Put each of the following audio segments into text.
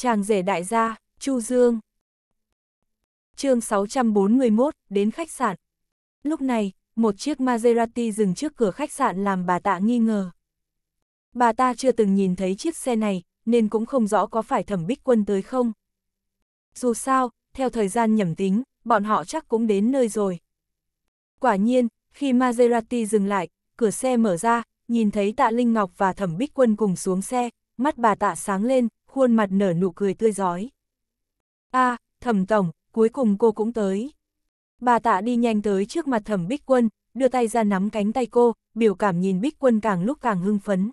Chàng rể đại gia, Chu Dương. chương 641, đến khách sạn. Lúc này, một chiếc Maserati dừng trước cửa khách sạn làm bà tạ nghi ngờ. Bà ta chưa từng nhìn thấy chiếc xe này, nên cũng không rõ có phải thẩm bích quân tới không. Dù sao, theo thời gian nhẩm tính, bọn họ chắc cũng đến nơi rồi. Quả nhiên, khi Maserati dừng lại, cửa xe mở ra, nhìn thấy tạ Linh Ngọc và thẩm bích quân cùng xuống xe, mắt bà tạ sáng lên, khuôn mặt nở nụ cười tươi giói. a à, thẩm tổng, cuối cùng cô cũng tới. Bà tạ đi nhanh tới trước mặt thẩm bích quân, đưa tay ra nắm cánh tay cô, biểu cảm nhìn bích quân càng lúc càng hưng phấn.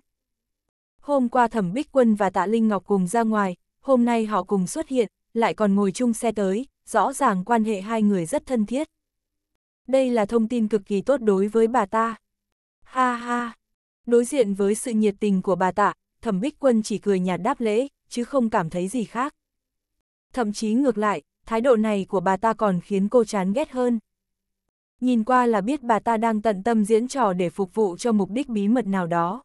Hôm qua thẩm bích quân và tạ Linh Ngọc cùng ra ngoài, hôm nay họ cùng xuất hiện, lại còn ngồi chung xe tới, rõ ràng quan hệ hai người rất thân thiết. Đây là thông tin cực kỳ tốt đối với bà ta. Ha ha! Đối diện với sự nhiệt tình của bà tạ, thẩm bích quân chỉ cười nhạt đáp lễ, chứ không cảm thấy gì khác. Thậm chí ngược lại, thái độ này của bà ta còn khiến cô chán ghét hơn. Nhìn qua là biết bà ta đang tận tâm diễn trò để phục vụ cho mục đích bí mật nào đó.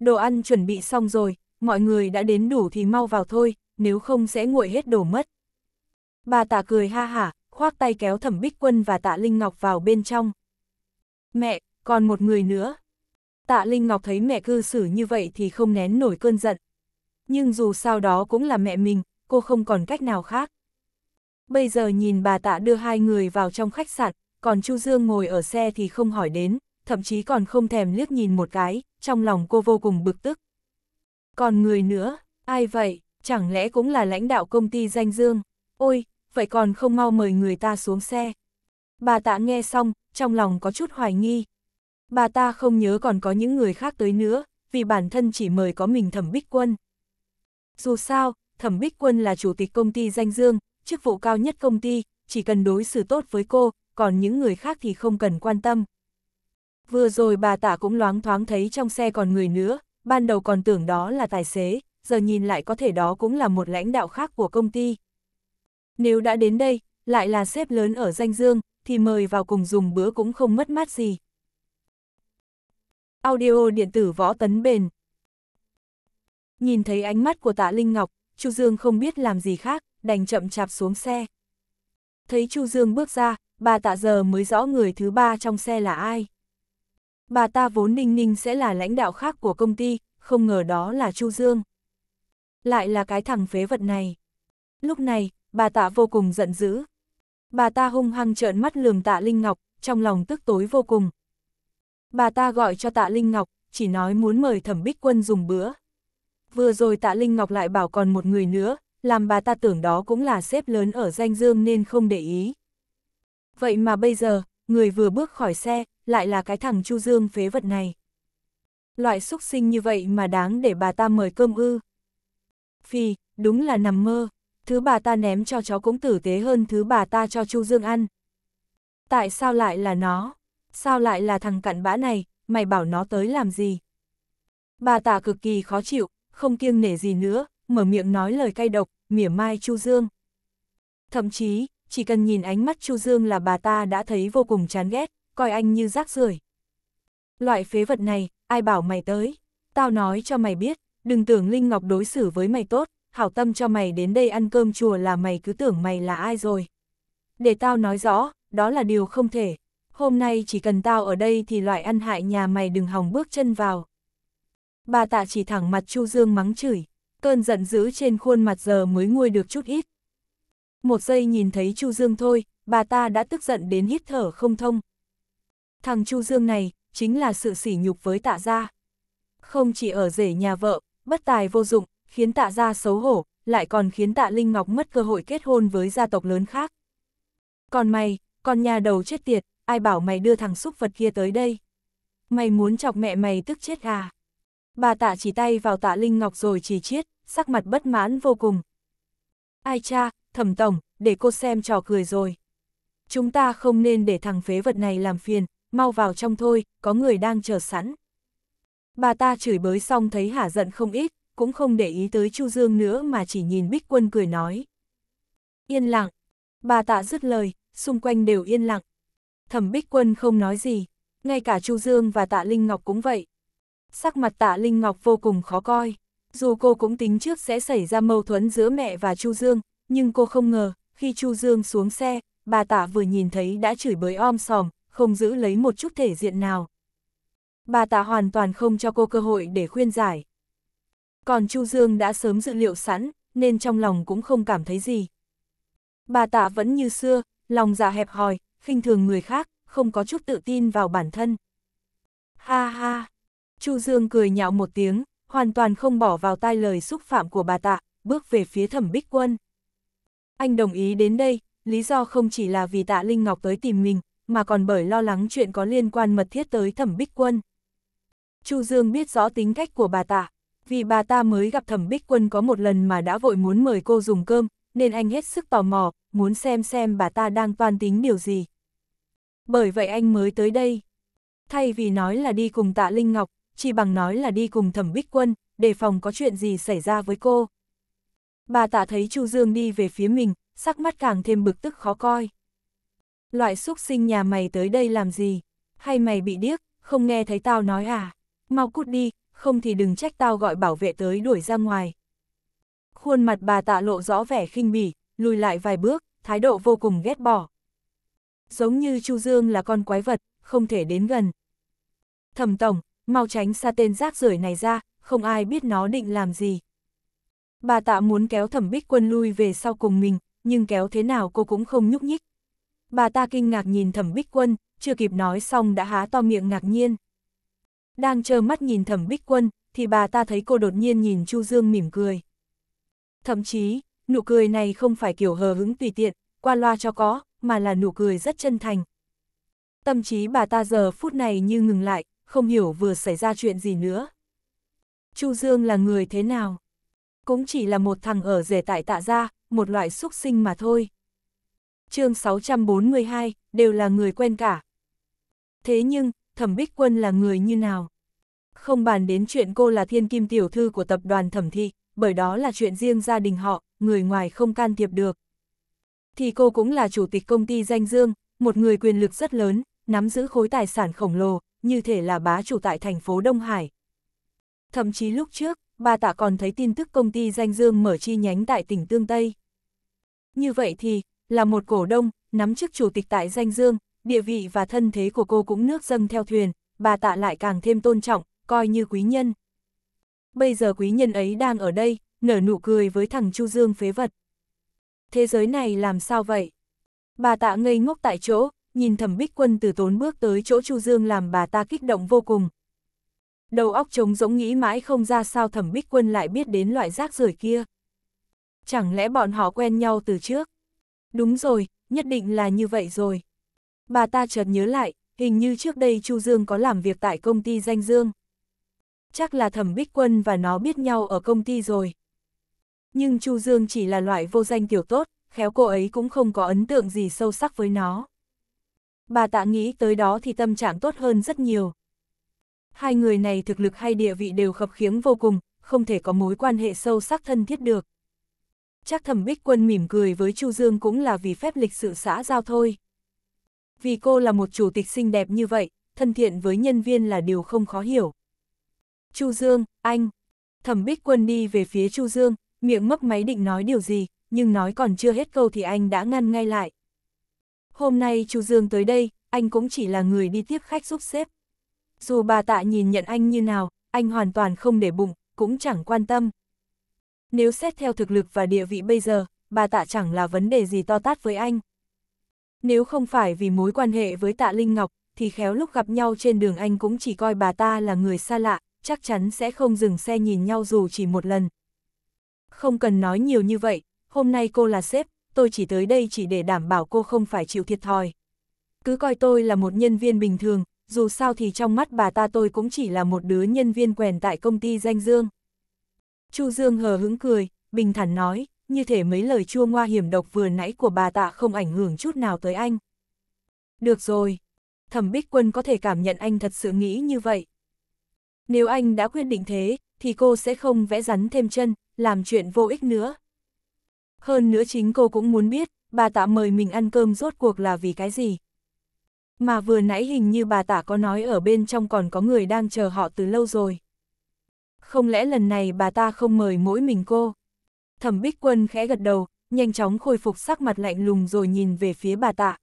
Đồ ăn chuẩn bị xong rồi, mọi người đã đến đủ thì mau vào thôi, nếu không sẽ nguội hết đồ mất. Bà tạ cười ha hả, khoác tay kéo thẩm bích quân và tạ Linh Ngọc vào bên trong. Mẹ, còn một người nữa. Tạ Linh Ngọc thấy mẹ cư xử như vậy thì không nén nổi cơn giận, nhưng dù sao đó cũng là mẹ mình, cô không còn cách nào khác. Bây giờ nhìn bà tạ đưa hai người vào trong khách sạn, còn Chu Dương ngồi ở xe thì không hỏi đến, thậm chí còn không thèm liếc nhìn một cái, trong lòng cô vô cùng bực tức. Còn người nữa, ai vậy, chẳng lẽ cũng là lãnh đạo công ty danh Dương? Ôi, vậy còn không mau mời người ta xuống xe. Bà tạ nghe xong, trong lòng có chút hoài nghi. Bà ta không nhớ còn có những người khác tới nữa, vì bản thân chỉ mời có mình thẩm bích quân, dù sao, Thẩm Bích Quân là chủ tịch công ty danh dương, chức vụ cao nhất công ty, chỉ cần đối xử tốt với cô, còn những người khác thì không cần quan tâm. Vừa rồi bà tạ cũng loáng thoáng thấy trong xe còn người nữa, ban đầu còn tưởng đó là tài xế, giờ nhìn lại có thể đó cũng là một lãnh đạo khác của công ty. Nếu đã đến đây, lại là sếp lớn ở danh dương, thì mời vào cùng dùng bữa cũng không mất mát gì. Audio điện tử võ tấn bền Nhìn thấy ánh mắt của tạ Linh Ngọc, Chu Dương không biết làm gì khác, đành chậm chạp xuống xe. Thấy Chu Dương bước ra, bà tạ giờ mới rõ người thứ ba trong xe là ai. Bà ta vốn ninh ninh sẽ là lãnh đạo khác của công ty, không ngờ đó là Chu Dương. Lại là cái thằng phế vật này. Lúc này, bà tạ vô cùng giận dữ. Bà ta hung hăng trợn mắt lườm tạ Linh Ngọc, trong lòng tức tối vô cùng. Bà ta gọi cho tạ Linh Ngọc, chỉ nói muốn mời thẩm bích quân dùng bữa, vừa rồi tạ Linh Ngọc lại bảo còn một người nữa, làm bà ta tưởng đó cũng là xếp lớn ở danh dương nên không để ý. Vậy mà bây giờ, người vừa bước khỏi xe, lại là cái thằng Chu Dương phế vật này. Loại xúc sinh như vậy mà đáng để bà ta mời cơm ư. Phi, đúng là nằm mơ, thứ bà ta ném cho chó cũng tử tế hơn thứ bà ta cho Chu Dương ăn. Tại sao lại là nó? Sao lại là thằng cặn bã này, mày bảo nó tới làm gì? Bà tạ cực kỳ khó chịu, không kiêng nể gì nữa, mở miệng nói lời cay độc, mỉa mai Chu Dương. Thậm chí, chỉ cần nhìn ánh mắt Chu Dương là bà ta đã thấy vô cùng chán ghét, coi anh như rác rưởi. Loại phế vật này, ai bảo mày tới? Tao nói cho mày biết, đừng tưởng Linh Ngọc đối xử với mày tốt, hảo tâm cho mày đến đây ăn cơm chùa là mày cứ tưởng mày là ai rồi. Để tao nói rõ, đó là điều không thể. Hôm nay chỉ cần tao ở đây thì loại ăn hại nhà mày đừng hòng bước chân vào. Bà tạ chỉ thẳng mặt Chu Dương mắng chửi, cơn giận dữ trên khuôn mặt giờ mới nguôi được chút ít. Một giây nhìn thấy Chu Dương thôi, bà ta đã tức giận đến hít thở không thông. Thằng Chu Dương này, chính là sự sỉ nhục với tạ gia. Không chỉ ở rể nhà vợ, bất tài vô dụng, khiến tạ gia xấu hổ, lại còn khiến tạ Linh Ngọc mất cơ hội kết hôn với gia tộc lớn khác. Còn mày, con nhà đầu chết tiệt, ai bảo mày đưa thằng xúc vật kia tới đây? Mày muốn chọc mẹ mày tức chết à? Bà tạ chỉ tay vào tạ Linh Ngọc rồi chỉ chiết, sắc mặt bất mãn vô cùng. Ai cha, thẩm tổng, để cô xem trò cười rồi. Chúng ta không nên để thằng phế vật này làm phiền, mau vào trong thôi, có người đang chờ sẵn. Bà ta chửi bới xong thấy hả giận không ít, cũng không để ý tới Chu Dương nữa mà chỉ nhìn Bích Quân cười nói. Yên lặng, bà tạ dứt lời, xung quanh đều yên lặng. Thẩm Bích Quân không nói gì, ngay cả Chu Dương và tạ Linh Ngọc cũng vậy, Sắc mặt tạ Linh Ngọc vô cùng khó coi. Dù cô cũng tính trước sẽ xảy ra mâu thuẫn giữa mẹ và Chu Dương, nhưng cô không ngờ, khi Chu Dương xuống xe, bà tạ vừa nhìn thấy đã chửi bới om sòm, không giữ lấy một chút thể diện nào. Bà tạ hoàn toàn không cho cô cơ hội để khuyên giải. Còn Chu Dương đã sớm dự liệu sẵn, nên trong lòng cũng không cảm thấy gì. Bà tạ vẫn như xưa, lòng dạ hẹp hòi, khinh thường người khác, không có chút tự tin vào bản thân. Ha ha, Chu Dương cười nhạo một tiếng, hoàn toàn không bỏ vào tai lời xúc phạm của bà tạ, bước về phía thẩm bích quân. Anh đồng ý đến đây, lý do không chỉ là vì tạ Linh Ngọc tới tìm mình, mà còn bởi lo lắng chuyện có liên quan mật thiết tới thẩm bích quân. Chu Dương biết rõ tính cách của bà tạ, vì bà ta mới gặp thẩm bích quân có một lần mà đã vội muốn mời cô dùng cơm, nên anh hết sức tò mò, muốn xem xem bà ta đang toan tính điều gì. Bởi vậy anh mới tới đây. Thay vì nói là đi cùng tạ Linh Ngọc, chỉ bằng nói là đi cùng thẩm bích quân, đề phòng có chuyện gì xảy ra với cô. Bà tạ thấy Chu Dương đi về phía mình, sắc mắt càng thêm bực tức khó coi. Loại xúc sinh nhà mày tới đây làm gì? Hay mày bị điếc, không nghe thấy tao nói à? Mau cút đi, không thì đừng trách tao gọi bảo vệ tới đuổi ra ngoài. Khuôn mặt bà tạ lộ rõ vẻ khinh bỉ, lùi lại vài bước, thái độ vô cùng ghét bỏ. Giống như Chu Dương là con quái vật, không thể đến gần. Thẩm Tổng, mau tránh xa tên rác rưởi này ra, không ai biết nó định làm gì. Bà tạ muốn kéo thẩm bích quân lui về sau cùng mình, nhưng kéo thế nào cô cũng không nhúc nhích. Bà ta kinh ngạc nhìn thẩm bích quân, chưa kịp nói xong đã há to miệng ngạc nhiên. Đang chờ mắt nhìn thẩm bích quân, thì bà ta thấy cô đột nhiên nhìn Chu Dương mỉm cười. Thậm chí, nụ cười này không phải kiểu hờ hứng tùy tiện, qua loa cho có, mà là nụ cười rất chân thành. Tâm trí bà ta giờ phút này như ngừng lại, không hiểu vừa xảy ra chuyện gì nữa. Chu Dương là người thế nào? Cũng chỉ là một thằng ở rể tại tạ gia, một loại xúc sinh mà thôi. chương 642, đều là người quen cả. Thế nhưng, Thẩm Bích Quân là người như nào? Không bàn đến chuyện cô là thiên kim tiểu thư của tập đoàn Thẩm Thị, bởi đó là chuyện riêng gia đình họ, người ngoài không can thiệp được. Thì cô cũng là chủ tịch công ty Danh Dương, một người quyền lực rất lớn, nắm giữ khối tài sản khổng lồ, như thể là bá chủ tại thành phố Đông Hải. Thậm chí lúc trước, bà tạ còn thấy tin tức công ty danh dương mở chi nhánh tại tỉnh Tương Tây. Như vậy thì, là một cổ đông, nắm chức chủ tịch tại danh dương, địa vị và thân thế của cô cũng nước dâng theo thuyền, bà tạ lại càng thêm tôn trọng, coi như quý nhân. Bây giờ quý nhân ấy đang ở đây, nở nụ cười với thằng Chu Dương phế vật. Thế giới này làm sao vậy? Bà tạ ngây ngốc tại chỗ, nhìn thẩm bích quân từ tốn bước tới chỗ Chu Dương làm bà ta kích động vô cùng. Đầu óc trống rỗng nghĩ mãi không ra sao thẩm bích quân lại biết đến loại rác rưởi kia. Chẳng lẽ bọn họ quen nhau từ trước? Đúng rồi, nhất định là như vậy rồi. Bà ta chợt nhớ lại, hình như trước đây Chu Dương có làm việc tại công ty danh Dương. Chắc là thẩm bích quân và nó biết nhau ở công ty rồi. Nhưng Chu Dương chỉ là loại vô danh tiểu tốt, khéo cô ấy cũng không có ấn tượng gì sâu sắc với nó bà tạ nghĩ tới đó thì tâm trạng tốt hơn rất nhiều. Hai người này thực lực hay địa vị đều khập khiếng vô cùng, không thể có mối quan hệ sâu sắc thân thiết được. Chắc thẩm bích quân mỉm cười với Chu Dương cũng là vì phép lịch sự xã giao thôi. Vì cô là một chủ tịch xinh đẹp như vậy, thân thiện với nhân viên là điều không khó hiểu. Chu Dương, anh. Thẩm bích quân đi về phía Chu Dương, miệng mấp máy định nói điều gì, nhưng nói còn chưa hết câu thì anh đã ngăn ngay lại. Hôm nay chú Dương tới đây, anh cũng chỉ là người đi tiếp khách giúp xếp. Dù bà tạ nhìn nhận anh như nào, anh hoàn toàn không để bụng, cũng chẳng quan tâm. Nếu xét theo thực lực và địa vị bây giờ, bà tạ chẳng là vấn đề gì to tát với anh. Nếu không phải vì mối quan hệ với tạ Linh Ngọc, thì khéo lúc gặp nhau trên đường anh cũng chỉ coi bà ta là người xa lạ, chắc chắn sẽ không dừng xe nhìn nhau dù chỉ một lần. Không cần nói nhiều như vậy, hôm nay cô là sếp, tôi chỉ tới đây chỉ để đảm bảo cô không phải chịu thiệt thòi. Cứ coi tôi là một nhân viên bình thường, dù sao thì trong mắt bà ta tôi cũng chỉ là một đứa nhân viên quèn tại công ty danh Dương. Chu Dương hờ hững cười, bình thản nói, như thể mấy lời chua ngoa hiểm độc vừa nãy của bà ta không ảnh hưởng chút nào tới anh. Được rồi, thẩm bích quân có thể cảm nhận anh thật sự nghĩ như vậy. Nếu anh đã quyết định thế, thì cô sẽ không vẽ rắn thêm chân, làm chuyện vô ích nữa. Hơn nữa chính cô cũng muốn biết, bà tạ mời mình ăn cơm rốt cuộc là vì cái gì. Mà vừa nãy hình như bà tạ có nói ở bên trong còn có người đang chờ họ từ lâu rồi. Không lẽ lần này bà ta không mời mỗi mình cô? Thẩm Bích Quân khẽ gật đầu, nhanh chóng khôi phục sắc mặt lạnh lùng rồi nhìn về phía bà tạ.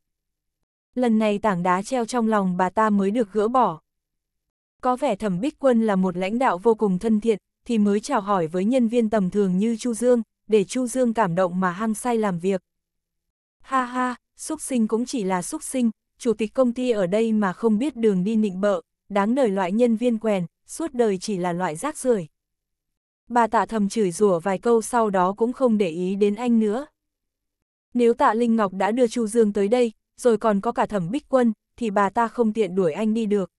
Lần này tảng đá treo trong lòng bà ta mới được gỡ bỏ. Có vẻ Thẩm Bích Quân là một lãnh đạo vô cùng thân thiện, thì mới chào hỏi với nhân viên tầm thường như Chu Dương, để Chu Dương cảm động mà hăng say làm việc. Ha ha, xúc sinh cũng chỉ là xúc sinh, chủ tịch công ty ở đây mà không biết đường đi nịnh bợ, đáng đời loại nhân viên quèn, suốt đời chỉ là loại rác rưởi. Bà tạ thầm chửi rủa vài câu sau đó cũng không để ý đến anh nữa. Nếu tạ Linh Ngọc đã đưa Chu Dương tới đây, rồi còn có cả thẩm bích quân, thì bà ta không tiện đuổi anh đi được.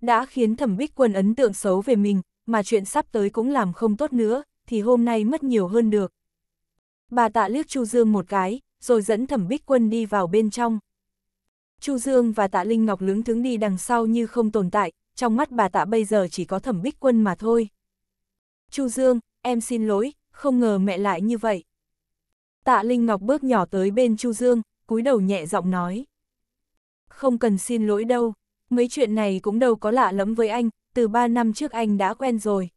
Đã khiến thẩm bích quân ấn tượng xấu về mình, mà chuyện sắp tới cũng làm không tốt nữa, thì hôm nay mất nhiều hơn được. Bà tạ liếc Chu Dương một cái, rồi dẫn thẩm bích quân đi vào bên trong. Chu Dương và tạ Linh Ngọc lướng thướng đi đằng sau như không tồn tại, trong mắt bà tạ bây giờ chỉ có thẩm bích quân mà thôi. Chu Dương, em xin lỗi, không ngờ mẹ lại như vậy. Tạ Linh Ngọc bước nhỏ tới bên Chu Dương, cúi đầu nhẹ giọng nói. Không cần xin lỗi đâu, mấy chuyện này cũng đâu có lạ lắm với anh, từ ba năm trước anh đã quen rồi.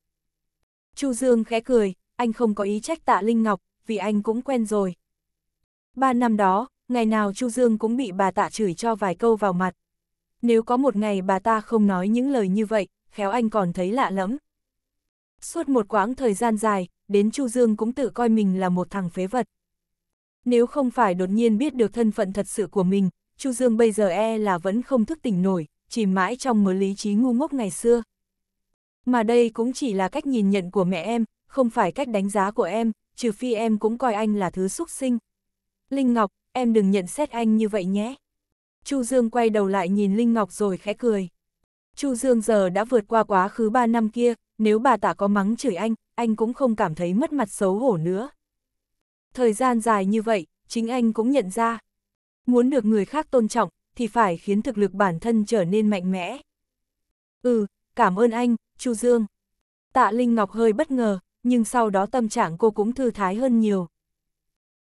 Chu Dương khẽ cười, anh không có ý trách tạ Linh Ngọc, vì anh cũng quen rồi. Ba năm đó, ngày nào Chu Dương cũng bị bà tạ chửi cho vài câu vào mặt. Nếu có một ngày bà ta không nói những lời như vậy, khéo anh còn thấy lạ lẫm. Suốt một quãng thời gian dài, đến Chu Dương cũng tự coi mình là một thằng phế vật. Nếu không phải đột nhiên biết được thân phận thật sự của mình, Chu Dương bây giờ e là vẫn không thức tỉnh nổi, chìm mãi trong mớ lý trí ngu ngốc ngày xưa. Mà đây cũng chỉ là cách nhìn nhận của mẹ em, không phải cách đánh giá của em, trừ phi em cũng coi anh là thứ xúc sinh. Linh Ngọc, em đừng nhận xét anh như vậy nhé. Chu Dương quay đầu lại nhìn Linh Ngọc rồi khẽ cười. Chu Dương giờ đã vượt qua quá khứ 3 năm kia, nếu bà tạ có mắng chửi anh, anh cũng không cảm thấy mất mặt xấu hổ nữa. Thời gian dài như vậy, chính anh cũng nhận ra. Muốn được người khác tôn trọng, thì phải khiến thực lực bản thân trở nên mạnh mẽ. Ừ, cảm ơn anh, Chu Dương. Tạ Linh Ngọc hơi bất ngờ, nhưng sau đó tâm trạng cô cũng thư thái hơn nhiều.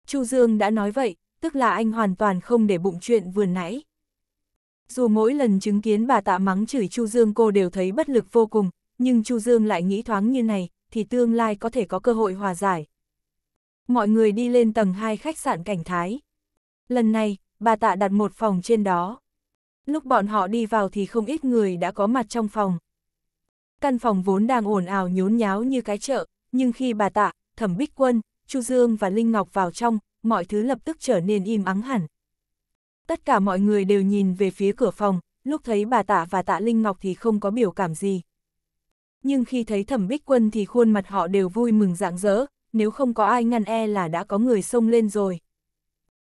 Chu Dương đã nói vậy, tức là anh hoàn toàn không để bụng chuyện vừa nãy. Dù mỗi lần chứng kiến bà tạ mắng chửi Chu Dương cô đều thấy bất lực vô cùng, nhưng Chu Dương lại nghĩ thoáng như này, thì tương lai có thể có cơ hội hòa giải. Mọi người đi lên tầng 2 khách sạn Cảnh Thái. Lần này, bà tạ đặt một phòng trên đó. Lúc bọn họ đi vào thì không ít người đã có mặt trong phòng. Căn phòng vốn đang ồn ào nhốn nháo như cái chợ, nhưng khi bà tạ, thẩm bích quân, Chu Dương và Linh Ngọc vào trong, mọi thứ lập tức trở nên im ắng hẳn. Tất cả mọi người đều nhìn về phía cửa phòng, lúc thấy bà tạ và tạ Linh Ngọc thì không có biểu cảm gì. Nhưng khi thấy thẩm bích quân thì khuôn mặt họ đều vui mừng rạng rỡ, nếu không có ai ngăn e là đã có người xông lên rồi.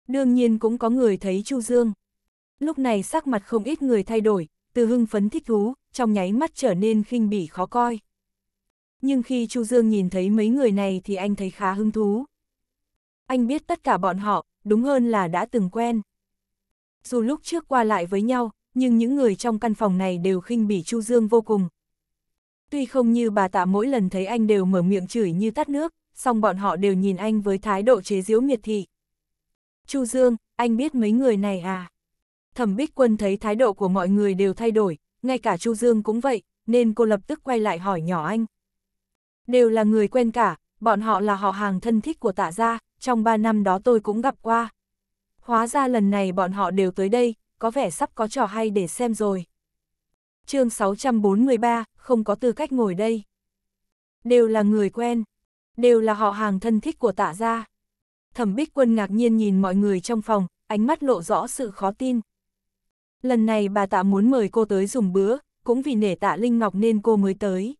Đương nhiên cũng có người thấy Chu Dương. Lúc này sắc mặt không ít người thay đổi, từ hưng phấn thích thú, trong nháy mắt trở nên khinh bỉ khó coi. Nhưng khi Chu Dương nhìn thấy mấy người này thì anh thấy khá hứng thú. Anh biết tất cả bọn họ, đúng hơn là đã từng quen. Dù lúc trước qua lại với nhau, nhưng những người trong căn phòng này đều khinh bỉ Chu Dương vô cùng. Tuy không như bà tạ mỗi lần thấy anh đều mở miệng chửi như tắt nước, song bọn họ đều nhìn anh với thái độ chế giễu miệt thị. Chu Dương, anh biết mấy người này à? Thẩm Bích Quân thấy thái độ của mọi người đều thay đổi, ngay cả Chu Dương cũng vậy, nên cô lập tức quay lại hỏi nhỏ anh. Đều là người quen cả, bọn họ là họ hàng thân thích của tạ gia, trong 3 năm đó tôi cũng gặp qua. Hóa ra lần này bọn họ đều tới đây, có vẻ sắp có trò hay để xem rồi. chương 643, không có tư cách ngồi đây. Đều là người quen, đều là họ hàng thân thích của tạ gia. Thẩm Bích Quân ngạc nhiên nhìn mọi người trong phòng, ánh mắt lộ rõ sự khó tin, Lần này bà tạ muốn mời cô tới dùng bữa, cũng vì nể tạ Linh Ngọc nên cô mới tới.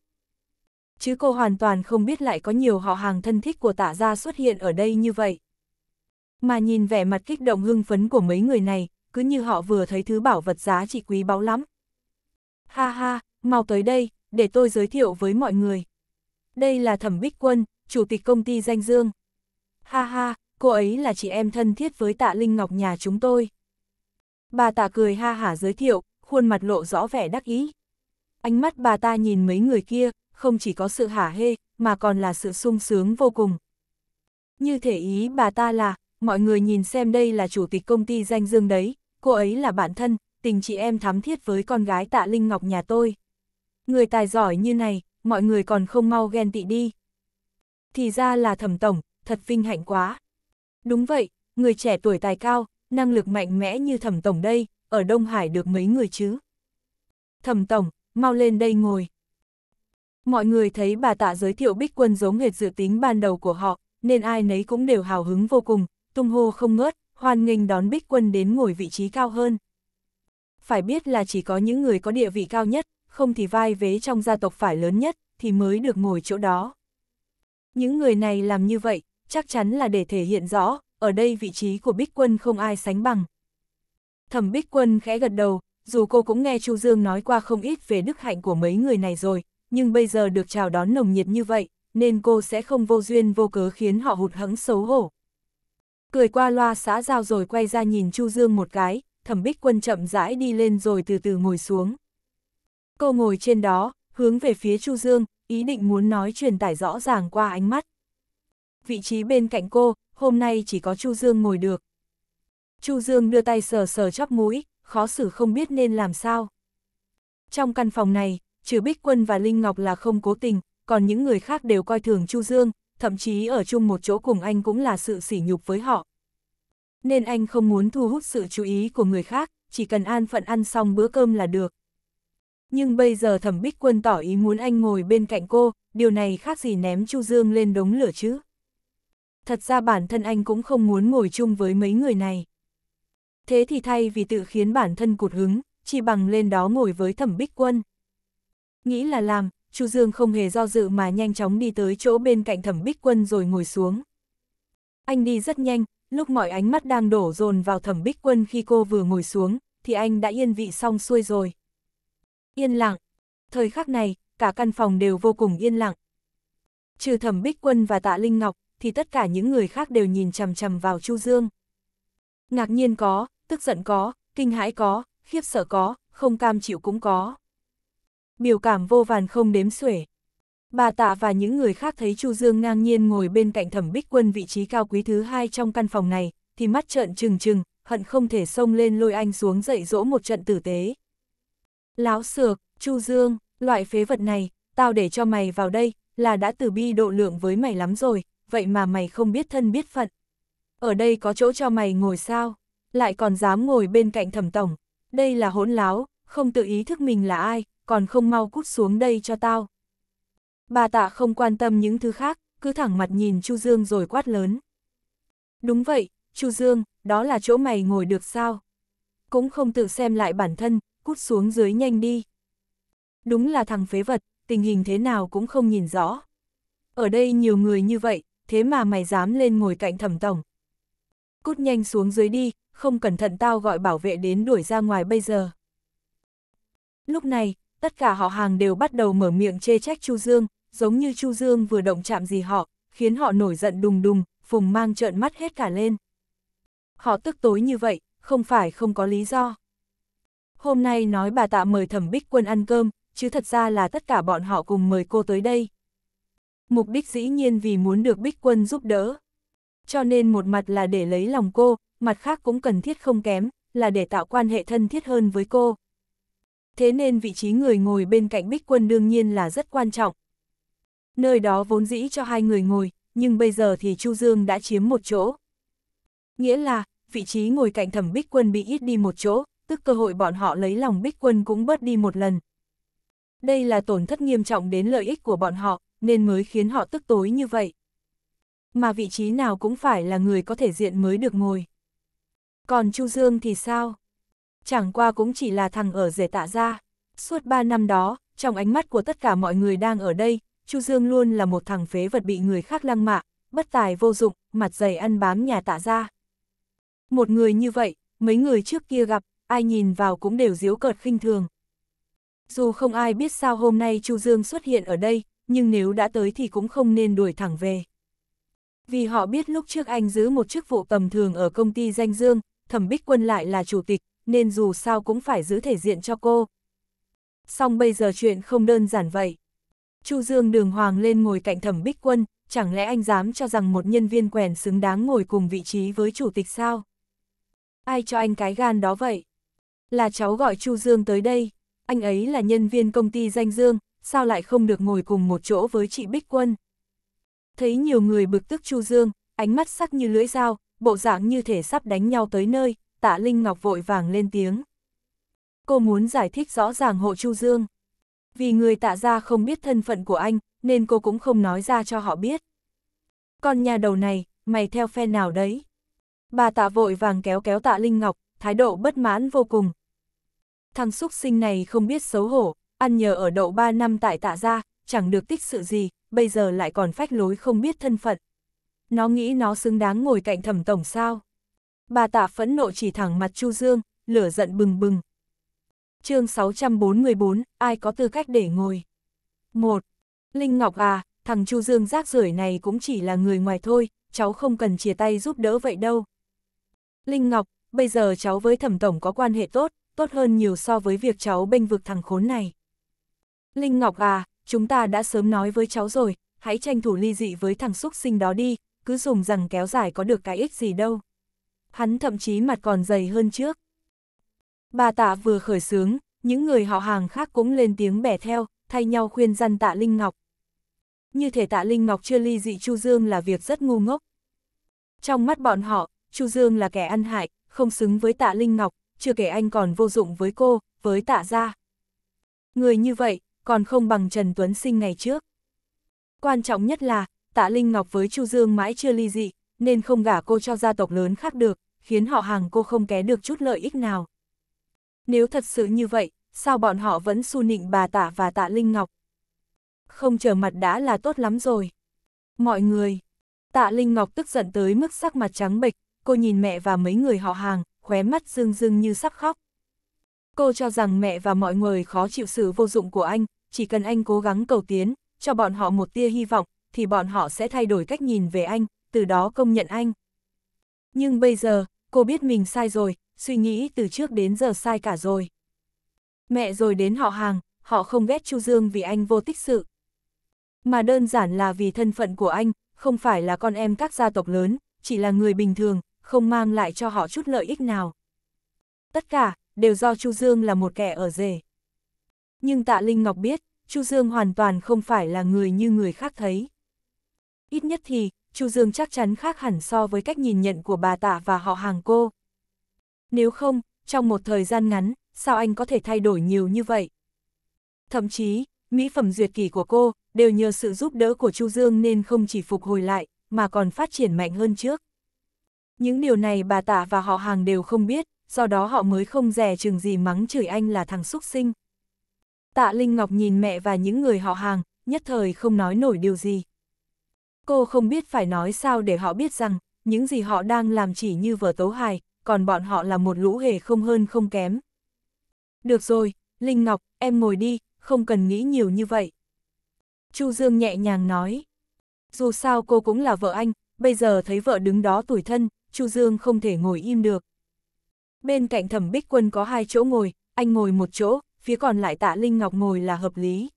Chứ cô hoàn toàn không biết lại có nhiều họ hàng thân thích của tạ gia xuất hiện ở đây như vậy. Mà nhìn vẻ mặt kích động hưng phấn của mấy người này, cứ như họ vừa thấy thứ bảo vật giá trị quý báu lắm. Ha ha, mau tới đây, để tôi giới thiệu với mọi người. Đây là Thẩm Bích Quân, chủ tịch công ty Danh Dương. Ha ha, cô ấy là chị em thân thiết với tạ Linh Ngọc nhà chúng tôi. Bà ta cười ha hả giới thiệu, khuôn mặt lộ rõ vẻ đắc ý. Ánh mắt bà ta nhìn mấy người kia, không chỉ có sự hả hê, mà còn là sự sung sướng vô cùng. Như thể ý bà ta là, mọi người nhìn xem đây là chủ tịch công ty danh dương đấy, cô ấy là bạn thân, tình chị em thắm thiết với con gái tạ Linh Ngọc nhà tôi. Người tài giỏi như này, mọi người còn không mau ghen tị đi. Thì ra là thẩm tổng, thật vinh hạnh quá. Đúng vậy, người trẻ tuổi tài cao, năng lực mạnh mẽ như thẩm tổng đây, ở Đông Hải được mấy người chứ? Thẩm tổng, mau lên đây ngồi. Mọi người thấy bà tạ giới thiệu bích quân giống hệt dự tính ban đầu của họ, nên ai nấy cũng đều hào hứng vô cùng, tung hô không ngớt, hoan nghênh đón bích quân đến ngồi vị trí cao hơn. Phải biết là chỉ có những người có địa vị cao nhất, không thì vai vế trong gia tộc phải lớn nhất, thì mới được ngồi chỗ đó. Những người này làm như vậy, chắc chắn là để thể hiện rõ, ở đây vị trí của Bích Quân không ai sánh bằng. Thẩm Bích Quân khẽ gật đầu, dù cô cũng nghe Chu Dương nói qua không ít về đức hạnh của mấy người này rồi, nhưng bây giờ được chào đón nồng nhiệt như vậy, nên cô sẽ không vô duyên vô cớ khiến họ hụt hẫng xấu hổ. Cười qua loa xã giao rồi quay ra nhìn Chu Dương một cái, Thẩm Bích Quân chậm rãi đi lên rồi từ từ ngồi xuống. Cô ngồi trên đó, hướng về phía Chu Dương, ý định muốn nói truyền tải rõ ràng qua ánh mắt. Vị trí bên cạnh cô, hôm nay chỉ có Chu Dương ngồi được. Chu Dương đưa tay sờ sờ chóp mũi, khó xử không biết nên làm sao. Trong căn phòng này, trừ Bích Quân và Linh Ngọc là không cố tình, còn những người khác đều coi thường Chu Dương, thậm chí ở chung một chỗ cùng anh cũng là sự sỉ nhục với họ. Nên anh không muốn thu hút sự chú ý của người khác, chỉ cần an phận ăn xong bữa cơm là được. Nhưng bây giờ thẩm Bích Quân tỏ ý muốn anh ngồi bên cạnh cô, điều này khác gì ném Chu Dương lên đống lửa chứ thật ra bản thân anh cũng không muốn ngồi chung với mấy người này. Thế thì thay vì tự khiến bản thân cụt hứng, chỉ bằng lên đó ngồi với thẩm bích quân. Nghĩ là làm, Chu Dương không hề do dự mà nhanh chóng đi tới chỗ bên cạnh thẩm bích quân rồi ngồi xuống. Anh đi rất nhanh, lúc mọi ánh mắt đang đổ dồn vào thẩm bích quân khi cô vừa ngồi xuống, thì anh đã yên vị xong xuôi rồi. Yên lặng. Thời khắc này, cả căn phòng đều vô cùng yên lặng. Trừ thẩm bích quân và tạ Linh Ngọc, thì tất cả những người khác đều nhìn chằm chằm vào Chu Dương. Ngạc nhiên có, tức giận có, kinh hãi có, khiếp sợ có, không cam chịu cũng có. Biểu cảm vô vàn không đếm xuể. Bà Tạ và những người khác thấy Chu Dương ngang nhiên ngồi bên cạnh thẩm bích quân vị trí cao quý thứ hai trong căn phòng này, thì mắt trợn trừng trừng, hận không thể xông lên lôi anh xuống dậy dỗ một trận tử tế. Láo xược, Chu Dương, loại phế vật này, tao để cho mày vào đây, là đã từ bi độ lượng với mày lắm rồi, vậy mà mày không biết thân biết phận. Ở đây có chỗ cho mày ngồi sao? Lại còn dám ngồi bên cạnh thẩm tổng. Đây là hỗn láo, không tự ý thức mình là ai, còn không mau cút xuống đây cho tao. Bà tạ không quan tâm những thứ khác, cứ thẳng mặt nhìn Chu Dương rồi quát lớn. Đúng vậy, Chu Dương, đó là chỗ mày ngồi được sao? Cũng không tự xem lại bản thân, cút xuống dưới nhanh đi. Đúng là thằng phế vật, tình hình thế nào cũng không nhìn rõ. Ở đây nhiều người như vậy, thế mà mày dám lên ngồi cạnh thẩm tổng. Cút nhanh xuống dưới đi, không cẩn thận tao gọi bảo vệ đến đuổi ra ngoài bây giờ. Lúc này, tất cả họ hàng đều bắt đầu mở miệng chê trách Chu Dương, giống như Chu Dương vừa động chạm gì họ, khiến họ nổi giận đùng đùng, phùng mang trợn mắt hết cả lên. Họ tức tối như vậy, không phải không có lý do. Hôm nay nói bà tạ mời thẩm bích quân ăn cơm, chứ thật ra là tất cả bọn họ cùng mời cô tới đây mục đích dĩ nhiên vì muốn được bích quân giúp đỡ. Cho nên một mặt là để lấy lòng cô, mặt khác cũng cần thiết không kém, là để tạo quan hệ thân thiết hơn với cô. Thế nên vị trí người ngồi bên cạnh bích quân đương nhiên là rất quan trọng. Nơi đó vốn dĩ cho hai người ngồi, nhưng bây giờ thì Chu Dương đã chiếm một chỗ. Nghĩa là, vị trí ngồi cạnh thẩm bích quân bị ít đi một chỗ, tức cơ hội bọn họ lấy lòng bích quân cũng bớt đi một lần. Đây là tổn thất nghiêm trọng đến lợi ích của bọn họ, nên mới khiến họ tức tối như vậy. Mà vị trí nào cũng phải là người có thể diện mới được ngồi. Còn Chu Dương thì sao? Chẳng qua cũng chỉ là thằng ở rể tạ ra. Suốt ba năm đó, trong ánh mắt của tất cả mọi người đang ở đây, Chu Dương luôn là một thằng phế vật bị người khác lăng mạ, bất tài vô dụng, mặt dày ăn bám nhà tạ ra. Một người như vậy, mấy người trước kia gặp, ai nhìn vào cũng đều diếu cợt khinh thường. Dù không ai biết sao hôm nay Chu Dương xuất hiện ở đây, nhưng nếu đã tới thì cũng không nên đuổi thẳng về. Vì họ biết lúc trước anh giữ một chức vụ tầm thường ở công ty danh dương, thẩm bích quân lại là chủ tịch, nên dù sao cũng phải giữ thể diện cho cô. Song bây giờ chuyện không đơn giản vậy. Chu Dương đường hoàng lên ngồi cạnh thẩm bích quân, chẳng lẽ anh dám cho rằng một nhân viên quèn xứng đáng ngồi cùng vị trí với chủ tịch sao? Ai cho anh cái gan đó vậy? Là cháu gọi Chu Dương tới đây, anh ấy là nhân viên công ty danh Dương, sao lại không được ngồi cùng một chỗ với chị Bích Quân. Thấy nhiều người bực tức Chu Dương, ánh mắt sắc như lưỡi dao, bộ dạng như thể sắp đánh nhau tới nơi, tạ Linh Ngọc vội vàng lên tiếng. Cô muốn giải thích rõ ràng hộ Chu Dương. Vì người tạ ra không biết thân phận của anh, nên cô cũng không nói ra cho họ biết. Con nhà đầu này, mày theo phe nào đấy? Bà tạ vội vàng kéo kéo tạ Linh Ngọc, thái độ bất mãn vô cùng. Thằng xúc sinh này không biết xấu hổ, ăn nhờ ở đậu 3 năm tại tạ gia, chẳng được tích sự gì, bây giờ lại còn phách lối không biết thân phận. Nó nghĩ nó xứng đáng ngồi cạnh thẩm tổng sao. Bà tạ phẫn nộ chỉ thẳng mặt Chu Dương, lửa giận bừng bừng. chương 644, ai có tư cách để ngồi? 1. Linh Ngọc à, thằng Chu Dương rác rưởi này cũng chỉ là người ngoài thôi, cháu không cần chia tay giúp đỡ vậy đâu. Linh Ngọc, bây giờ cháu với thẩm tổng có quan hệ tốt, tốt hơn nhiều so với việc cháu bênh vực thằng khốn này. Linh Ngọc à, chúng ta đã sớm nói với cháu rồi, hãy tranh thủ ly dị với thằng xúc sinh đó đi, cứ dùng rằng kéo dài có được cái ích gì đâu. Hắn thậm chí mặt còn dày hơn trước. Bà tạ vừa khởi sướng, những người họ hàng khác cũng lên tiếng bẻ theo, thay nhau khuyên răn tạ Linh Ngọc. Như thể tạ Linh Ngọc chưa ly dị Chu Dương là việc rất ngu ngốc. Trong mắt bọn họ, Chu Dương là kẻ ăn hại, không xứng với tạ Linh Ngọc, chưa kể anh còn vô dụng với cô, với tạ gia. Người như vậy, còn không bằng Trần Tuấn Sinh ngày trước. Quan trọng nhất là, tạ Linh Ngọc với Chu Dương mãi chưa ly dị, nên không gả cô cho gia tộc lớn khác được, khiến họ hàng cô không ké được chút lợi ích nào. Nếu thật sự như vậy, sao bọn họ vẫn su nịnh bà tạ và tạ Linh Ngọc? Không trở mặt đã là tốt lắm rồi. Mọi người, tạ Linh Ngọc tức giận tới mức sắc mặt trắng bệch, cô nhìn mẹ và mấy người họ hàng, khóe mắt dưng dưng như sắp khóc. Cô cho rằng mẹ và mọi người khó chịu sự vô dụng của anh, chỉ cần anh cố gắng cầu tiến, cho bọn họ một tia hy vọng, thì bọn họ sẽ thay đổi cách nhìn về anh, từ đó công nhận anh. Nhưng bây giờ, cô biết mình sai rồi, suy nghĩ từ trước đến giờ sai cả rồi. Mẹ rồi đến họ hàng, họ không ghét Chu Dương vì anh vô tích sự. Mà đơn giản là vì thân phận của anh, không phải là con em các gia tộc lớn, chỉ là người bình thường, không mang lại cho họ chút lợi ích nào. Tất cả, đều do Chu Dương là một kẻ ở rể. Nhưng tạ Linh Ngọc biết, Chu Dương hoàn toàn không phải là người như người khác thấy. Ít nhất thì, Chu Dương chắc chắn khác hẳn so với cách nhìn nhận của bà tạ và họ hàng cô. Nếu không, trong một thời gian ngắn, sao anh có thể thay đổi nhiều như vậy? Thậm chí, mỹ phẩm duyệt kỷ của cô đều nhờ sự giúp đỡ của Chu Dương nên không chỉ phục hồi lại, mà còn phát triển mạnh hơn trước. Những điều này bà tạ và họ hàng đều không biết, do đó họ mới không rẻ chừng gì mắng chửi anh là thằng xúc sinh. Tạ Linh Ngọc nhìn mẹ và những người họ hàng, nhất thời không nói nổi điều gì. Cô không biết phải nói sao để họ biết rằng, những gì họ đang làm chỉ như vở tấu hài, còn bọn họ là một lũ hề không hơn không kém. Được rồi, Linh Ngọc, em ngồi đi, không cần nghĩ nhiều như vậy. Chu Dương nhẹ nhàng nói. Dù sao cô cũng là vợ anh, bây giờ thấy vợ đứng đó tuổi thân, Chu Dương không thể ngồi im được. Bên cạnh thẩm bích quân có hai chỗ ngồi, anh ngồi một chỗ, phía còn lại tạ Linh Ngọc ngồi là hợp lý.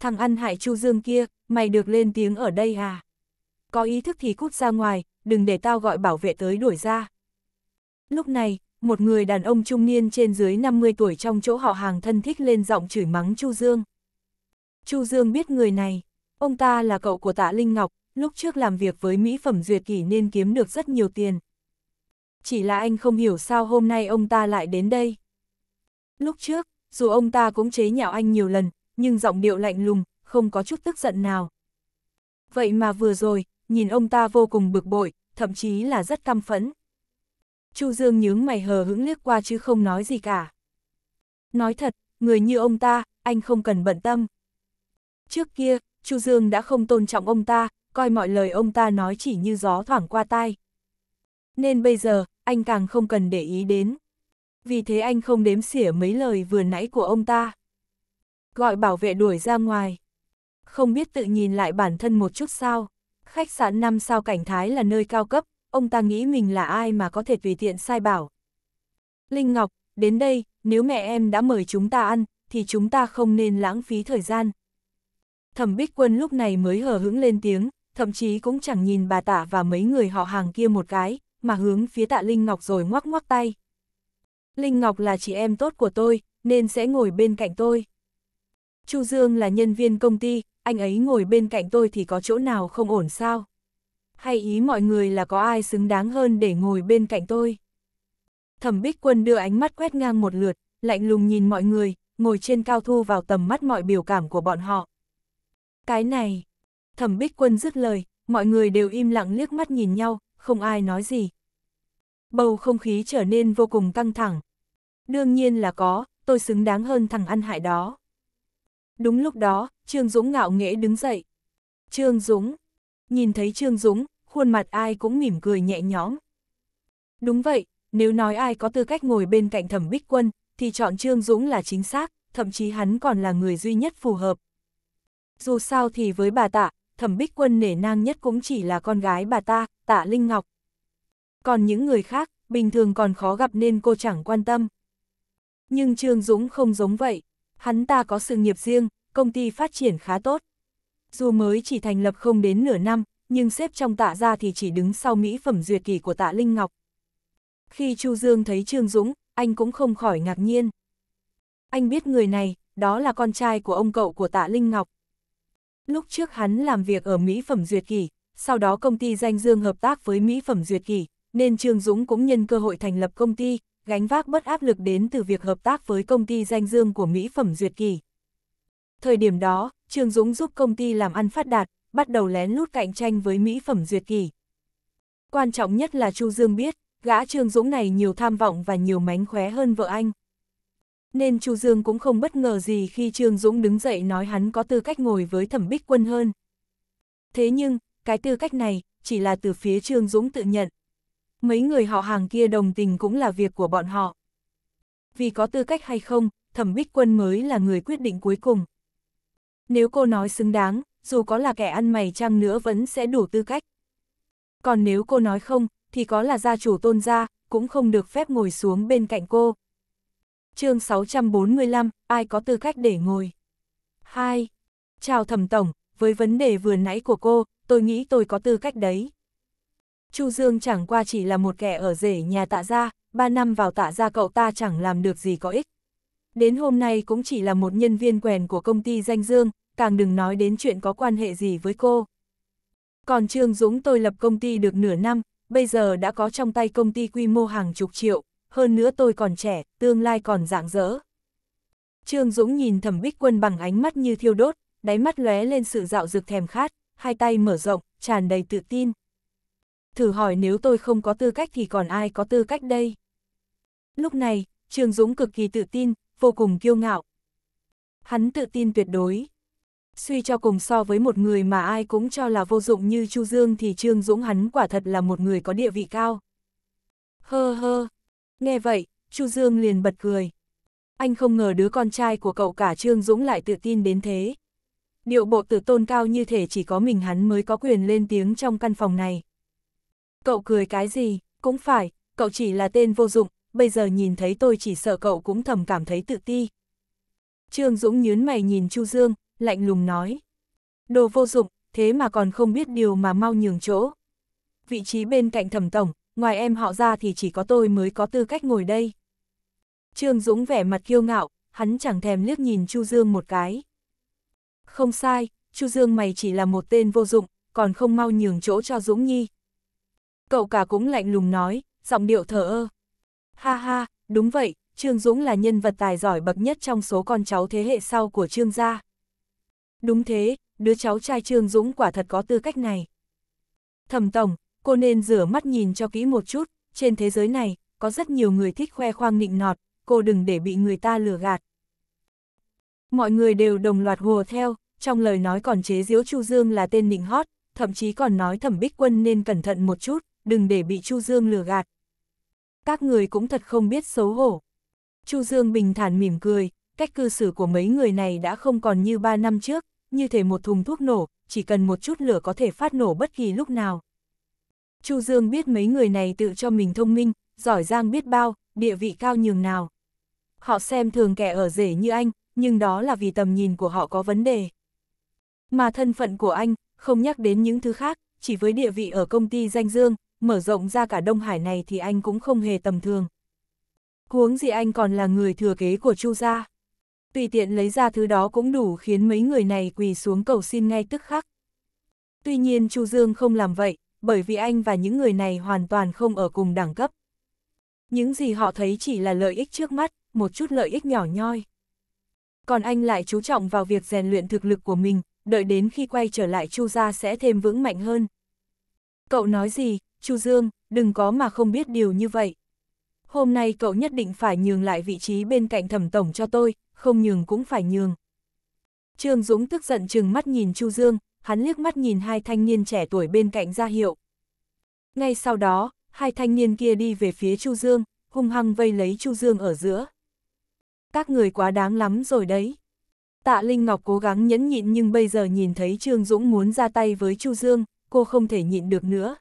Thằng ăn hại Chu Dương kia, mày được lên tiếng ở đây à? Có ý thức thì cút ra ngoài, đừng để tao gọi bảo vệ tới đuổi ra. Lúc này, một người đàn ông trung niên trên dưới 50 tuổi trong chỗ họ hàng thân thích lên giọng chửi mắng Chu Dương. Chu Dương biết người này, ông ta là cậu của tạ Linh Ngọc, lúc trước làm việc với mỹ phẩm duyệt kỷ nên kiếm được rất nhiều tiền. Chỉ là anh không hiểu sao hôm nay ông ta lại đến đây. Lúc trước, dù ông ta cũng chế nhạo anh nhiều lần, nhưng giọng điệu lạnh lùng, không có chút tức giận nào. Vậy mà vừa rồi, nhìn ông ta vô cùng bực bội, thậm chí là rất căm phẫn. Chu Dương nhướng mày hờ hững liếc qua chứ không nói gì cả. Nói thật, người như ông ta, anh không cần bận tâm. Trước kia, Chu Dương đã không tôn trọng ông ta, coi mọi lời ông ta nói chỉ như gió thoảng qua tai. Nên bây giờ, anh càng không cần để ý đến vì thế anh không đếm xỉa mấy lời vừa nãy của ông ta. Gọi bảo vệ đuổi ra ngoài. Không biết tự nhìn lại bản thân một chút sao. Khách sạn 5 sao cảnh thái là nơi cao cấp, ông ta nghĩ mình là ai mà có thể tùy tiện sai bảo. Linh Ngọc, đến đây, nếu mẹ em đã mời chúng ta ăn, thì chúng ta không nên lãng phí thời gian. Thẩm Bích Quân lúc này mới hờ hững lên tiếng, thậm chí cũng chẳng nhìn bà tạ và mấy người họ hàng kia một cái, mà hướng phía tạ Linh Ngọc rồi ngoắc ngoắc tay. Linh Ngọc là chị em tốt của tôi, nên sẽ ngồi bên cạnh tôi. Chu Dương là nhân viên công ty, anh ấy ngồi bên cạnh tôi thì có chỗ nào không ổn sao? Hay ý mọi người là có ai xứng đáng hơn để ngồi bên cạnh tôi? Thẩm Bích Quân đưa ánh mắt quét ngang một lượt, lạnh lùng nhìn mọi người, ngồi trên cao thu vào tầm mắt mọi biểu cảm của bọn họ. Cái này, Thẩm Bích Quân dứt lời, mọi người đều im lặng liếc mắt nhìn nhau, không ai nói gì. Bầu không khí trở nên vô cùng căng thẳng, Đương nhiên là có, tôi xứng đáng hơn thằng ăn hại đó. Đúng lúc đó, Trương Dũng ngạo nghễ đứng dậy. Trương Dũng. Nhìn thấy Trương Dũng, khuôn mặt ai cũng mỉm cười nhẹ nhõm. Đúng vậy, nếu nói ai có tư cách ngồi bên cạnh thẩm bích quân, thì chọn Trương Dũng là chính xác, thậm chí hắn còn là người duy nhất phù hợp. Dù sao thì với bà tạ, thẩm bích quân nể nang nhất cũng chỉ là con gái bà ta, tạ Linh Ngọc. Còn những người khác, bình thường còn khó gặp nên cô chẳng quan tâm. Nhưng Trương Dũng không giống vậy, hắn ta có sự nghiệp riêng, công ty phát triển khá tốt. Dù mới chỉ thành lập không đến nửa năm, nhưng xếp trong tạ ra thì chỉ đứng sau mỹ phẩm duyệt kỳ của tạ Linh Ngọc. Khi Chu Dương thấy Trương Dũng, anh cũng không khỏi ngạc nhiên. Anh biết người này, đó là con trai của ông cậu của tạ Linh Ngọc. Lúc trước hắn làm việc ở Mỹ Phẩm Duyệt Kỳ, sau đó công ty danh dương hợp tác với Mỹ Phẩm Duyệt Kỳ, nên Trương Dũng cũng nhân cơ hội thành lập công ty, gánh vác bất áp lực đến từ việc hợp tác với công ty danh dương của mỹ phẩm Duyệt Kỳ. Thời điểm đó, Trương Dũng giúp công ty làm ăn phát đạt, bắt đầu lén lút cạnh tranh với mỹ phẩm Duyệt Kỳ. Quan trọng nhất là Chu Dương biết, gã Trương Dũng này nhiều tham vọng và nhiều mánh khóe hơn vợ anh. Nên Chu Dương cũng không bất ngờ gì khi Trương Dũng đứng dậy nói hắn có tư cách ngồi với thẩm bích quân hơn. Thế nhưng, cái tư cách này, chỉ là từ phía Trương Dũng tự nhận, mấy người họ hàng kia đồng tình cũng là việc của bọn họ. Vì có tư cách hay không, thẩm bích quân mới là người quyết định cuối cùng. Nếu cô nói xứng đáng, dù có là kẻ ăn mày chăng nữa vẫn sẽ đủ tư cách. Còn nếu cô nói không, thì có là gia chủ tôn gia, cũng không được phép ngồi xuống bên cạnh cô. chương 645, ai có tư cách để ngồi? 2. Chào thẩm tổng, với vấn đề vừa nãy của cô, tôi nghĩ tôi có tư cách đấy. Chu Dương chẳng qua chỉ là một kẻ ở rể nhà tạ gia, ba năm vào tạ gia cậu ta chẳng làm được gì có ích. Đến hôm nay cũng chỉ là một nhân viên quèn của công ty danh Dương, càng đừng nói đến chuyện có quan hệ gì với cô. Còn Trương Dũng tôi lập công ty được nửa năm, bây giờ đã có trong tay công ty quy mô hàng chục triệu, hơn nữa tôi còn trẻ, tương lai còn rạng rỡ. Trương Dũng nhìn thẩm bích quân bằng ánh mắt như thiêu đốt, đáy mắt lóe lên sự dạo dực thèm khát, hai tay mở rộng, tràn đầy tự tin thử hỏi nếu tôi không có tư cách thì còn ai có tư cách đây? Lúc này, trương Dũng cực kỳ tự tin, vô cùng kiêu ngạo. Hắn tự tin tuyệt đối. Suy cho cùng so với một người mà ai cũng cho là vô dụng như Chu Dương thì Trương Dũng hắn quả thật là một người có địa vị cao. Hơ hơ. Nghe vậy, Chu Dương liền bật cười. Anh không ngờ đứa con trai của cậu cả Trương Dũng lại tự tin đến thế. Điệu bộ tự tôn cao như thể chỉ có mình hắn mới có quyền lên tiếng trong căn phòng này cậu cười cái gì, cũng phải, cậu chỉ là tên vô dụng, bây giờ nhìn thấy tôi chỉ sợ cậu cũng thầm cảm thấy tự ti. Trương Dũng nhớn mày nhìn Chu Dương, lạnh lùng nói. Đồ vô dụng, thế mà còn không biết điều mà mau nhường chỗ. Vị trí bên cạnh thẩm tổng, ngoài em họ ra thì chỉ có tôi mới có tư cách ngồi đây. Trương Dũng vẻ mặt kiêu ngạo, hắn chẳng thèm liếc nhìn Chu Dương một cái. Không sai, Chu Dương mày chỉ là một tên vô dụng, còn không mau nhường chỗ cho Dũng Nhi, Cậu cả cũng lạnh lùng nói, giọng điệu thờ ơ. Ha ha, đúng vậy, Trương Dũng là nhân vật tài giỏi bậc nhất trong số con cháu thế hệ sau của Trương gia. Đúng thế, đứa cháu trai Trương Dũng quả thật có tư cách này. Thẩm Tổng, cô nên rửa mắt nhìn cho kỹ một chút, trên thế giới này, có rất nhiều người thích khoe khoang nịnh nọt, cô đừng để bị người ta lừa gạt. Mọi người đều đồng loạt hùa theo, trong lời nói còn chế diếu Chu Dương là tên nịnh hót, thậm chí còn nói Thẩm Bích Quân nên cẩn thận một chút, đừng để bị Chu Dương lừa gạt. Các người cũng thật không biết xấu hổ. Chu Dương bình thản mỉm cười, cách cư xử của mấy người này đã không còn như ba năm trước, như thể một thùng thuốc nổ, chỉ cần một chút lửa có thể phát nổ bất kỳ lúc nào. Chu Dương biết mấy người này tự cho mình thông minh, giỏi giang biết bao, địa vị cao nhường nào. Họ xem thường kẻ ở rể như anh, nhưng đó là vì tầm nhìn của họ có vấn đề. Mà thân phận của anh, không nhắc đến những thứ khác, chỉ với địa vị ở công ty danh dương, mở rộng ra cả Đông Hải này thì anh cũng không hề tầm thường. Huống gì anh còn là người thừa kế của Chu gia. Tùy tiện lấy ra thứ đó cũng đủ khiến mấy người này quỳ xuống cầu xin ngay tức khắc. Tuy nhiên Chu Dương không làm vậy, bởi vì anh và những người này hoàn toàn không ở cùng đẳng cấp. Những gì họ thấy chỉ là lợi ích trước mắt, một chút lợi ích nhỏ nhoi. Còn anh lại chú trọng vào việc rèn luyện thực lực của mình, đợi đến khi quay trở lại Chu gia sẽ thêm vững mạnh hơn. Cậu nói gì, Chu Dương, đừng có mà không biết điều như vậy. Hôm nay cậu nhất định phải nhường lại vị trí bên cạnh thẩm tổng cho tôi, không nhường cũng phải nhường. Trương Dũng tức giận chừng mắt nhìn Chu Dương, hắn liếc mắt nhìn hai thanh niên trẻ tuổi bên cạnh ra hiệu. Ngay sau đó, hai thanh niên kia đi về phía Chu Dương, hung hăng vây lấy Chu Dương ở giữa. Các người quá đáng lắm rồi đấy. Tạ Linh Ngọc cố gắng nhẫn nhịn nhưng bây giờ nhìn thấy Trương Dũng muốn ra tay với Chu Dương, cô không thể nhịn được nữa.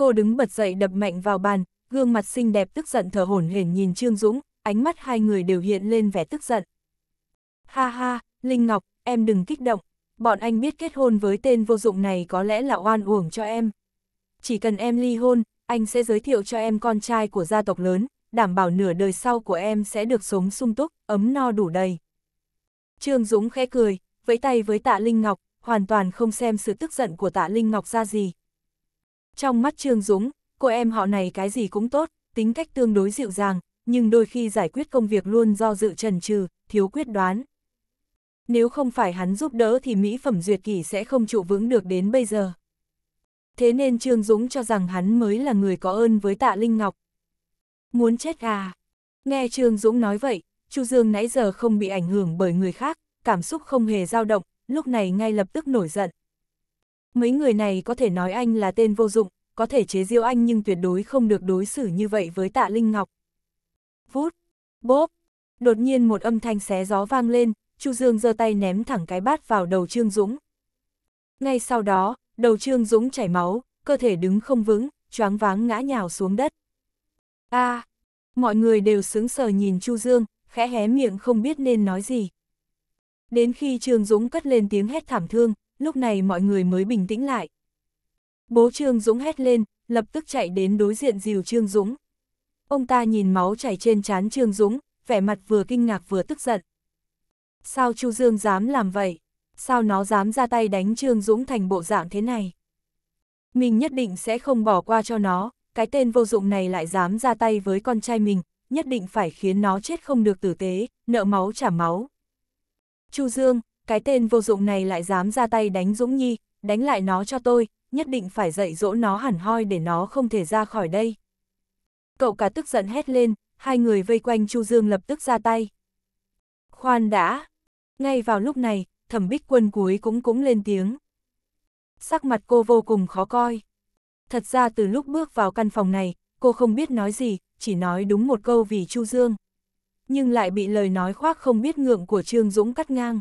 Cô đứng bật dậy đập mạnh vào bàn, gương mặt xinh đẹp tức giận thở hổn hển nhìn Trương Dũng, ánh mắt hai người đều hiện lên vẻ tức giận. Ha ha, Linh Ngọc, em đừng kích động, bọn anh biết kết hôn với tên vô dụng này có lẽ là oan uổng cho em. Chỉ cần em ly hôn, anh sẽ giới thiệu cho em con trai của gia tộc lớn, đảm bảo nửa đời sau của em sẽ được sống sung túc, ấm no đủ đầy. Trương Dũng khẽ cười, vẫy tay với tạ Linh Ngọc, hoàn toàn không xem sự tức giận của tạ Linh Ngọc ra gì. Trong mắt Trương Dũng, cô em họ này cái gì cũng tốt, tính cách tương đối dịu dàng, nhưng đôi khi giải quyết công việc luôn do dự trần trừ, thiếu quyết đoán. Nếu không phải hắn giúp đỡ thì mỹ phẩm duyệt kỷ sẽ không trụ vững được đến bây giờ. Thế nên Trương Dũng cho rằng hắn mới là người có ơn với tạ Linh Ngọc. Muốn chết gà Nghe Trương Dũng nói vậy, Chu Dương nãy giờ không bị ảnh hưởng bởi người khác, cảm xúc không hề dao động, lúc này ngay lập tức nổi giận. Mấy người này có thể nói anh là tên vô dụng, có thể chế giễu anh nhưng tuyệt đối không được đối xử như vậy với tạ Linh Ngọc. Vút, bóp, đột nhiên một âm thanh xé gió vang lên, Chu Dương giơ tay ném thẳng cái bát vào đầu Trương Dũng. Ngay sau đó, đầu Trương Dũng chảy máu, cơ thể đứng không vững, choáng váng ngã nhào xuống đất. A, à, mọi người đều sững sờ nhìn Chu Dương, khẽ hé miệng không biết nên nói gì. Đến khi Trương Dũng cất lên tiếng hét thảm thương, lúc này mọi người mới bình tĩnh lại. Bố Trương Dũng hét lên, lập tức chạy đến đối diện dìu Trương Dũng. Ông ta nhìn máu chảy trên trán Trương Dũng, vẻ mặt vừa kinh ngạc vừa tức giận. Sao Chu Dương dám làm vậy? Sao nó dám ra tay đánh Trương Dũng thành bộ dạng thế này? Mình nhất định sẽ không bỏ qua cho nó, cái tên vô dụng này lại dám ra tay với con trai mình, nhất định phải khiến nó chết không được tử tế, nợ máu trả máu. Chu Dương, cái tên vô dụng này lại dám ra tay đánh Dũng Nhi, đánh lại nó cho tôi, nhất định phải dạy dỗ nó hẳn hoi để nó không thể ra khỏi đây. Cậu cả tức giận hét lên, hai người vây quanh Chu Dương lập tức ra tay. Khoan đã! Ngay vào lúc này, thẩm bích quân cuối cũng cũng lên tiếng. Sắc mặt cô vô cùng khó coi. Thật ra từ lúc bước vào căn phòng này, cô không biết nói gì, chỉ nói đúng một câu vì Chu Dương. Nhưng lại bị lời nói khoác không biết ngượng của Trương Dũng cắt ngang.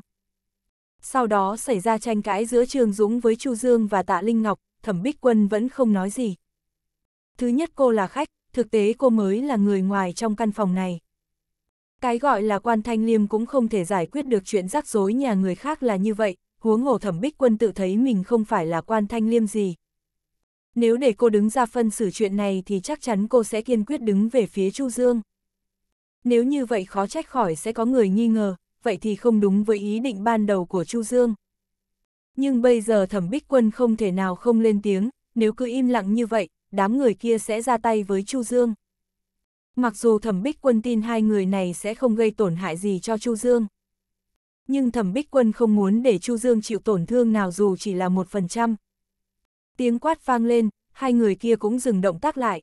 Sau đó xảy ra tranh cãi giữa Trương Dũng với Chu Dương và Tạ Linh Ngọc, Thẩm Bích Quân vẫn không nói gì. Thứ nhất cô là khách, thực tế cô mới là người ngoài trong căn phòng này. Cái gọi là quan thanh liêm cũng không thể giải quyết được chuyện rắc rối nhà người khác là như vậy, huống hồ Thẩm Bích Quân tự thấy mình không phải là quan thanh liêm gì. Nếu để cô đứng ra phân xử chuyện này thì chắc chắn cô sẽ kiên quyết đứng về phía Chu Dương. Nếu như vậy khó trách khỏi sẽ có người nghi ngờ, vậy thì không đúng với ý định ban đầu của Chu Dương. Nhưng bây giờ thẩm bích quân không thể nào không lên tiếng, nếu cứ im lặng như vậy, đám người kia sẽ ra tay với Chu Dương. Mặc dù thẩm bích quân tin hai người này sẽ không gây tổn hại gì cho Chu Dương. Nhưng thẩm bích quân không muốn để Chu Dương chịu tổn thương nào dù chỉ là một phần trăm. Tiếng quát vang lên, hai người kia cũng dừng động tác lại.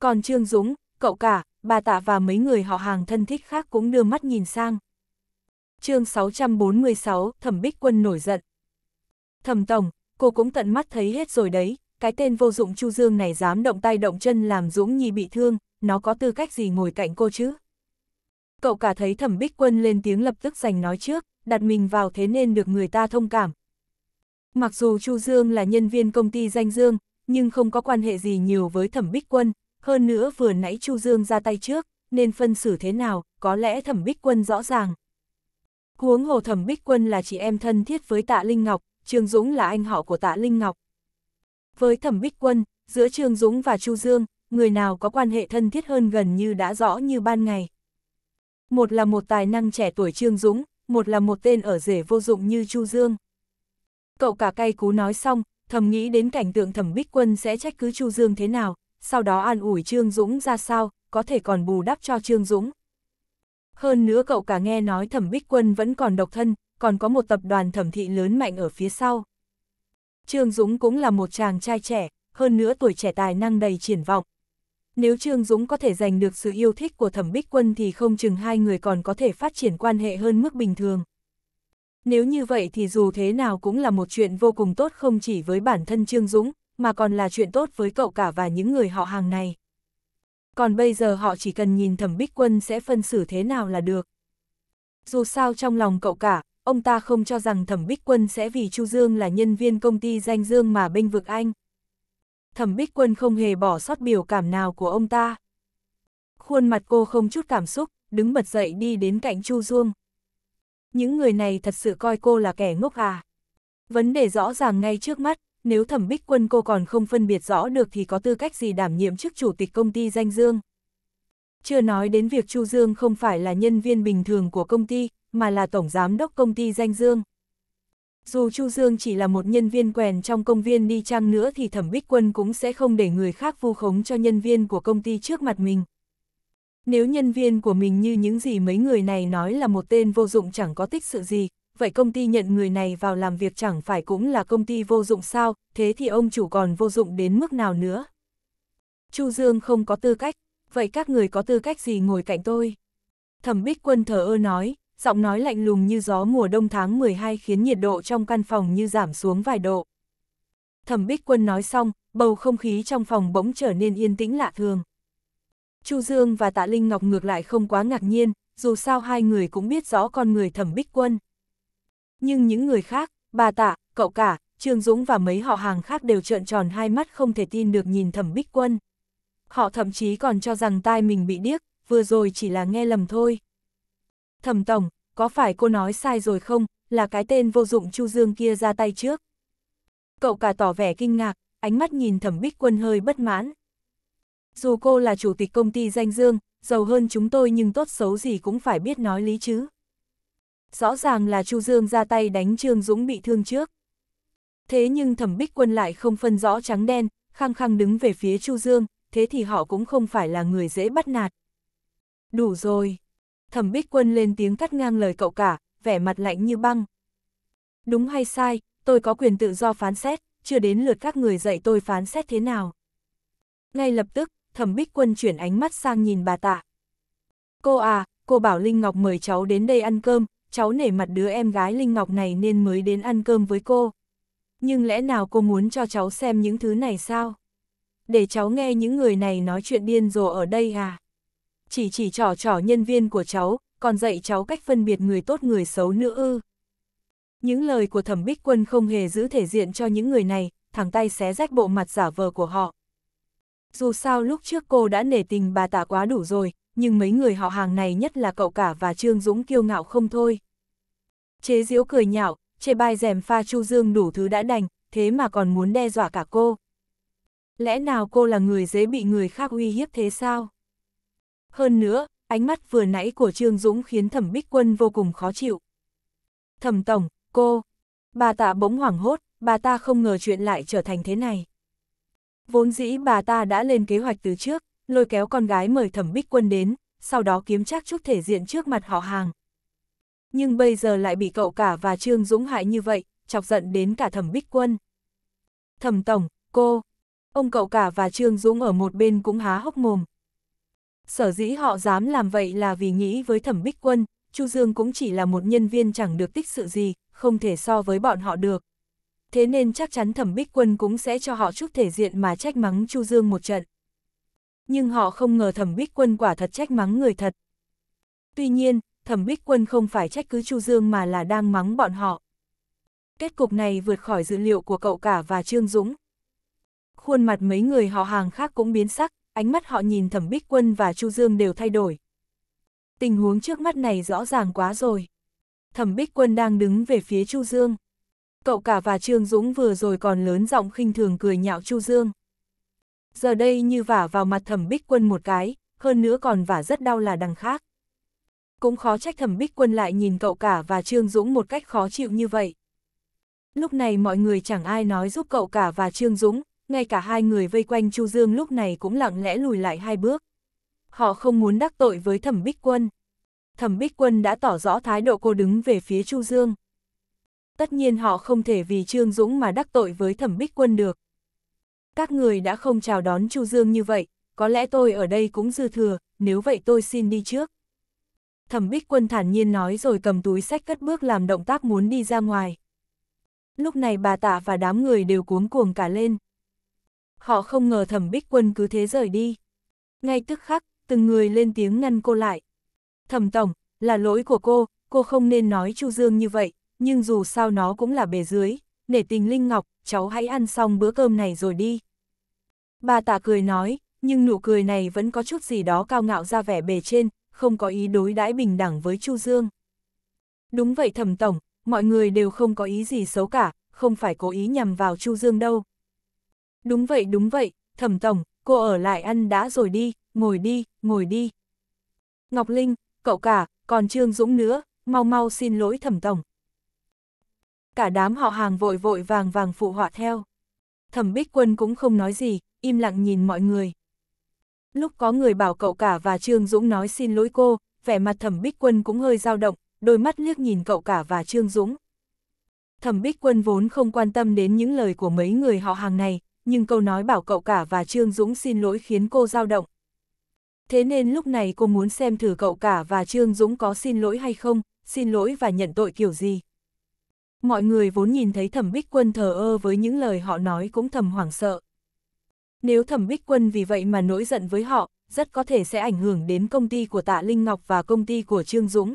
Còn Trương Dũng, cậu cả, bà tạ và mấy người họ hàng thân thích khác cũng đưa mắt nhìn sang chương 646, Thẩm Bích Quân nổi giận. Thẩm Tổng, cô cũng tận mắt thấy hết rồi đấy, cái tên vô dụng Chu Dương này dám động tay động chân làm Dũng Nhi bị thương, nó có tư cách gì ngồi cạnh cô chứ? Cậu cả thấy Thẩm Bích Quân lên tiếng lập tức giành nói trước, đặt mình vào thế nên được người ta thông cảm. Mặc dù Chu Dương là nhân viên công ty danh Dương, nhưng không có quan hệ gì nhiều với Thẩm Bích Quân, hơn nữa vừa nãy Chu Dương ra tay trước, nên phân xử thế nào, có lẽ Thẩm Bích Quân rõ ràng, Huống hồ thẩm Bích Quân là chị em thân thiết với tạ Linh Ngọc, Trương Dũng là anh họ của tạ Linh Ngọc. Với thẩm Bích Quân, giữa Trương Dũng và Chu Dương, người nào có quan hệ thân thiết hơn gần như đã rõ như ban ngày. Một là một tài năng trẻ tuổi Trương Dũng, một là một tên ở rể vô dụng như Chu Dương. Cậu cả cay cú nói xong, thầm nghĩ đến cảnh tượng thẩm Bích Quân sẽ trách cứ Chu Dương thế nào, sau đó an ủi Trương Dũng ra sao, có thể còn bù đắp cho Trương Dũng. Hơn nữa cậu cả nghe nói thẩm bích quân vẫn còn độc thân, còn có một tập đoàn thẩm thị lớn mạnh ở phía sau. Trương Dũng cũng là một chàng trai trẻ, hơn nữa tuổi trẻ tài năng đầy triển vọng. Nếu Trương Dũng có thể giành được sự yêu thích của thẩm bích quân thì không chừng hai người còn có thể phát triển quan hệ hơn mức bình thường. Nếu như vậy thì dù thế nào cũng là một chuyện vô cùng tốt không chỉ với bản thân Trương Dũng, mà còn là chuyện tốt với cậu cả và những người họ hàng này còn bây giờ họ chỉ cần nhìn thẩm bích quân sẽ phân xử thế nào là được. Dù sao trong lòng cậu cả, ông ta không cho rằng thẩm bích quân sẽ vì Chu Dương là nhân viên công ty danh Dương mà bênh vực anh. Thẩm bích quân không hề bỏ sót biểu cảm nào của ông ta. Khuôn mặt cô không chút cảm xúc, đứng bật dậy đi đến cạnh Chu Dương. Những người này thật sự coi cô là kẻ ngốc à. Vấn đề rõ ràng ngay trước mắt, nếu thẩm bích quân cô còn không phân biệt rõ được thì có tư cách gì đảm nhiệm chức chủ tịch công ty danh dương. Chưa nói đến việc Chu Dương không phải là nhân viên bình thường của công ty, mà là tổng giám đốc công ty danh dương. Dù Chu Dương chỉ là một nhân viên quèn trong công viên đi chăng nữa thì thẩm bích quân cũng sẽ không để người khác vu khống cho nhân viên của công ty trước mặt mình. Nếu nhân viên của mình như những gì mấy người này nói là một tên vô dụng chẳng có tích sự gì, vậy công ty nhận người này vào làm việc chẳng phải cũng là công ty vô dụng sao, thế thì ông chủ còn vô dụng đến mức nào nữa. Chu Dương không có tư cách, vậy các người có tư cách gì ngồi cạnh tôi? Thẩm Bích Quân thờ ơ nói, giọng nói lạnh lùng như gió mùa đông tháng 12 khiến nhiệt độ trong căn phòng như giảm xuống vài độ. Thẩm Bích Quân nói xong, bầu không khí trong phòng bỗng trở nên yên tĩnh lạ thường. Chu Dương và Tạ Linh Ngọc ngược lại không quá ngạc nhiên, dù sao hai người cũng biết rõ con người Thẩm Bích Quân. Nhưng những người khác, bà tạ, cậu cả, Trương Dũng và mấy họ hàng khác đều trợn tròn hai mắt không thể tin được nhìn thẩm bích quân. Họ thậm chí còn cho rằng tai mình bị điếc, vừa rồi chỉ là nghe lầm thôi. Thẩm Tổng, có phải cô nói sai rồi không, là cái tên vô dụng Chu Dương kia ra tay trước. Cậu cả tỏ vẻ kinh ngạc, ánh mắt nhìn thẩm bích quân hơi bất mãn. Dù cô là chủ tịch công ty danh dương, giàu hơn chúng tôi nhưng tốt xấu gì cũng phải biết nói lý chứ rõ ràng là Chu Dương ra tay đánh Trương Dũng bị thương trước. Thế nhưng thẩm bích quân lại không phân rõ trắng đen, khăng khăng đứng về phía Chu Dương, thế thì họ cũng không phải là người dễ bắt nạt. Đủ rồi. Thẩm bích quân lên tiếng cắt ngang lời cậu cả, vẻ mặt lạnh như băng. Đúng hay sai, tôi có quyền tự do phán xét, chưa đến lượt các người dạy tôi phán xét thế nào. Ngay lập tức, thẩm bích quân chuyển ánh mắt sang nhìn bà tạ. Cô à, cô bảo Linh Ngọc mời cháu đến đây ăn cơm, cháu nể mặt đứa em gái Linh Ngọc này nên mới đến ăn cơm với cô. Nhưng lẽ nào cô muốn cho cháu xem những thứ này sao? Để cháu nghe những người này nói chuyện điên rồ ở đây à? Chỉ chỉ trò trò nhân viên của cháu, còn dạy cháu cách phân biệt người tốt người xấu nữa ư. Những lời của thẩm bích quân không hề giữ thể diện cho những người này, thẳng tay xé rách bộ mặt giả vờ của họ. Dù sao lúc trước cô đã nể tình bà tạ quá đủ rồi, nhưng mấy người họ hàng này nhất là cậu cả và Trương Dũng kiêu ngạo không thôi chế diễu cười nhạo, chê bai rèm pha Chu Dương đủ thứ đã đành, thế mà còn muốn đe dọa cả cô. Lẽ nào cô là người dễ bị người khác uy hiếp thế sao? Hơn nữa, ánh mắt vừa nãy của Trương Dũng khiến Thẩm Bích Quân vô cùng khó chịu. Thẩm Tổng, cô, bà tạ bỗng hoảng hốt, bà ta không ngờ chuyện lại trở thành thế này. Vốn dĩ bà ta đã lên kế hoạch từ trước, lôi kéo con gái mời Thẩm Bích Quân đến, sau đó kiếm chắc chút thể diện trước mặt họ hàng, nhưng bây giờ lại bị cậu cả và Trương Dũng hại như vậy, chọc giận đến cả thẩm bích quân. Thẩm tổng, cô, ông cậu cả và Trương Dũng ở một bên cũng há hốc mồm. Sở dĩ họ dám làm vậy là vì nghĩ với thẩm bích quân, Chu Dương cũng chỉ là một nhân viên chẳng được tích sự gì, không thể so với bọn họ được. Thế nên chắc chắn thẩm bích quân cũng sẽ cho họ chút thể diện mà trách mắng Chu Dương một trận. Nhưng họ không ngờ thẩm bích quân quả thật trách mắng người thật. Tuy nhiên, thẩm bích quân không phải trách cứ Chu Dương mà là đang mắng bọn họ. Kết cục này vượt khỏi dữ liệu của cậu cả và Trương Dũng. Khuôn mặt mấy người họ hàng khác cũng biến sắc, ánh mắt họ nhìn thẩm bích quân và Chu Dương đều thay đổi. Tình huống trước mắt này rõ ràng quá rồi. Thẩm bích quân đang đứng về phía Chu Dương. Cậu cả và Trương Dũng vừa rồi còn lớn giọng khinh thường cười nhạo Chu Dương. Giờ đây như vả vào mặt thẩm bích quân một cái, hơn nữa còn vả rất đau là đằng khác cũng khó trách thẩm bích quân lại nhìn cậu cả và Trương Dũng một cách khó chịu như vậy. Lúc này mọi người chẳng ai nói giúp cậu cả và Trương Dũng, ngay cả hai người vây quanh Chu Dương lúc này cũng lặng lẽ lùi lại hai bước. Họ không muốn đắc tội với thẩm bích quân. Thẩm bích quân đã tỏ rõ thái độ cô đứng về phía Chu Dương. Tất nhiên họ không thể vì Trương Dũng mà đắc tội với thẩm bích quân được. Các người đã không chào đón Chu Dương như vậy, có lẽ tôi ở đây cũng dư thừa, nếu vậy tôi xin đi trước thẩm bích quân thản nhiên nói rồi cầm túi sách cất bước làm động tác muốn đi ra ngoài. Lúc này bà tạ và đám người đều cuống cuồng cả lên. Họ không ngờ thẩm bích quân cứ thế rời đi. Ngay tức khắc, từng người lên tiếng ngăn cô lại. Thẩm tổng, là lỗi của cô, cô không nên nói Chu Dương như vậy, nhưng dù sao nó cũng là bề dưới, nể tình Linh Ngọc, cháu hãy ăn xong bữa cơm này rồi đi. Bà tạ cười nói, nhưng nụ cười này vẫn có chút gì đó cao ngạo ra vẻ bề trên, không có ý đối đãi bình đẳng với Chu Dương. Đúng vậy thẩm tổng, mọi người đều không có ý gì xấu cả, không phải cố ý nhằm vào Chu Dương đâu. Đúng vậy đúng vậy, thẩm tổng, cô ở lại ăn đã rồi đi, ngồi đi, ngồi đi. Ngọc Linh, cậu cả, còn Trương Dũng nữa, mau mau xin lỗi thẩm tổng. Cả đám họ hàng vội vội vàng vàng phụ họa theo. Thẩm Bích Quân cũng không nói gì, im lặng nhìn mọi người. Lúc có người bảo cậu cả và Trương Dũng nói xin lỗi cô, vẻ mặt thẩm bích quân cũng hơi dao động, đôi mắt liếc nhìn cậu cả và Trương Dũng. Thẩm bích quân vốn không quan tâm đến những lời của mấy người họ hàng này, nhưng câu nói bảo cậu cả và Trương Dũng xin lỗi khiến cô dao động. Thế nên lúc này cô muốn xem thử cậu cả và Trương Dũng có xin lỗi hay không, xin lỗi và nhận tội kiểu gì. Mọi người vốn nhìn thấy thẩm bích quân thờ ơ với những lời họ nói cũng thầm hoảng sợ. Nếu thẩm bích quân vì vậy mà nổi giận với họ, rất có thể sẽ ảnh hưởng đến công ty của tạ Linh Ngọc và công ty của Trương Dũng.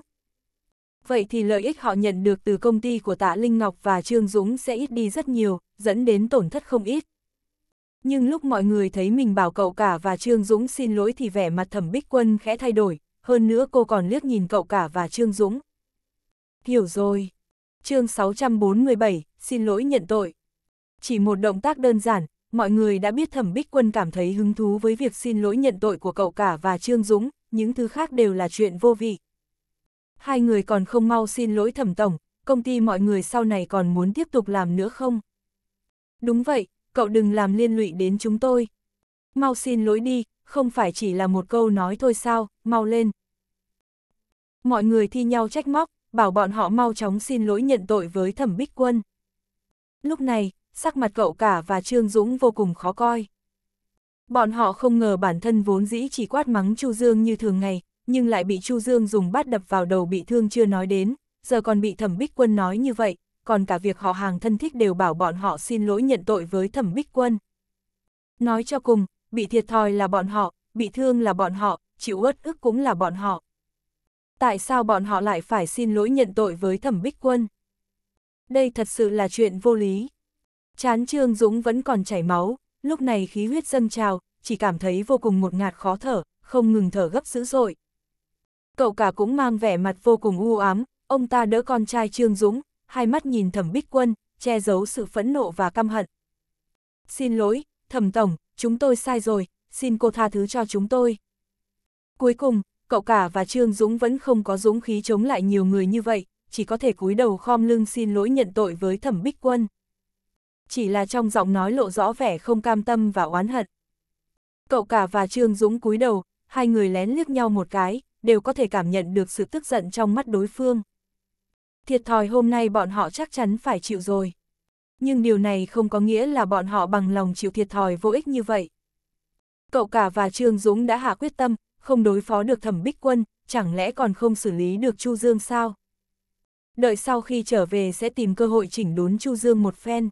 Vậy thì lợi ích họ nhận được từ công ty của tạ Linh Ngọc và Trương Dũng sẽ ít đi rất nhiều, dẫn đến tổn thất không ít. Nhưng lúc mọi người thấy mình bảo cậu cả và Trương Dũng xin lỗi thì vẻ mặt thẩm bích quân khẽ thay đổi, hơn nữa cô còn liếc nhìn cậu cả và Trương Dũng. Hiểu rồi. mươi 647, xin lỗi nhận tội. Chỉ một động tác đơn giản, mọi người đã biết thẩm bích quân cảm thấy hứng thú với việc xin lỗi nhận tội của cậu cả và Trương Dũng, những thứ khác đều là chuyện vô vị. Hai người còn không mau xin lỗi thẩm tổng, công ty mọi người sau này còn muốn tiếp tục làm nữa không? Đúng vậy, cậu đừng làm liên lụy đến chúng tôi. Mau xin lỗi đi, không phải chỉ là một câu nói thôi sao, mau lên. Mọi người thi nhau trách móc, bảo bọn họ mau chóng xin lỗi nhận tội với thẩm bích quân. Lúc này, sắc mặt cậu cả và Trương Dũng vô cùng khó coi. Bọn họ không ngờ bản thân vốn dĩ chỉ quát mắng Chu Dương như thường ngày, nhưng lại bị Chu Dương dùng bát đập vào đầu bị thương chưa nói đến, giờ còn bị thẩm bích quân nói như vậy, còn cả việc họ hàng thân thích đều bảo bọn họ xin lỗi nhận tội với thẩm bích quân. Nói cho cùng, bị thiệt thòi là bọn họ, bị thương là bọn họ, chịu uất ức cũng là bọn họ. Tại sao bọn họ lại phải xin lỗi nhận tội với thẩm bích quân? Đây thật sự là chuyện vô lý. Chán Trương Dũng vẫn còn chảy máu, lúc này khí huyết dâng trào, chỉ cảm thấy vô cùng một ngạt khó thở, không ngừng thở gấp dữ dội. Cậu cả cũng mang vẻ mặt vô cùng u ám, ông ta đỡ con trai Trương Dũng, hai mắt nhìn thẩm bích quân, che giấu sự phẫn nộ và căm hận. Xin lỗi, thẩm tổng, chúng tôi sai rồi, xin cô tha thứ cho chúng tôi. Cuối cùng, cậu cả và Trương Dũng vẫn không có dũng khí chống lại nhiều người như vậy, chỉ có thể cúi đầu khom lưng xin lỗi nhận tội với thẩm bích quân chỉ là trong giọng nói lộ rõ vẻ không cam tâm và oán hận. Cậu cả và Trương Dũng cúi đầu, hai người lén liếc nhau một cái, đều có thể cảm nhận được sự tức giận trong mắt đối phương. Thiệt thòi hôm nay bọn họ chắc chắn phải chịu rồi. Nhưng điều này không có nghĩa là bọn họ bằng lòng chịu thiệt thòi vô ích như vậy. Cậu cả và Trương Dũng đã hạ quyết tâm, không đối phó được thẩm bích quân, chẳng lẽ còn không xử lý được Chu Dương sao? Đợi sau khi trở về sẽ tìm cơ hội chỉnh đốn Chu Dương một phen.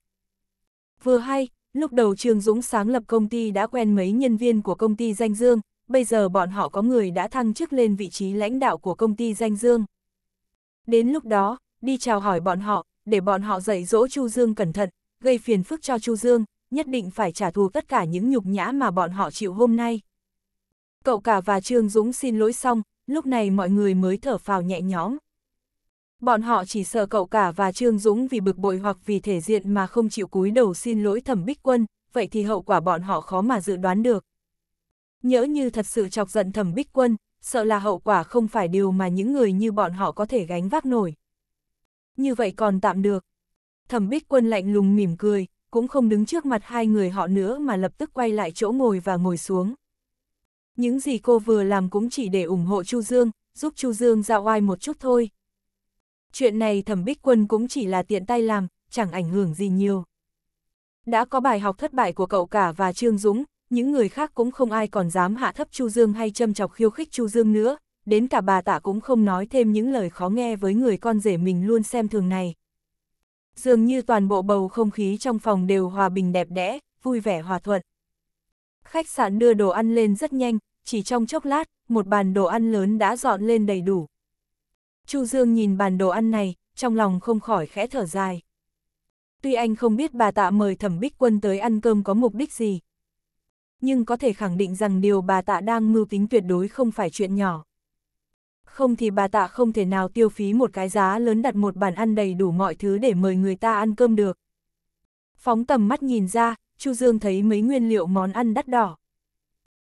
Vừa hay, lúc đầu Trương Dũng sáng lập công ty đã quen mấy nhân viên của công ty Danh Dương, bây giờ bọn họ có người đã thăng chức lên vị trí lãnh đạo của công ty Danh Dương. Đến lúc đó, đi chào hỏi bọn họ, để bọn họ dạy dỗ Chu Dương cẩn thận, gây phiền phức cho Chu Dương, nhất định phải trả thù tất cả những nhục nhã mà bọn họ chịu hôm nay. Cậu cả và Trương Dũng xin lỗi xong, lúc này mọi người mới thở phào nhẹ nhõm bọn họ chỉ sợ cậu cả và Trương Dũng vì bực bội hoặc vì thể diện mà không chịu cúi đầu xin lỗi thẩm bích quân, vậy thì hậu quả bọn họ khó mà dự đoán được. Nhỡ như thật sự chọc giận thẩm bích quân, sợ là hậu quả không phải điều mà những người như bọn họ có thể gánh vác nổi. Như vậy còn tạm được. Thẩm bích quân lạnh lùng mỉm cười, cũng không đứng trước mặt hai người họ nữa mà lập tức quay lại chỗ ngồi và ngồi xuống. Những gì cô vừa làm cũng chỉ để ủng hộ Chu Dương, giúp Chu Dương ra oai một chút thôi. Chuyện này thẩm bích quân cũng chỉ là tiện tay làm, chẳng ảnh hưởng gì nhiều. Đã có bài học thất bại của cậu cả và Trương Dũng, những người khác cũng không ai còn dám hạ thấp Chu Dương hay châm chọc khiêu khích Chu Dương nữa, đến cả bà tạ cũng không nói thêm những lời khó nghe với người con rể mình luôn xem thường này. Dường như toàn bộ bầu không khí trong phòng đều hòa bình đẹp đẽ, vui vẻ hòa thuận. Khách sạn đưa đồ ăn lên rất nhanh, chỉ trong chốc lát, một bàn đồ ăn lớn đã dọn lên đầy đủ, Chu Dương nhìn bản đồ ăn này, trong lòng không khỏi khẽ thở dài. Tuy anh không biết bà tạ mời thẩm bích quân tới ăn cơm có mục đích gì, nhưng có thể khẳng định rằng điều bà tạ đang mưu tính tuyệt đối không phải chuyện nhỏ. Không thì bà tạ không thể nào tiêu phí một cái giá lớn đặt một bàn ăn đầy đủ mọi thứ để mời người ta ăn cơm được. Phóng tầm mắt nhìn ra, Chu Dương thấy mấy nguyên liệu món ăn đắt đỏ.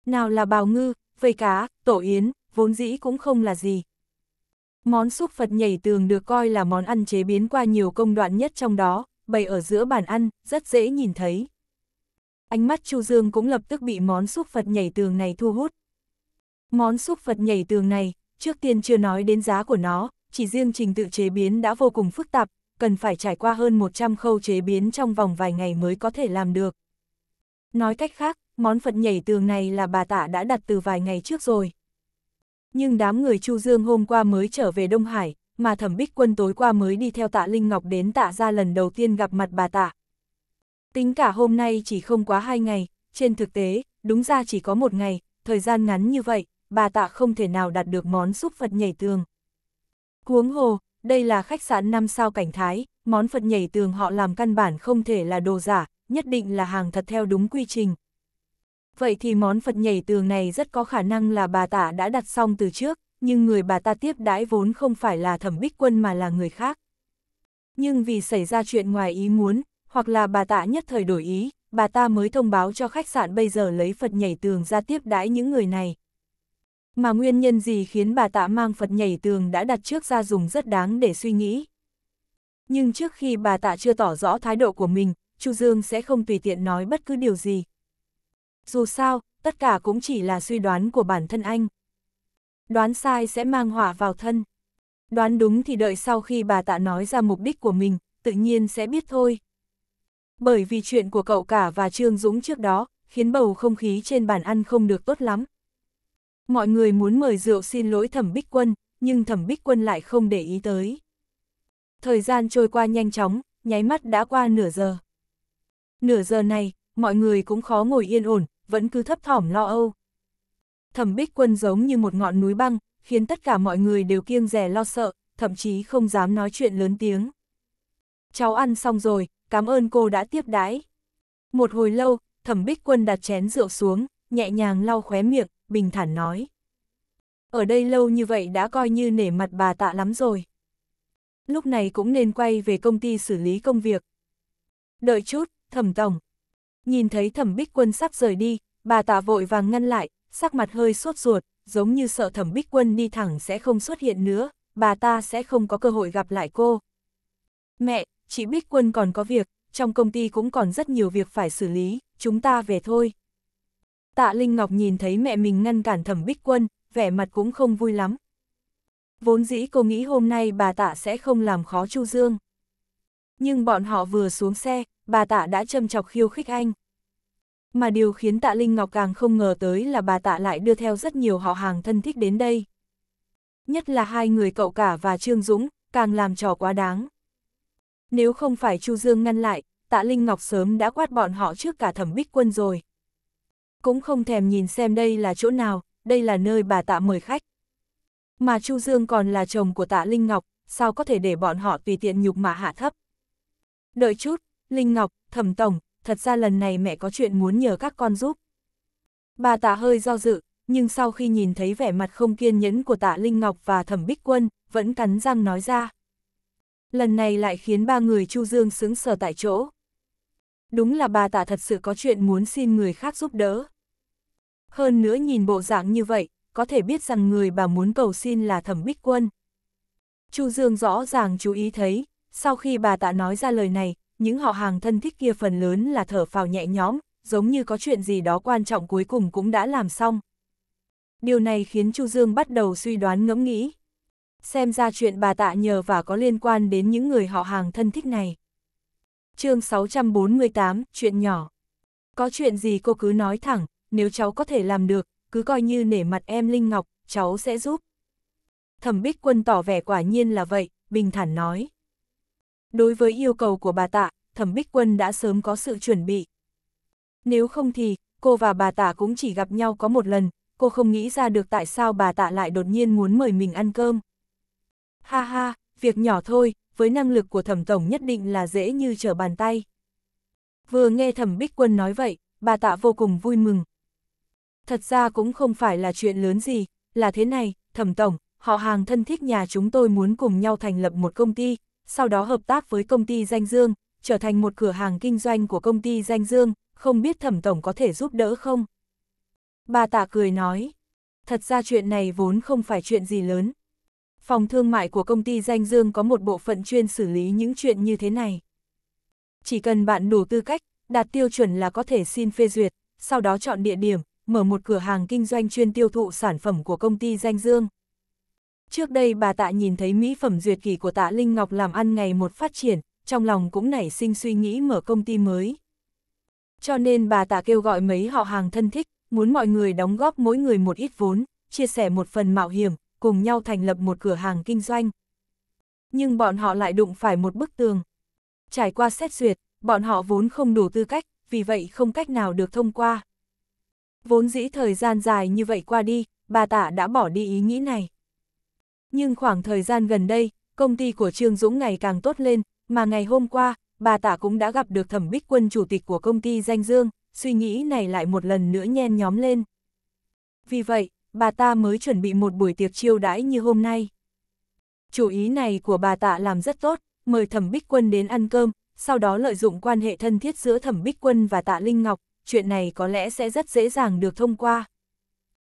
Nào là bào ngư, vây cá, tổ yến, vốn dĩ cũng không là gì, Món xúc Phật nhảy tường được coi là món ăn chế biến qua nhiều công đoạn nhất trong đó, bày ở giữa bàn ăn, rất dễ nhìn thấy. Ánh mắt Chu Dương cũng lập tức bị món xúc Phật nhảy tường này thu hút. Món xúc Phật nhảy tường này, trước tiên chưa nói đến giá của nó, chỉ riêng trình tự chế biến đã vô cùng phức tạp, cần phải trải qua hơn 100 khâu chế biến trong vòng vài ngày mới có thể làm được. Nói cách khác, món Phật nhảy tường này là bà tạ đã đặt từ vài ngày trước rồi. Nhưng đám người Chu Dương hôm qua mới trở về Đông Hải, mà thẩm bích quân tối qua mới đi theo tạ Linh Ngọc đến tạ ra lần đầu tiên gặp mặt bà tạ. Tính cả hôm nay chỉ không quá hai ngày, trên thực tế, đúng ra chỉ có một ngày, thời gian ngắn như vậy, bà tạ không thể nào đạt được món xúc Phật nhảy tường. Cuống hồ, đây là khách sạn 5 sao cảnh thái, món Phật nhảy tường họ làm căn bản không thể là đồ giả, nhất định là hàng thật theo đúng quy trình, vậy thì món Phật nhảy tường này rất có khả năng là bà tả đã đặt xong từ trước, nhưng người bà ta tiếp đãi vốn không phải là thẩm bích quân mà là người khác. Nhưng vì xảy ra chuyện ngoài ý muốn, hoặc là bà tạ nhất thời đổi ý, bà ta mới thông báo cho khách sạn bây giờ lấy Phật nhảy tường ra tiếp đãi những người này. Mà nguyên nhân gì khiến bà tạ mang Phật nhảy tường đã đặt trước ra dùng rất đáng để suy nghĩ. Nhưng trước khi bà tạ chưa tỏ rõ thái độ của mình, Chu Dương sẽ không tùy tiện nói bất cứ điều gì, dù sao, tất cả cũng chỉ là suy đoán của bản thân anh. Đoán sai sẽ mang họa vào thân. Đoán đúng thì đợi sau khi bà tạ nói ra mục đích của mình, tự nhiên sẽ biết thôi. Bởi vì chuyện của cậu cả và Trương Dũng trước đó, khiến bầu không khí trên bàn ăn không được tốt lắm. Mọi người muốn mời rượu xin lỗi Thẩm Bích Quân, nhưng Thẩm Bích Quân lại không để ý tới. Thời gian trôi qua nhanh chóng, nháy mắt đã qua nửa giờ. Nửa giờ này, mọi người cũng khó ngồi yên ổn, vẫn cứ thấp thỏm lo âu. Thẩm bích quân giống như một ngọn núi băng, khiến tất cả mọi người đều kiêng rè lo sợ, thậm chí không dám nói chuyện lớn tiếng. Cháu ăn xong rồi, cảm ơn cô đã tiếp đãi. Một hồi lâu, thẩm bích quân đặt chén rượu xuống, nhẹ nhàng lau khóe miệng, bình thản nói. Ở đây lâu như vậy đã coi như nể mặt bà tạ lắm rồi. Lúc này cũng nên quay về công ty xử lý công việc. Đợi chút, thẩm tổng, Nhìn thấy thẩm bích quân sắp rời đi, bà tạ vội vàng ngăn lại, sắc mặt hơi sốt ruột, giống như sợ thẩm bích quân đi thẳng sẽ không xuất hiện nữa, bà ta sẽ không có cơ hội gặp lại cô. Mẹ, chị Bích Quân còn có việc, trong công ty cũng còn rất nhiều việc phải xử lý, chúng ta về thôi. Tạ Linh Ngọc nhìn thấy mẹ mình ngăn cản thẩm Bích Quân, vẻ mặt cũng không vui lắm. Vốn dĩ cô nghĩ hôm nay bà tạ sẽ không làm khó Chu Dương. Nhưng bọn họ vừa xuống xe, bà tạ đã châm chọc khiêu khích anh. Mà điều khiến tạ Linh Ngọc càng không ngờ tới là bà tạ lại đưa theo rất nhiều họ hàng thân thích đến đây. Nhất là hai người cậu cả và Trương Dũng, càng làm trò quá đáng. Nếu không phải Chu Dương ngăn lại, tạ Linh Ngọc sớm đã quát bọn họ trước cả thẩm bích quân rồi. Cũng không thèm nhìn xem đây là chỗ nào, đây là nơi bà tạ mời khách. Mà Chu Dương còn là chồng của tạ Linh Ngọc, sao có thể để bọn họ tùy tiện nhục mà hạ thấp. Đợi chút, Linh Ngọc, Thẩm Tổng, thật ra lần này mẹ có chuyện muốn nhờ các con giúp. Bà tạ hơi do dự, nhưng sau khi nhìn thấy vẻ mặt không kiên nhẫn của tạ Linh Ngọc và Thẩm Bích Quân, vẫn cắn răng nói ra. Lần này lại khiến ba người Chu Dương sững sờ tại chỗ. Đúng là bà tạ thật sự có chuyện muốn xin người khác giúp đỡ. Hơn nữa nhìn bộ dạng như vậy, có thể biết rằng người bà muốn cầu xin là Thẩm Bích Quân. Chu Dương rõ ràng chú ý thấy, sau khi bà tạ nói ra lời này, những họ hàng thân thích kia phần lớn là thở phào nhẹ nhõm, giống như có chuyện gì đó quan trọng cuối cùng cũng đã làm xong. Điều này khiến Chu Dương bắt đầu suy đoán ngẫm nghĩ. Xem ra chuyện bà tạ nhờ và có liên quan đến những người họ hàng thân thích này. chương 648, chuyện nhỏ. Có chuyện gì cô cứ nói thẳng, nếu cháu có thể làm được, cứ coi như nể mặt em Linh Ngọc, cháu sẽ giúp. Thẩm Bích Quân tỏ vẻ quả nhiên là vậy, bình thản nói đối với yêu cầu của bà tạ, thẩm bích quân đã sớm có sự chuẩn bị. Nếu không thì, cô và bà tạ cũng chỉ gặp nhau có một lần, cô không nghĩ ra được tại sao bà tạ lại đột nhiên muốn mời mình ăn cơm. Ha ha, việc nhỏ thôi, với năng lực của thẩm tổng nhất định là dễ như trở bàn tay. Vừa nghe thẩm bích quân nói vậy, bà tạ vô cùng vui mừng. Thật ra cũng không phải là chuyện lớn gì, là thế này, thẩm tổng, họ hàng thân thích nhà chúng tôi muốn cùng nhau thành lập một công ty, sau đó hợp tác với công ty Danh Dương, trở thành một cửa hàng kinh doanh của công ty Danh Dương, không biết thẩm tổng có thể giúp đỡ không? Bà tạ cười nói, thật ra chuyện này vốn không phải chuyện gì lớn. Phòng thương mại của công ty Danh Dương có một bộ phận chuyên xử lý những chuyện như thế này. Chỉ cần bạn đủ tư cách, đạt tiêu chuẩn là có thể xin phê duyệt, sau đó chọn địa điểm, mở một cửa hàng kinh doanh chuyên tiêu thụ sản phẩm của công ty Danh Dương. Trước đây bà tạ nhìn thấy mỹ phẩm duyệt kỳ của tạ Linh Ngọc làm ăn ngày một phát triển, trong lòng cũng nảy sinh suy nghĩ mở công ty mới. Cho nên bà tạ kêu gọi mấy họ hàng thân thích, muốn mọi người đóng góp mỗi người một ít vốn, chia sẻ một phần mạo hiểm, cùng nhau thành lập một cửa hàng kinh doanh. Nhưng bọn họ lại đụng phải một bức tường. Trải qua xét duyệt, bọn họ vốn không đủ tư cách, vì vậy không cách nào được thông qua. Vốn dĩ thời gian dài như vậy qua đi, bà tạ đã bỏ đi ý nghĩ này. Nhưng khoảng thời gian gần đây, công ty của Trương Dũng ngày càng tốt lên, mà ngày hôm qua, bà tạ cũng đã gặp được Thẩm Bích Quân chủ tịch của công ty Danh Dương, suy nghĩ này lại một lần nữa nhen nhóm lên. Vì vậy, bà ta mới chuẩn bị một buổi tiệc chiêu đãi như hôm nay. Chủ ý này của bà Tạ làm rất tốt, mời Thẩm Bích Quân đến ăn cơm, sau đó lợi dụng quan hệ thân thiết giữa Thẩm Bích Quân và Tạ Linh Ngọc, chuyện này có lẽ sẽ rất dễ dàng được thông qua.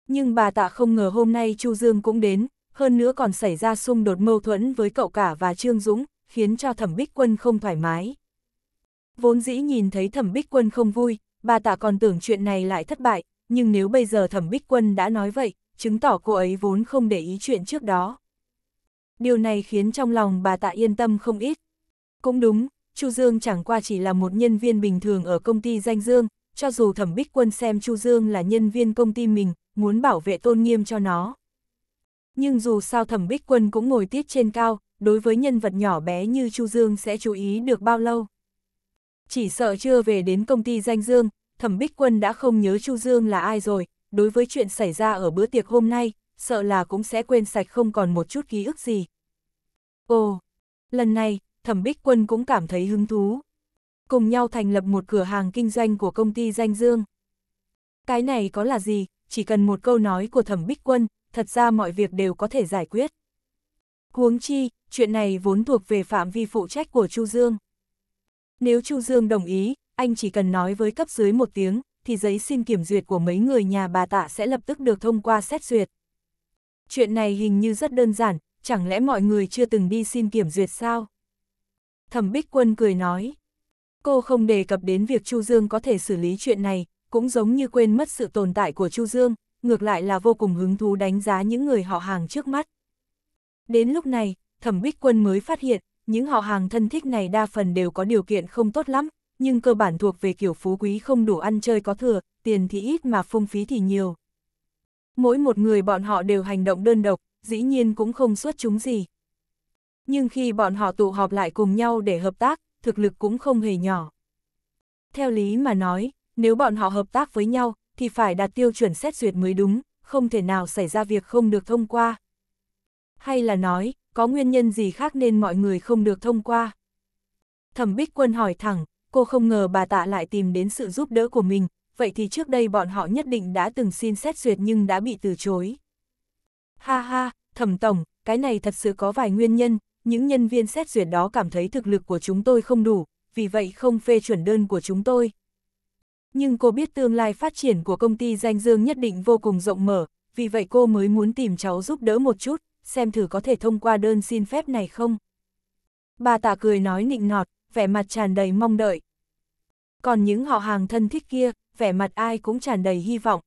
Nhưng bà Tạ không ngờ hôm nay Chu Dương cũng đến, hơn nữa còn xảy ra xung đột mâu thuẫn với cậu cả và Trương Dũng, khiến cho thẩm bích quân không thoải mái. Vốn dĩ nhìn thấy thẩm bích quân không vui, bà tạ còn tưởng chuyện này lại thất bại, nhưng nếu bây giờ thẩm bích quân đã nói vậy, chứng tỏ cô ấy vốn không để ý chuyện trước đó. Điều này khiến trong lòng bà tạ yên tâm không ít. Cũng đúng, Chu Dương chẳng qua chỉ là một nhân viên bình thường ở công ty danh Dương, cho dù thẩm bích quân xem Chu Dương là nhân viên công ty mình, muốn bảo vệ tôn nghiêm cho nó, nhưng dù sao thẩm bích quân cũng ngồi tiết trên cao, đối với nhân vật nhỏ bé như Chu Dương sẽ chú ý được bao lâu. Chỉ sợ chưa về đến công ty danh Dương, thẩm bích quân đã không nhớ Chu Dương là ai rồi, đối với chuyện xảy ra ở bữa tiệc hôm nay, sợ là cũng sẽ quên sạch không còn một chút ký ức gì. Ồ, lần này, thẩm bích quân cũng cảm thấy hứng thú. Cùng nhau thành lập một cửa hàng kinh doanh của công ty danh Dương. Cái này có là gì, chỉ cần một câu nói của thẩm bích quân, thật ra mọi việc đều có thể giải quyết. Huống chi, chuyện này vốn thuộc về phạm vi phụ trách của Chu Dương. Nếu Chu Dương đồng ý, anh chỉ cần nói với cấp dưới một tiếng, thì giấy xin kiểm duyệt của mấy người nhà bà tạ sẽ lập tức được thông qua xét duyệt. Chuyện này hình như rất đơn giản, chẳng lẽ mọi người chưa từng đi xin kiểm duyệt sao? Thẩm Bích Quân cười nói. Cô không đề cập đến việc Chu Dương có thể xử lý chuyện này, cũng giống như quên mất sự tồn tại của Chu Dương, ngược lại là vô cùng hứng thú đánh giá những người họ hàng trước mắt. Đến lúc này, thẩm bích quân mới phát hiện, những họ hàng thân thích này đa phần đều có điều kiện không tốt lắm, nhưng cơ bản thuộc về kiểu phú quý không đủ ăn chơi có thừa, tiền thì ít mà phung phí thì nhiều. Mỗi một người bọn họ đều hành động đơn độc, dĩ nhiên cũng không xuất chúng gì. Nhưng khi bọn họ tụ họp lại cùng nhau để hợp tác, thực lực cũng không hề nhỏ. Theo lý mà nói, nếu bọn họ hợp tác với nhau, thì phải đạt tiêu chuẩn xét duyệt mới đúng, không thể nào xảy ra việc không được thông qua. Hay là nói, có nguyên nhân gì khác nên mọi người không được thông qua. Thẩm Bích Quân hỏi thẳng, cô không ngờ bà tạ lại tìm đến sự giúp đỡ của mình, vậy thì trước đây bọn họ nhất định đã từng xin xét duyệt nhưng đã bị từ chối. Ha ha, thẩm tổng, cái này thật sự có vài nguyên nhân, những nhân viên xét duyệt đó cảm thấy thực lực của chúng tôi không đủ, vì vậy không phê chuẩn đơn của chúng tôi, nhưng cô biết tương lai phát triển của công ty danh dương nhất định vô cùng rộng mở, vì vậy cô mới muốn tìm cháu giúp đỡ một chút, xem thử có thể thông qua đơn xin phép này không. Bà tạ cười nói nịnh nọt, vẻ mặt tràn đầy mong đợi. Còn những họ hàng thân thích kia, vẻ mặt ai cũng tràn đầy hy vọng.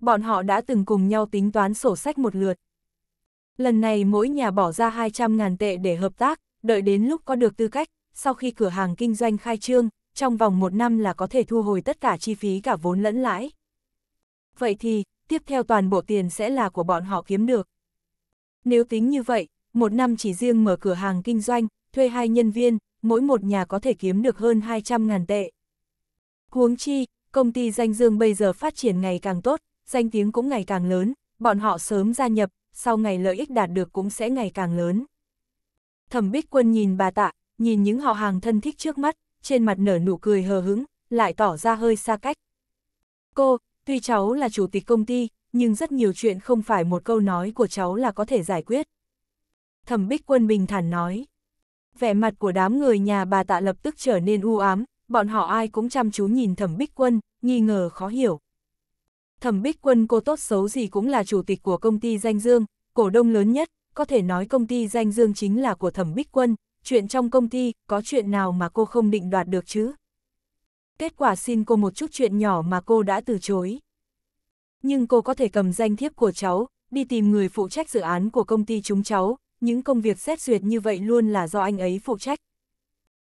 Bọn họ đã từng cùng nhau tính toán sổ sách một lượt. Lần này mỗi nhà bỏ ra 200.000 tệ để hợp tác, đợi đến lúc có được tư cách, sau khi cửa hàng kinh doanh khai trương, trong vòng một năm là có thể thu hồi tất cả chi phí cả vốn lẫn lãi. Vậy thì, tiếp theo toàn bộ tiền sẽ là của bọn họ kiếm được. Nếu tính như vậy, một năm chỉ riêng mở cửa hàng kinh doanh, thuê hai nhân viên, mỗi một nhà có thể kiếm được hơn 200.000 tệ. Huống chi, công ty danh dương bây giờ phát triển ngày càng tốt, danh tiếng cũng ngày càng lớn, bọn họ sớm gia nhập, sau ngày lợi ích đạt được cũng sẽ ngày càng lớn. Thẩm Bích Quân nhìn bà tạ, nhìn những họ hàng thân thích trước mắt, trên mặt nở nụ cười hờ hững, lại tỏ ra hơi xa cách. Cô, tuy cháu là chủ tịch công ty, nhưng rất nhiều chuyện không phải một câu nói của cháu là có thể giải quyết. Thẩm Bích Quân bình thản nói. Vẻ mặt của đám người nhà bà tạ lập tức trở nên u ám, bọn họ ai cũng chăm chú nhìn Thẩm Bích Quân, nghi ngờ khó hiểu. Thẩm Bích Quân cô tốt xấu gì cũng là chủ tịch của công ty Danh Dương, cổ đông lớn nhất, có thể nói công ty Danh Dương chính là của Thẩm Bích Quân, chuyện trong công ty, có chuyện nào mà cô không định đoạt được chứ? Kết quả xin cô một chút chuyện nhỏ mà cô đã từ chối. Nhưng cô có thể cầm danh thiếp của cháu, đi tìm người phụ trách dự án của công ty chúng cháu, những công việc xét duyệt như vậy luôn là do anh ấy phụ trách.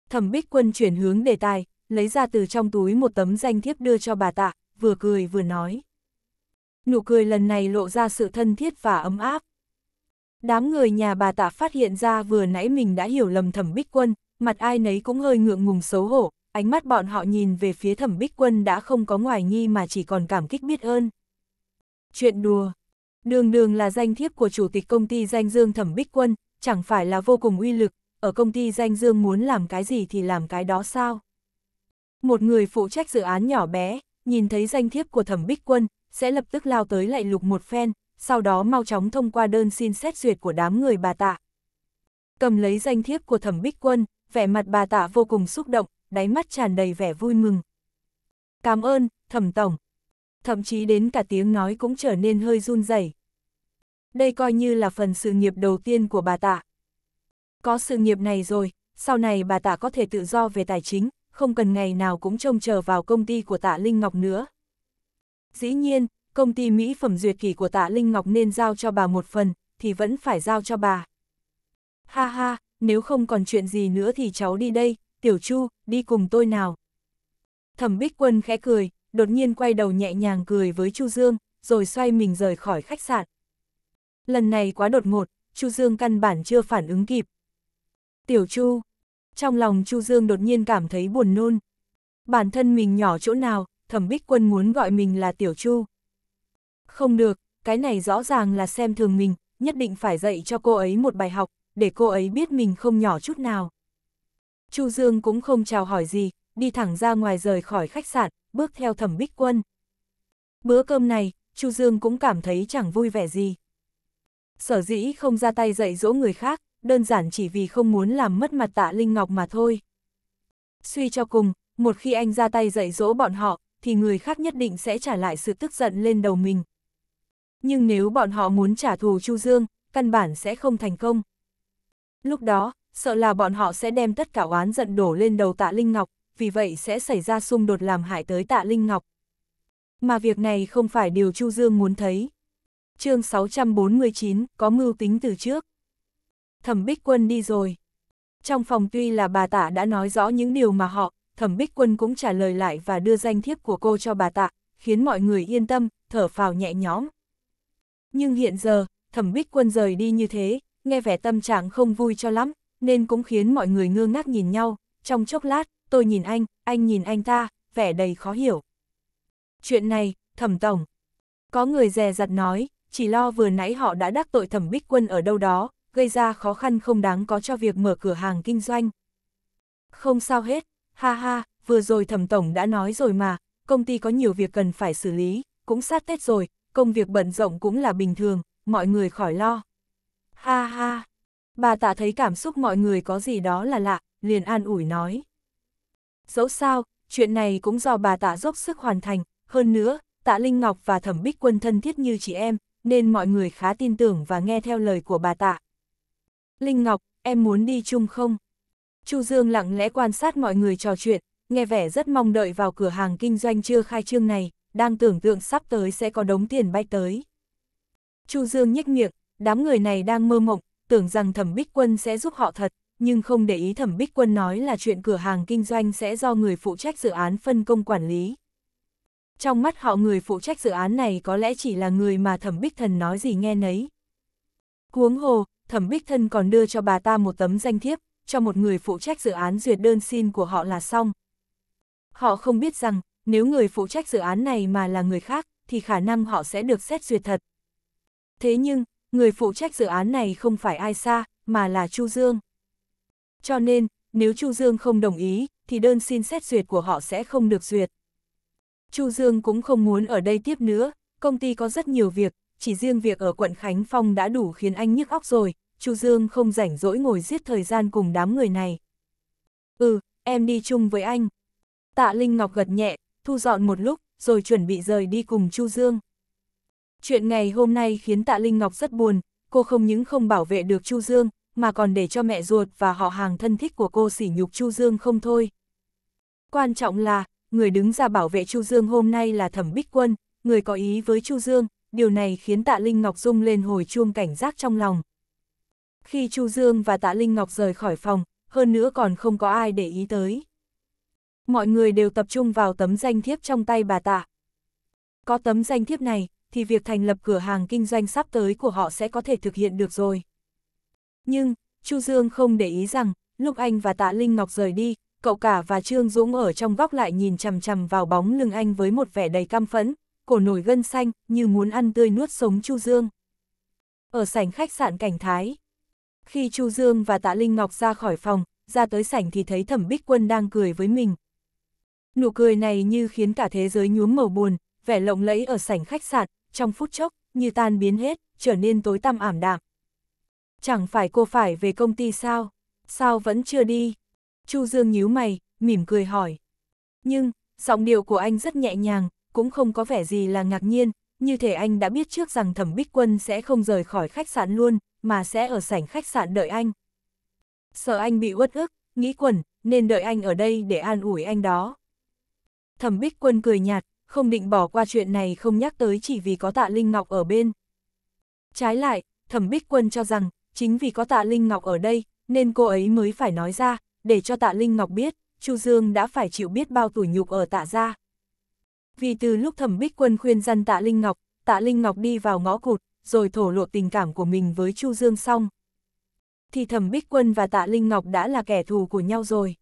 Thẩm Bích Quân chuyển hướng đề tài, lấy ra từ trong túi một tấm danh thiếp đưa cho bà tạ, vừa cười vừa nói. Nụ cười lần này lộ ra sự thân thiết và ấm áp. Đám người nhà bà tạ phát hiện ra vừa nãy mình đã hiểu lầm thẩm bích quân, mặt ai nấy cũng hơi ngượng ngùng xấu hổ, ánh mắt bọn họ nhìn về phía thẩm bích quân đã không có ngoài nghi mà chỉ còn cảm kích biết ơn. Chuyện đùa Đường đường là danh thiếp của chủ tịch công ty danh dương thẩm bích quân, chẳng phải là vô cùng uy lực, ở công ty danh dương muốn làm cái gì thì làm cái đó sao? Một người phụ trách dự án nhỏ bé, nhìn thấy danh thiếp của thẩm bích quân, sẽ lập tức lao tới lại lục một phen, sau đó mau chóng thông qua đơn xin xét duyệt của đám người bà tạ. Cầm lấy danh thiếp của thẩm bích quân, vẻ mặt bà tạ vô cùng xúc động, đáy mắt tràn đầy vẻ vui mừng. Cảm ơn, thẩm tổng. Thậm chí đến cả tiếng nói cũng trở nên hơi run rẩy. Đây coi như là phần sự nghiệp đầu tiên của bà tạ. Có sự nghiệp này rồi, sau này bà tạ có thể tự do về tài chính, không cần ngày nào cũng trông chờ vào công ty của tạ Linh Ngọc nữa. Dĩ nhiên, công ty mỹ phẩm duyệt kỳ của tạ Linh Ngọc nên giao cho bà một phần, thì vẫn phải giao cho bà. Ha ha, nếu không còn chuyện gì nữa thì cháu đi đây, Tiểu Chu, đi cùng tôi nào. Thẩm Bích Quân khẽ cười, đột nhiên quay đầu nhẹ nhàng cười với Chu Dương, rồi xoay mình rời khỏi khách sạn. Lần này quá đột ngột, Chu Dương căn bản chưa phản ứng kịp. Tiểu Chu, trong lòng Chu Dương đột nhiên cảm thấy buồn nôn. Bản thân mình nhỏ chỗ nào, Thẩm Bích Quân muốn gọi mình là Tiểu Chu, không được, cái này rõ ràng là xem thường mình, nhất định phải dạy cho cô ấy một bài học, để cô ấy biết mình không nhỏ chút nào. Chu Dương cũng không chào hỏi gì, đi thẳng ra ngoài rời khỏi khách sạn, bước theo thẩm bích quân. Bữa cơm này, Chu Dương cũng cảm thấy chẳng vui vẻ gì. Sở dĩ không ra tay dạy dỗ người khác, đơn giản chỉ vì không muốn làm mất mặt tạ Linh Ngọc mà thôi. Suy cho cùng, một khi anh ra tay dạy dỗ bọn họ, thì người khác nhất định sẽ trả lại sự tức giận lên đầu mình. Nhưng nếu bọn họ muốn trả thù Chu Dương, căn bản sẽ không thành công. Lúc đó, sợ là bọn họ sẽ đem tất cả oán giận đổ lên đầu tạ Linh Ngọc, vì vậy sẽ xảy ra xung đột làm hại tới tạ Linh Ngọc. Mà việc này không phải điều Chu Dương muốn thấy. chương 649 có mưu tính từ trước. Thẩm Bích Quân đi rồi. Trong phòng tuy là bà tạ đã nói rõ những điều mà họ, Thẩm Bích Quân cũng trả lời lại và đưa danh thiếp của cô cho bà tạ, khiến mọi người yên tâm, thở phào nhẹ nhõm. Nhưng hiện giờ, thẩm bích quân rời đi như thế, nghe vẻ tâm trạng không vui cho lắm, nên cũng khiến mọi người ngơ ngác nhìn nhau, trong chốc lát, tôi nhìn anh, anh nhìn anh ta, vẻ đầy khó hiểu. Chuyện này, thẩm tổng. Có người dè dặt nói, chỉ lo vừa nãy họ đã đắc tội thẩm bích quân ở đâu đó, gây ra khó khăn không đáng có cho việc mở cửa hàng kinh doanh. Không sao hết, ha ha, vừa rồi thẩm tổng đã nói rồi mà, công ty có nhiều việc cần phải xử lý, cũng sát Tết rồi, công việc bận rộn cũng là bình thường, mọi người khỏi lo. Ha ha, bà tạ thấy cảm xúc mọi người có gì đó là lạ, liền an ủi nói. Dẫu sao, chuyện này cũng do bà tạ dốc sức hoàn thành, hơn nữa, tạ Linh Ngọc và thẩm bích quân thân thiết như chị em, nên mọi người khá tin tưởng và nghe theo lời của bà tạ. Linh Ngọc, em muốn đi chung không? Chu Dương lặng lẽ quan sát mọi người trò chuyện, nghe vẻ rất mong đợi vào cửa hàng kinh doanh chưa khai trương này đang tưởng tượng sắp tới sẽ có đống tiền bay tới. Chu Dương nhếch miệng, đám người này đang mơ mộng, tưởng rằng Thẩm Bích Quân sẽ giúp họ thật, nhưng không để ý Thẩm Bích Quân nói là chuyện cửa hàng kinh doanh sẽ do người phụ trách dự án phân công quản lý. Trong mắt họ người phụ trách dự án này có lẽ chỉ là người mà Thẩm Bích Thần nói gì nghe nấy. Cuống hồ, Thẩm Bích Thần còn đưa cho bà ta một tấm danh thiếp, cho một người phụ trách dự án duyệt đơn xin của họ là xong. Họ không biết rằng, nếu người phụ trách dự án này mà là người khác, thì khả năng họ sẽ được xét duyệt thật. Thế nhưng, người phụ trách dự án này không phải ai xa, mà là Chu Dương. Cho nên, nếu Chu Dương không đồng ý, thì đơn xin xét duyệt của họ sẽ không được duyệt. Chu Dương cũng không muốn ở đây tiếp nữa, công ty có rất nhiều việc, chỉ riêng việc ở quận Khánh Phong đã đủ khiến anh nhức óc rồi, Chu Dương không rảnh rỗi ngồi giết thời gian cùng đám người này. Ừ, em đi chung với anh. Tạ Linh Ngọc gật nhẹ, thu dọn một lúc, rồi chuẩn bị rời đi cùng Chu Dương. Chuyện ngày hôm nay khiến Tạ Linh Ngọc rất buồn, cô không những không bảo vệ được Chu Dương, mà còn để cho mẹ ruột và họ hàng thân thích của cô sỉ nhục Chu Dương không thôi. Quan trọng là, người đứng ra bảo vệ Chu Dương hôm nay là Thẩm Bích Quân, người có ý với Chu Dương, điều này khiến Tạ Linh Ngọc rung lên hồi chuông cảnh giác trong lòng. Khi Chu Dương và Tạ Linh Ngọc rời khỏi phòng, hơn nữa còn không có ai để ý tới mọi người đều tập trung vào tấm danh thiếp trong tay bà tạ. Có tấm danh thiếp này, thì việc thành lập cửa hàng kinh doanh sắp tới của họ sẽ có thể thực hiện được rồi. Nhưng, Chu Dương không để ý rằng, lúc anh và tạ Linh Ngọc rời đi, cậu cả và Trương Dũng ở trong góc lại nhìn chằm chằm vào bóng lưng anh với một vẻ đầy căm phẫn, cổ nổi gân xanh như muốn ăn tươi nuốt sống Chu Dương. Ở sảnh khách sạn Cảnh Thái, khi Chu Dương và Tạ Linh Ngọc ra khỏi phòng, ra tới sảnh thì thấy Thẩm Bích Quân đang cười với mình, Nụ cười này như khiến cả thế giới nhuốm màu buồn, vẻ lộng lẫy ở sảnh khách sạn, trong phút chốc, như tan biến hết, trở nên tối tăm ảm đạm. Chẳng phải cô phải về công ty sao? Sao vẫn chưa đi? Chu Dương nhíu mày, mỉm cười hỏi. Nhưng, giọng điệu của anh rất nhẹ nhàng, cũng không có vẻ gì là ngạc nhiên, như thể anh đã biết trước rằng Thẩm Bích Quân sẽ không rời khỏi khách sạn luôn, mà sẽ ở sảnh khách sạn đợi anh. Sợ anh bị uất ức, nghĩ quẩn, nên đợi anh ở đây để an ủi anh đó thẩm bích quân cười nhạt, không định bỏ qua chuyện này không nhắc tới chỉ vì có tạ Linh Ngọc ở bên. Trái lại, thẩm bích quân cho rằng, chính vì có tạ Linh Ngọc ở đây, nên cô ấy mới phải nói ra, để cho tạ Linh Ngọc biết, Chu Dương đã phải chịu biết bao tủi nhục ở tạ gia. Vì từ lúc thẩm bích quân khuyên dân tạ Linh Ngọc, tạ Linh Ngọc đi vào ngõ cụt, rồi thổ lộ tình cảm của mình với Chu Dương xong. Thì thẩm bích quân và tạ Linh Ngọc đã là kẻ thù của nhau rồi.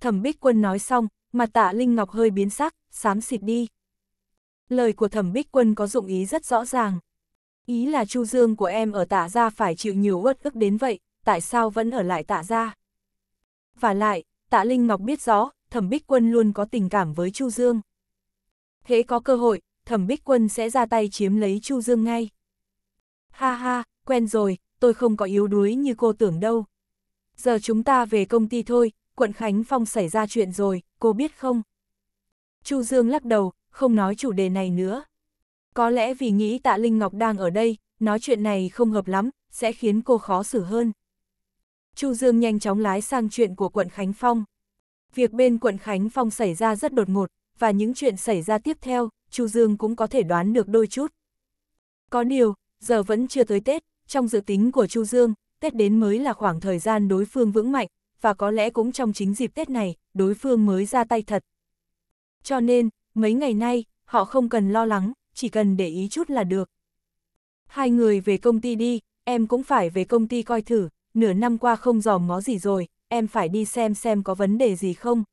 Thẩm bích quân nói xong, mặt tạ Linh Ngọc hơi biến sắc, xám xịt đi. Lời của thẩm bích quân có dụng ý rất rõ ràng. Ý là Chu Dương của em ở tạ gia phải chịu nhiều uất ức đến vậy, tại sao vẫn ở lại tạ gia? Và lại, tạ Linh Ngọc biết rõ, thẩm bích quân luôn có tình cảm với Chu Dương. Thế có cơ hội, thẩm bích quân sẽ ra tay chiếm lấy Chu Dương ngay. Ha ha, quen rồi, tôi không có yếu đuối như cô tưởng đâu. Giờ chúng ta về công ty thôi, quận Khánh Phong xảy ra chuyện rồi, cô biết không? Chu Dương lắc đầu, không nói chủ đề này nữa. Có lẽ vì nghĩ tạ Linh Ngọc đang ở đây, nói chuyện này không hợp lắm, sẽ khiến cô khó xử hơn. Chu Dương nhanh chóng lái sang chuyện của quận Khánh Phong. Việc bên quận Khánh Phong xảy ra rất đột ngột, và những chuyện xảy ra tiếp theo, Chu Dương cũng có thể đoán được đôi chút. Có điều, giờ vẫn chưa tới Tết, trong dự tính của Chu Dương, Tết đến mới là khoảng thời gian đối phương vững mạnh, và có lẽ cũng trong chính dịp Tết này, đối phương mới ra tay thật. Cho nên, mấy ngày nay, họ không cần lo lắng, chỉ cần để ý chút là được. Hai người về công ty đi, em cũng phải về công ty coi thử, nửa năm qua không dòm ngó gì rồi, em phải đi xem xem có vấn đề gì không.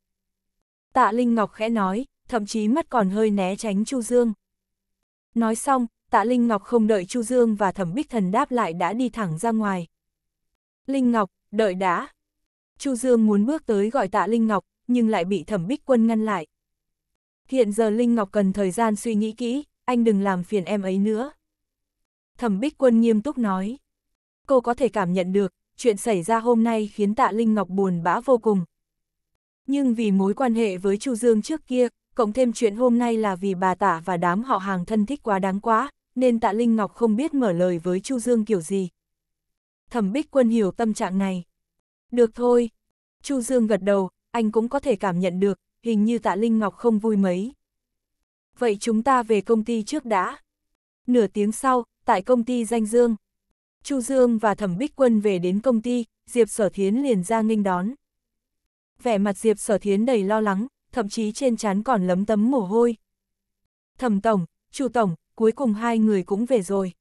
Tạ Linh Ngọc khẽ nói, thậm chí mắt còn hơi né tránh Chu Dương. Nói xong, Tạ Linh Ngọc không đợi Chu Dương và Thẩm Bích Thần đáp lại đã đi thẳng ra ngoài. Linh Ngọc, đợi đã, Chu Dương muốn bước tới gọi tạ Linh Ngọc, nhưng lại bị thẩm bích quân ngăn lại. Hiện giờ Linh Ngọc cần thời gian suy nghĩ kỹ, anh đừng làm phiền em ấy nữa. Thẩm bích quân nghiêm túc nói. Cô có thể cảm nhận được, chuyện xảy ra hôm nay khiến tạ Linh Ngọc buồn bã vô cùng. Nhưng vì mối quan hệ với Chu Dương trước kia, cộng thêm chuyện hôm nay là vì bà tả và đám họ hàng thân thích quá đáng quá, nên tạ Linh Ngọc không biết mở lời với Chu Dương kiểu gì. Thẩm Bích Quân hiểu tâm trạng này. Được thôi. Chu Dương gật đầu, anh cũng có thể cảm nhận được, hình như tạ Linh Ngọc không vui mấy. Vậy chúng ta về công ty trước đã. Nửa tiếng sau, tại công ty danh Dương. Chu Dương và Thẩm Bích Quân về đến công ty, Diệp Sở Thiến liền ra nghênh đón. Vẻ mặt Diệp Sở Thiến đầy lo lắng, thậm chí trên trán còn lấm tấm mồ hôi. Thẩm Tổng, Chu Tổng, cuối cùng hai người cũng về rồi.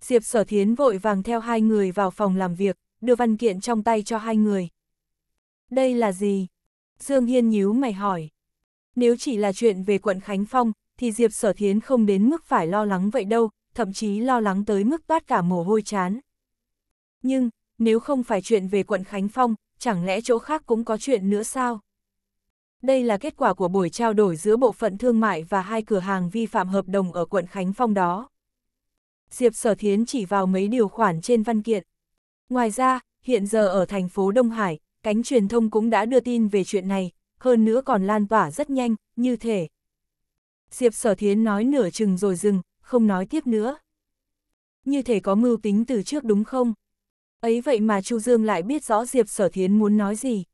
Diệp Sở Thiến vội vàng theo hai người vào phòng làm việc, đưa văn kiện trong tay cho hai người. Đây là gì? Dương Hiên nhíu mày hỏi. Nếu chỉ là chuyện về quận Khánh Phong, thì Diệp Sở Thiến không đến mức phải lo lắng vậy đâu, thậm chí lo lắng tới mức toát cả mồ hôi chán. Nhưng, nếu không phải chuyện về quận Khánh Phong, chẳng lẽ chỗ khác cũng có chuyện nữa sao? Đây là kết quả của buổi trao đổi giữa bộ phận thương mại và hai cửa hàng vi phạm hợp đồng ở quận Khánh Phong đó. Diệp Sở Thiến chỉ vào mấy điều khoản trên văn kiện. Ngoài ra, hiện giờ ở thành phố Đông Hải, cánh truyền thông cũng đã đưa tin về chuyện này, hơn nữa còn lan tỏa rất nhanh, như thể. Diệp Sở Thiến nói nửa chừng rồi dừng, không nói tiếp nữa. Như thể có mưu tính từ trước đúng không? Ấy vậy mà Chu Dương lại biết rõ Diệp Sở Thiến muốn nói gì.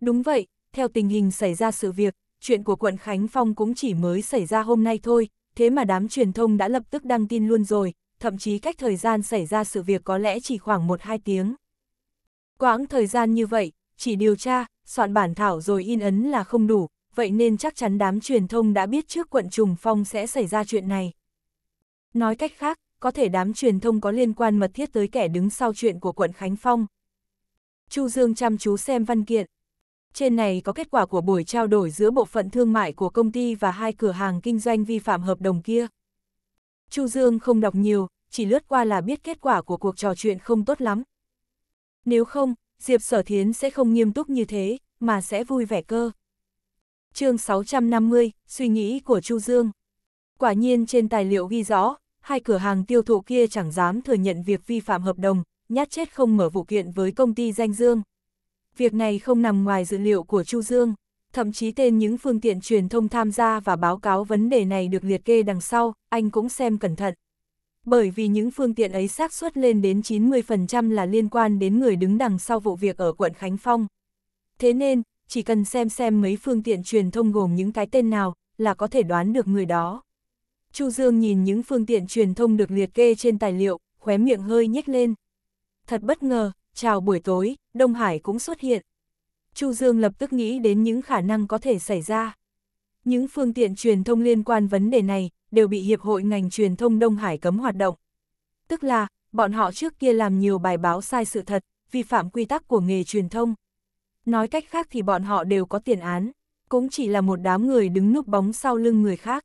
Đúng vậy, theo tình hình xảy ra sự việc, chuyện của quận Khánh Phong cũng chỉ mới xảy ra hôm nay thôi, thế mà đám truyền thông đã lập tức đăng tin luôn rồi, thậm chí cách thời gian xảy ra sự việc có lẽ chỉ khoảng 1-2 tiếng. Quãng thời gian như vậy, chỉ điều tra, soạn bản thảo rồi in ấn là không đủ, vậy nên chắc chắn đám truyền thông đã biết trước quận trùng phong sẽ xảy ra chuyện này. Nói cách khác, có thể đám truyền thông có liên quan mật thiết tới kẻ đứng sau chuyện của quận Khánh Phong. Chu Dương chăm chú xem văn kiện. Trên này có kết quả của buổi trao đổi giữa bộ phận thương mại của công ty và hai cửa hàng kinh doanh vi phạm hợp đồng kia. Chu Dương không đọc nhiều, chỉ lướt qua là biết kết quả của cuộc trò chuyện không tốt lắm. Nếu không, Diệp Sở Thiến sẽ không nghiêm túc như thế, mà sẽ vui vẻ cơ. chương 650, suy nghĩ của Chu Dương. Quả nhiên trên tài liệu ghi rõ, hai cửa hàng tiêu thụ kia chẳng dám thừa nhận việc vi phạm hợp đồng, nhát chết không mở vụ kiện với công ty danh Dương. Việc này không nằm ngoài dữ liệu của Chu Dương thậm chí tên những phương tiện truyền thông tham gia và báo cáo vấn đề này được liệt kê đằng sau, anh cũng xem cẩn thận. Bởi vì những phương tiện ấy xác suất lên đến 90% là liên quan đến người đứng đằng sau vụ việc ở quận Khánh Phong. Thế nên, chỉ cần xem xem mấy phương tiện truyền thông gồm những cái tên nào là có thể đoán được người đó. Chu Dương nhìn những phương tiện truyền thông được liệt kê trên tài liệu, khóe miệng hơi nhếch lên. Thật bất ngờ, chào buổi tối, Đông Hải cũng xuất hiện. Chu Dương lập tức nghĩ đến những khả năng có thể xảy ra. Những phương tiện truyền thông liên quan vấn đề này đều bị Hiệp hội ngành truyền thông Đông Hải cấm hoạt động. Tức là, bọn họ trước kia làm nhiều bài báo sai sự thật, vi phạm quy tắc của nghề truyền thông. Nói cách khác thì bọn họ đều có tiền án, cũng chỉ là một đám người đứng núp bóng sau lưng người khác.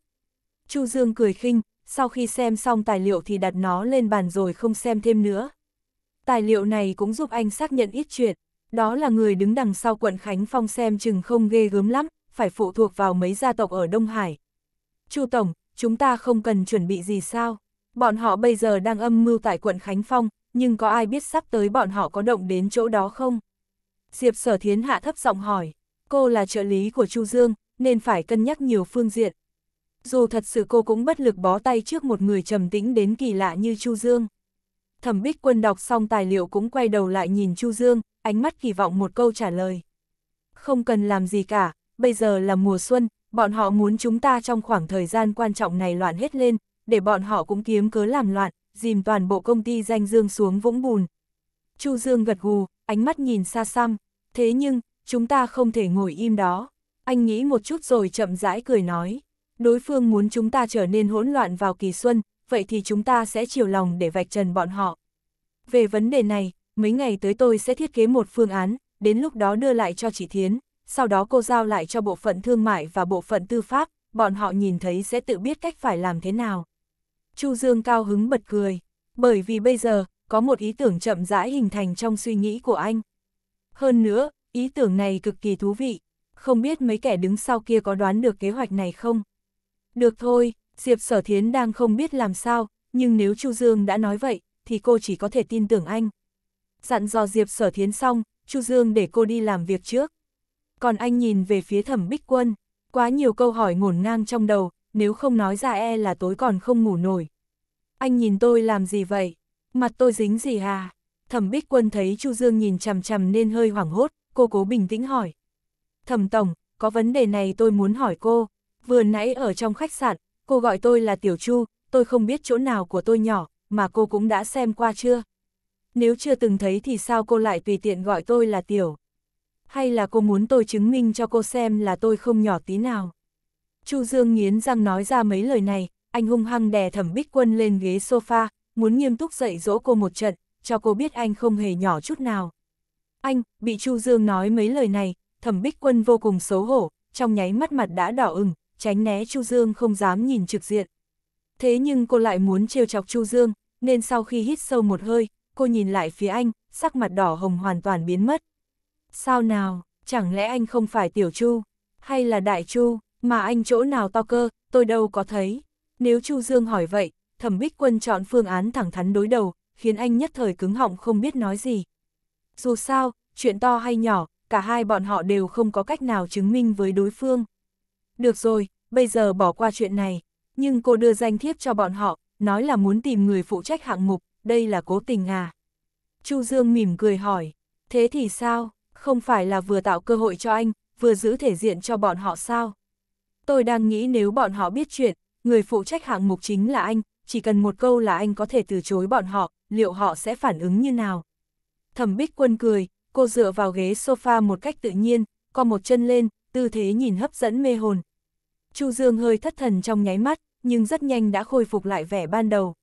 Chu Dương cười khinh, sau khi xem xong tài liệu thì đặt nó lên bàn rồi không xem thêm nữa. Tài liệu này cũng giúp anh xác nhận ít chuyện, đó là người đứng đằng sau quận Khánh Phong xem chừng không ghê gớm lắm, phải phụ thuộc vào mấy gia tộc ở Đông Hải. Chu Tổng, chúng ta không cần chuẩn bị gì sao? Bọn họ bây giờ đang âm mưu tại quận Khánh Phong, nhưng có ai biết sắp tới bọn họ có động đến chỗ đó không? Diệp Sở Thiến hạ thấp giọng hỏi, cô là trợ lý của Chu Dương, nên phải cân nhắc nhiều phương diện. Dù thật sự cô cũng bất lực bó tay trước một người trầm tĩnh đến kỳ lạ như Chu Dương. Thẩm Bích Quân đọc xong tài liệu cũng quay đầu lại nhìn Chu Dương, ánh mắt kỳ vọng một câu trả lời. Không cần làm gì cả, bây giờ là mùa xuân, bọn họ muốn chúng ta trong khoảng thời gian quan trọng này loạn hết lên, để bọn họ cũng kiếm cớ làm loạn, dìm toàn bộ công ty danh Dương xuống vũng bùn. Chu Dương gật gù, ánh mắt nhìn xa xăm, thế nhưng, chúng ta không thể ngồi im đó. Anh nghĩ một chút rồi chậm rãi cười nói, đối phương muốn chúng ta trở nên hỗn loạn vào kỳ xuân, vậy thì chúng ta sẽ chiều lòng để vạch trần bọn họ. Về vấn đề này, mấy ngày tới tôi sẽ thiết kế một phương án, đến lúc đó đưa lại cho chị Thiến, sau đó cô giao lại cho bộ phận thương mại và bộ phận tư pháp, bọn họ nhìn thấy sẽ tự biết cách phải làm thế nào. Chu Dương cao hứng bật cười, bởi vì bây giờ, có một ý tưởng chậm rãi hình thành trong suy nghĩ của anh. Hơn nữa, ý tưởng này cực kỳ thú vị, không biết mấy kẻ đứng sau kia có đoán được kế hoạch này không? Được thôi, Diệp Sở Thiến đang không biết làm sao, nhưng nếu Chu Dương đã nói vậy, thì cô chỉ có thể tin tưởng anh. Dặn dò Diệp Sở Thiến xong, Chu Dương để cô đi làm việc trước. Còn anh nhìn về phía thẩm bích quân, quá nhiều câu hỏi ngổn ngang trong đầu, nếu không nói ra e là tối còn không ngủ nổi. Anh nhìn tôi làm gì vậy? Mặt tôi dính gì hà? Thẩm bích quân thấy Chu Dương nhìn chằm chằm nên hơi hoảng hốt, cô cố bình tĩnh hỏi. Thẩm Tổng, có vấn đề này tôi muốn hỏi cô. Vừa nãy ở trong khách sạn, cô gọi tôi là Tiểu Chu, tôi không biết chỗ nào của tôi nhỏ, mà cô cũng đã xem qua chưa? Nếu chưa từng thấy thì sao cô lại tùy tiện gọi tôi là Tiểu? Hay là cô muốn tôi chứng minh cho cô xem là tôi không nhỏ tí nào? Chu Dương nghiến răng nói ra mấy lời này, anh hung hăng đè thẩm bích quân lên ghế sofa, muốn nghiêm túc dạy dỗ cô một trận, cho cô biết anh không hề nhỏ chút nào. Anh, bị Chu Dương nói mấy lời này, thẩm bích quân vô cùng xấu hổ, trong nháy mắt mặt đã đỏ ửng, tránh né Chu Dương không dám nhìn trực diện. Thế nhưng cô lại muốn trêu chọc Chu Dương, nên sau khi hít sâu một hơi, cô nhìn lại phía anh, sắc mặt đỏ hồng hoàn toàn biến mất. Sao nào, chẳng lẽ anh không phải Tiểu Chu, hay là Đại Chu, mà anh chỗ nào to cơ, tôi đâu có thấy. Nếu Chu Dương hỏi vậy, thẩm bích quân chọn phương án thẳng thắn đối đầu, khiến anh nhất thời cứng họng không biết nói gì. Dù sao, chuyện to hay nhỏ, cả hai bọn họ đều không có cách nào chứng minh với đối phương. Được rồi, bây giờ bỏ qua chuyện này, nhưng cô đưa danh thiếp cho bọn họ, nói là muốn tìm người phụ trách hạng mục, đây là cố tình à. Chu Dương mỉm cười hỏi, thế thì sao, không phải là vừa tạo cơ hội cho anh, vừa giữ thể diện cho bọn họ sao? Tôi đang nghĩ nếu bọn họ biết chuyện, người phụ trách hạng mục chính là anh, chỉ cần một câu là anh có thể từ chối bọn họ, liệu họ sẽ phản ứng như nào? Thẩm Bích Quân cười, cô dựa vào ghế sofa một cách tự nhiên, co một chân lên, tư thế nhìn hấp dẫn mê hồn, Chu Dương hơi thất thần trong nháy mắt, nhưng rất nhanh đã khôi phục lại vẻ ban đầu.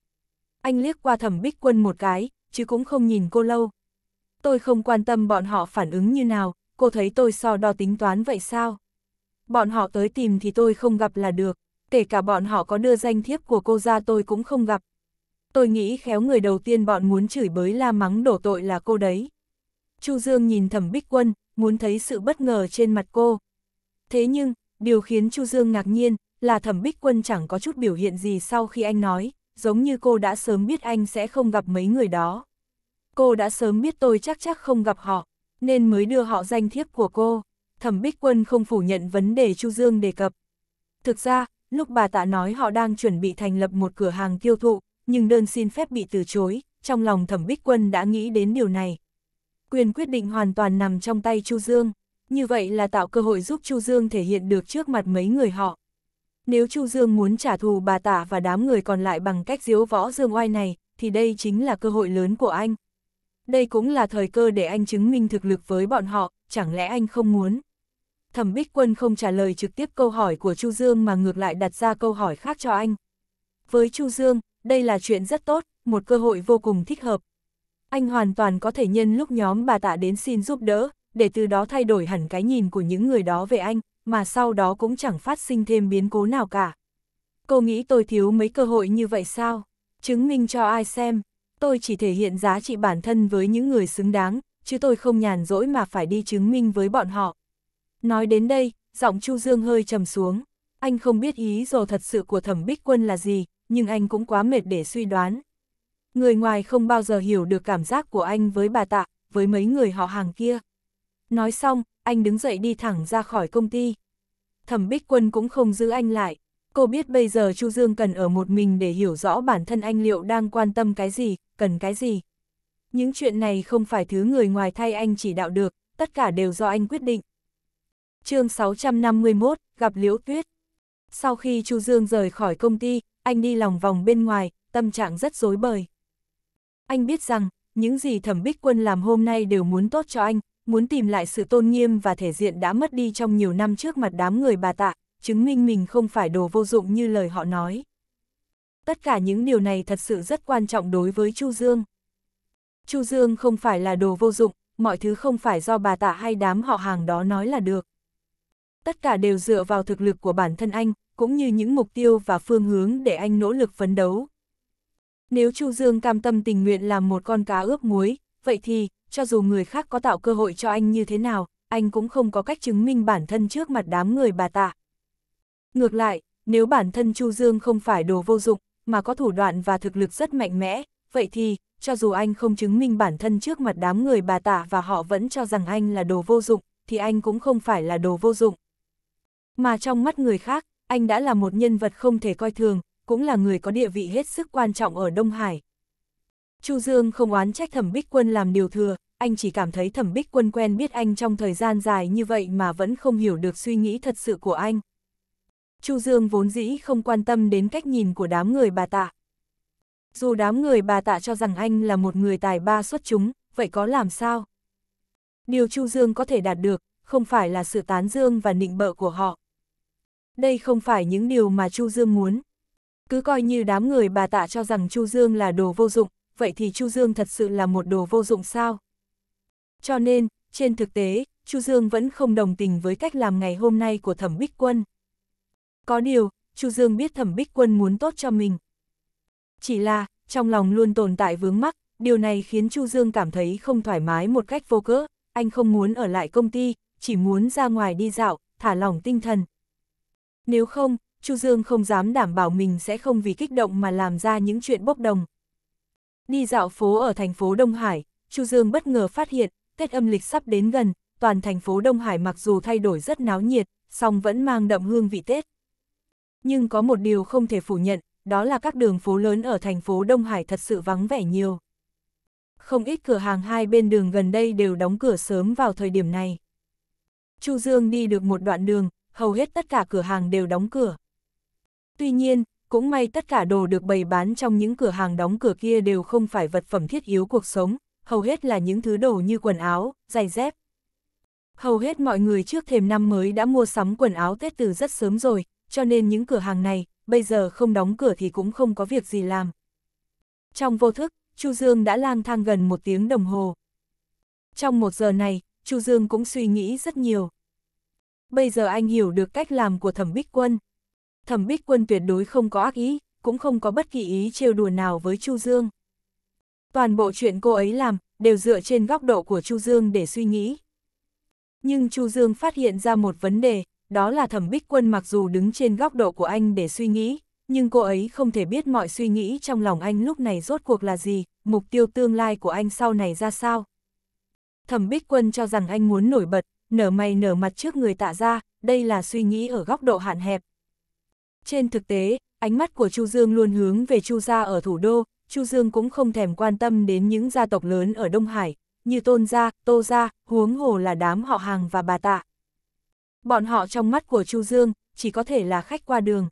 Anh liếc qua thẩm bích quân một cái, chứ cũng không nhìn cô lâu. Tôi không quan tâm bọn họ phản ứng như nào, cô thấy tôi so đo tính toán vậy sao? Bọn họ tới tìm thì tôi không gặp là được, kể cả bọn họ có đưa danh thiếp của cô ra tôi cũng không gặp. Tôi nghĩ khéo người đầu tiên bọn muốn chửi bới la mắng đổ tội là cô đấy. Chu Dương nhìn thẩm bích quân, muốn thấy sự bất ngờ trên mặt cô. Thế nhưng, Điều khiến Chu Dương ngạc nhiên là thẩm bích quân chẳng có chút biểu hiện gì sau khi anh nói, giống như cô đã sớm biết anh sẽ không gặp mấy người đó. Cô đã sớm biết tôi chắc chắc không gặp họ, nên mới đưa họ danh thiếp của cô. Thẩm bích quân không phủ nhận vấn đề Chu Dương đề cập. Thực ra, lúc bà tạ nói họ đang chuẩn bị thành lập một cửa hàng tiêu thụ, nhưng đơn xin phép bị từ chối, trong lòng thẩm bích quân đã nghĩ đến điều này. Quyền quyết định hoàn toàn nằm trong tay Chu Dương như vậy là tạo cơ hội giúp Chu Dương thể hiện được trước mặt mấy người họ. Nếu Chu Dương muốn trả thù bà tả và đám người còn lại bằng cách diếu võ Dương Oai này, thì đây chính là cơ hội lớn của anh. Đây cũng là thời cơ để anh chứng minh thực lực với bọn họ, chẳng lẽ anh không muốn? Thẩm Bích Quân không trả lời trực tiếp câu hỏi của Chu Dương mà ngược lại đặt ra câu hỏi khác cho anh. Với Chu Dương, đây là chuyện rất tốt, một cơ hội vô cùng thích hợp. Anh hoàn toàn có thể nhân lúc nhóm bà tạ đến xin giúp đỡ, để từ đó thay đổi hẳn cái nhìn của những người đó về anh, mà sau đó cũng chẳng phát sinh thêm biến cố nào cả. Cô nghĩ tôi thiếu mấy cơ hội như vậy sao? Chứng minh cho ai xem, tôi chỉ thể hiện giá trị bản thân với những người xứng đáng, chứ tôi không nhàn rỗi mà phải đi chứng minh với bọn họ. Nói đến đây, giọng Chu Dương hơi trầm xuống. Anh không biết ý dồ thật sự của thẩm bích quân là gì, nhưng anh cũng quá mệt để suy đoán. Người ngoài không bao giờ hiểu được cảm giác của anh với bà tạ, với mấy người họ hàng kia. Nói xong, anh đứng dậy đi thẳng ra khỏi công ty. Thẩm Bích Quân cũng không giữ anh lại. Cô biết bây giờ Chu Dương cần ở một mình để hiểu rõ bản thân anh liệu đang quan tâm cái gì, cần cái gì. Những chuyện này không phải thứ người ngoài thay anh chỉ đạo được, tất cả đều do anh quyết định. chương 651, gặp Liễu Tuyết. Sau khi Chu Dương rời khỏi công ty, anh đi lòng vòng bên ngoài, tâm trạng rất rối bời. Anh biết rằng, những gì Thẩm Bích Quân làm hôm nay đều muốn tốt cho anh, muốn tìm lại sự tôn nghiêm và thể diện đã mất đi trong nhiều năm trước mặt đám người bà tạ, chứng minh mình không phải đồ vô dụng như lời họ nói. Tất cả những điều này thật sự rất quan trọng đối với Chu Dương. Chu Dương không phải là đồ vô dụng, mọi thứ không phải do bà tạ hay đám họ hàng đó nói là được. Tất cả đều dựa vào thực lực của bản thân anh, cũng như những mục tiêu và phương hướng để anh nỗ lực phấn đấu. Nếu Chu Dương cam tâm tình nguyện làm một con cá ướp muối, vậy thì, cho dù người khác có tạo cơ hội cho anh như thế nào, anh cũng không có cách chứng minh bản thân trước mặt đám người bà tạ. Ngược lại, nếu bản thân Chu Dương không phải đồ vô dụng, mà có thủ đoạn và thực lực rất mạnh mẽ, vậy thì, cho dù anh không chứng minh bản thân trước mặt đám người bà tạ và họ vẫn cho rằng anh là đồ vô dụng, thì anh cũng không phải là đồ vô dụng. Mà trong mắt người khác, anh đã là một nhân vật không thể coi thường, cũng là người có địa vị hết sức quan trọng ở Đông Hải. Chu Dương không oán trách thẩm bích quân làm điều thừa, anh chỉ cảm thấy thẩm bích quân quen biết anh trong thời gian dài như vậy mà vẫn không hiểu được suy nghĩ thật sự của anh. Chu Dương vốn dĩ không quan tâm đến cách nhìn của đám người bà tạ. Dù đám người bà tạ cho rằng anh là một người tài ba xuất chúng, vậy có làm sao? Điều Chu Dương có thể đạt được, không phải là sự tán dương và nịnh bợ của họ. Đây không phải những điều mà Chu Dương muốn. Cứ coi như đám người bà tạ cho rằng Chu Dương là đồ vô dụng, vậy thì Chu Dương thật sự là một đồ vô dụng sao? Cho nên, trên thực tế, Chu Dương vẫn không đồng tình với cách làm ngày hôm nay của Thẩm Bích Quân. Có điều, Chu Dương biết Thẩm Bích Quân muốn tốt cho mình. Chỉ là, trong lòng luôn tồn tại vướng mắc, điều này khiến Chu Dương cảm thấy không thoải mái một cách vô cớ, anh không muốn ở lại công ty, chỉ muốn ra ngoài đi dạo, thả lỏng tinh thần. Nếu không, Chu Dương không dám đảm bảo mình sẽ không vì kích động mà làm ra những chuyện bốc đồng, Đi dạo phố ở thành phố Đông Hải, Chu Dương bất ngờ phát hiện, Tết âm lịch sắp đến gần, toàn thành phố Đông Hải mặc dù thay đổi rất náo nhiệt, song vẫn mang đậm hương vị Tết. Nhưng có một điều không thể phủ nhận, đó là các đường phố lớn ở thành phố Đông Hải thật sự vắng vẻ nhiều. Không ít cửa hàng hai bên đường gần đây đều đóng cửa sớm vào thời điểm này. Chu Dương đi được một đoạn đường, hầu hết tất cả cửa hàng đều đóng cửa. Tuy nhiên, cũng may tất cả đồ được bày bán trong những cửa hàng đóng cửa kia đều không phải vật phẩm thiết yếu cuộc sống, hầu hết là những thứ đồ như quần áo, giày dép. Hầu hết mọi người trước thềm năm mới đã mua sắm quần áo Tết từ rất sớm rồi, cho nên những cửa hàng này, bây giờ không đóng cửa thì cũng không có việc gì làm. Trong vô thức, Chu Dương đã lang thang gần một tiếng đồng hồ. Trong một giờ này, Chu Dương cũng suy nghĩ rất nhiều. Bây giờ anh hiểu được cách làm của thẩm bích quân thẩm bích quân tuyệt đối không có ác ý, cũng không có bất kỳ ý trêu đùa nào với Chu Dương. Toàn bộ chuyện cô ấy làm, đều dựa trên góc độ của Chu Dương để suy nghĩ. Nhưng Chu Dương phát hiện ra một vấn đề, đó là thẩm bích quân mặc dù đứng trên góc độ của anh để suy nghĩ, nhưng cô ấy không thể biết mọi suy nghĩ trong lòng anh lúc này rốt cuộc là gì, mục tiêu tương lai của anh sau này ra sao. Thẩm bích quân cho rằng anh muốn nổi bật, nở mày nở mặt trước người tạ ra, đây là suy nghĩ ở góc độ hạn hẹp, trên thực tế, ánh mắt của Chu Dương luôn hướng về Chu gia ở thủ đô, Chu Dương cũng không thèm quan tâm đến những gia tộc lớn ở Đông Hải, như Tôn gia, Tô gia, huống hồ là đám họ hàng và bà tạ. Bọn họ trong mắt của Chu Dương chỉ có thể là khách qua đường.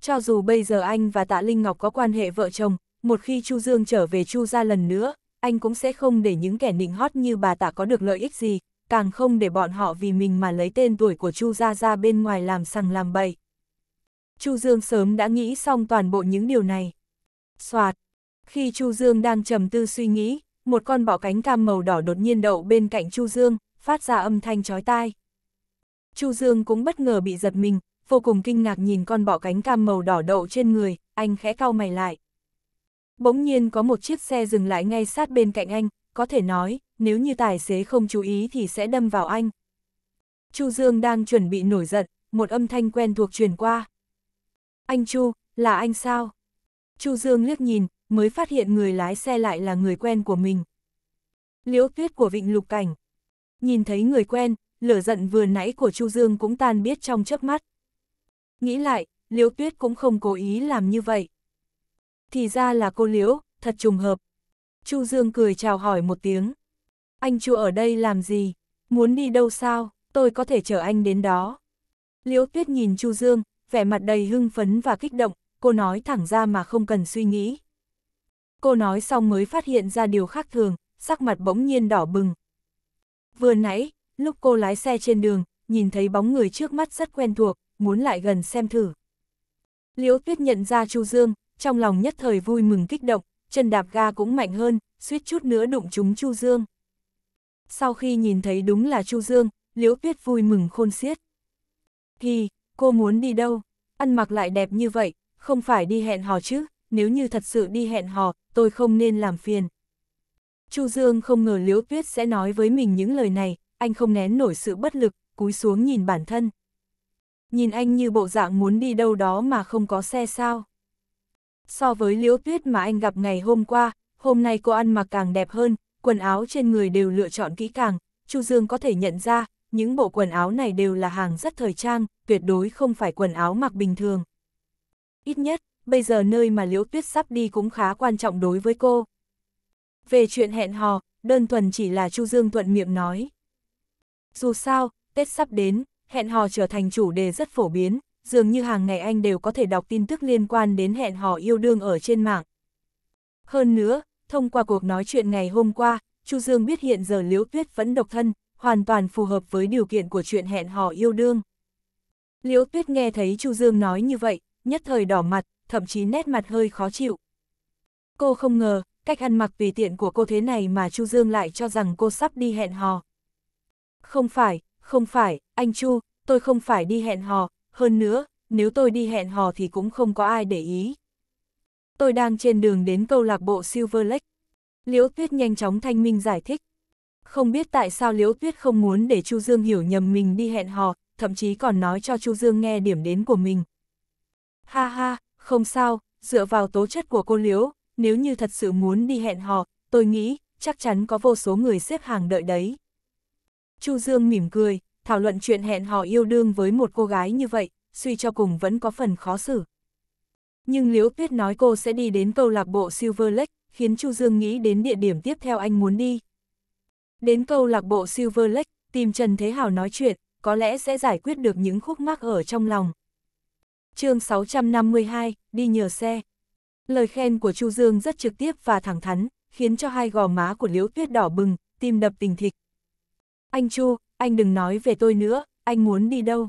Cho dù bây giờ anh và Tạ Linh Ngọc có quan hệ vợ chồng, một khi Chu Dương trở về Chu gia lần nữa, anh cũng sẽ không để những kẻ nịnh hót như bà Tạ có được lợi ích gì, càng không để bọn họ vì mình mà lấy tên tuổi của Chu gia ra bên ngoài làm sằng làm bậy. Chu Dương sớm đã nghĩ xong toàn bộ những điều này. Soạt! Khi Chu Dương đang trầm tư suy nghĩ, một con bọ cánh cam màu đỏ đột nhiên đậu bên cạnh Chu Dương, phát ra âm thanh chói tai. Chu Dương cũng bất ngờ bị giật mình, vô cùng kinh ngạc nhìn con bọ cánh cam màu đỏ đậu trên người, anh khẽ cau mày lại. Bỗng nhiên có một chiếc xe dừng lại ngay sát bên cạnh anh, có thể nói, nếu như tài xế không chú ý thì sẽ đâm vào anh. Chu Dương đang chuẩn bị nổi giận, một âm thanh quen thuộc truyền qua anh Chu, là anh sao? Chu Dương liếc nhìn, mới phát hiện người lái xe lại là người quen của mình. Liễu tuyết của Vịnh Lục Cảnh. Nhìn thấy người quen, lửa giận vừa nãy của Chu Dương cũng tan biết trong chớp mắt. Nghĩ lại, Liễu tuyết cũng không cố ý làm như vậy. Thì ra là cô Liễu, thật trùng hợp. Chu Dương cười chào hỏi một tiếng. Anh Chu ở đây làm gì? Muốn đi đâu sao? Tôi có thể chở anh đến đó. Liễu tuyết nhìn Chu Dương, vẻ mặt đầy hưng phấn và kích động, cô nói thẳng ra mà không cần suy nghĩ. Cô nói xong mới phát hiện ra điều khác thường, sắc mặt bỗng nhiên đỏ bừng. Vừa nãy, lúc cô lái xe trên đường, nhìn thấy bóng người trước mắt rất quen thuộc, muốn lại gần xem thử. Liễu Tuyết nhận ra Chu Dương, trong lòng nhất thời vui mừng kích động, chân đạp ga cũng mạnh hơn, suýt chút nữa đụng trúng Chu Dương. Sau khi nhìn thấy đúng là Chu Dương, Liễu Tuyết vui mừng khôn xiết. Thì, cô muốn đi đâu, ăn mặc lại đẹp như vậy, không phải đi hẹn hò chứ, nếu như thật sự đi hẹn hò, tôi không nên làm phiền. Chu Dương không ngờ Liễu Tuyết sẽ nói với mình những lời này, anh không nén nổi sự bất lực, cúi xuống nhìn bản thân. Nhìn anh như bộ dạng muốn đi đâu đó mà không có xe sao. So với Liễu Tuyết mà anh gặp ngày hôm qua, hôm nay cô ăn mặc càng đẹp hơn, quần áo trên người đều lựa chọn kỹ càng, Chu Dương có thể nhận ra, những bộ quần áo này đều là hàng rất thời trang, tuyệt đối không phải quần áo mặc bình thường. Ít nhất, bây giờ nơi mà Liễu Tuyết sắp đi cũng khá quan trọng đối với cô. Về chuyện hẹn hò, đơn thuần chỉ là Chu Dương thuận miệng nói. Dù sao, Tết sắp đến, hẹn hò trở thành chủ đề rất phổ biến, dường như hàng ngày anh đều có thể đọc tin tức liên quan đến hẹn hò yêu đương ở trên mạng. Hơn nữa, thông qua cuộc nói chuyện ngày hôm qua, Chu Dương biết hiện giờ Liễu Tuyết vẫn độc thân, hoàn toàn phù hợp với điều kiện của chuyện hẹn hò yêu đương. Liễu Tuyết nghe thấy Chu Dương nói như vậy, nhất thời đỏ mặt, thậm chí nét mặt hơi khó chịu. Cô không ngờ, cách ăn mặc tùy tiện của cô thế này mà Chu Dương lại cho rằng cô sắp đi hẹn hò. Không phải, không phải, anh Chu, tôi không phải đi hẹn hò, hơn nữa, nếu tôi đi hẹn hò thì cũng không có ai để ý. Tôi đang trên đường đến câu lạc bộ Silver Lake. Liễu Tuyết nhanh chóng thanh minh giải thích. Không biết tại sao Liễu Tuyết không muốn để Chu Dương hiểu nhầm mình đi hẹn hò, thậm chí còn nói cho Chu Dương nghe điểm đến của mình. Ha ha, không sao, dựa vào tố chất của cô Liễu, nếu như thật sự muốn đi hẹn hò, tôi nghĩ, chắc chắn có vô số người xếp hàng đợi đấy. Chu Dương mỉm cười, thảo luận chuyện hẹn hò yêu đương với một cô gái như vậy, suy cho cùng vẫn có phần khó xử. Nhưng Liễu Tuyết nói cô sẽ đi đến câu lạc bộ Silver Lake, khiến Chu Dương nghĩ đến địa điểm tiếp theo anh muốn đi, Đến câu lạc bộ Silver Lake, tìm Trần Thế Hào nói chuyện, có lẽ sẽ giải quyết được những khúc mắc ở trong lòng. chương 652, đi nhờ xe. Lời khen của Chu Dương rất trực tiếp và thẳng thắn, khiến cho hai gò má của Liễu Tuyết đỏ bừng, tim đập tình thịch. Anh Chu, anh đừng nói về tôi nữa, anh muốn đi đâu?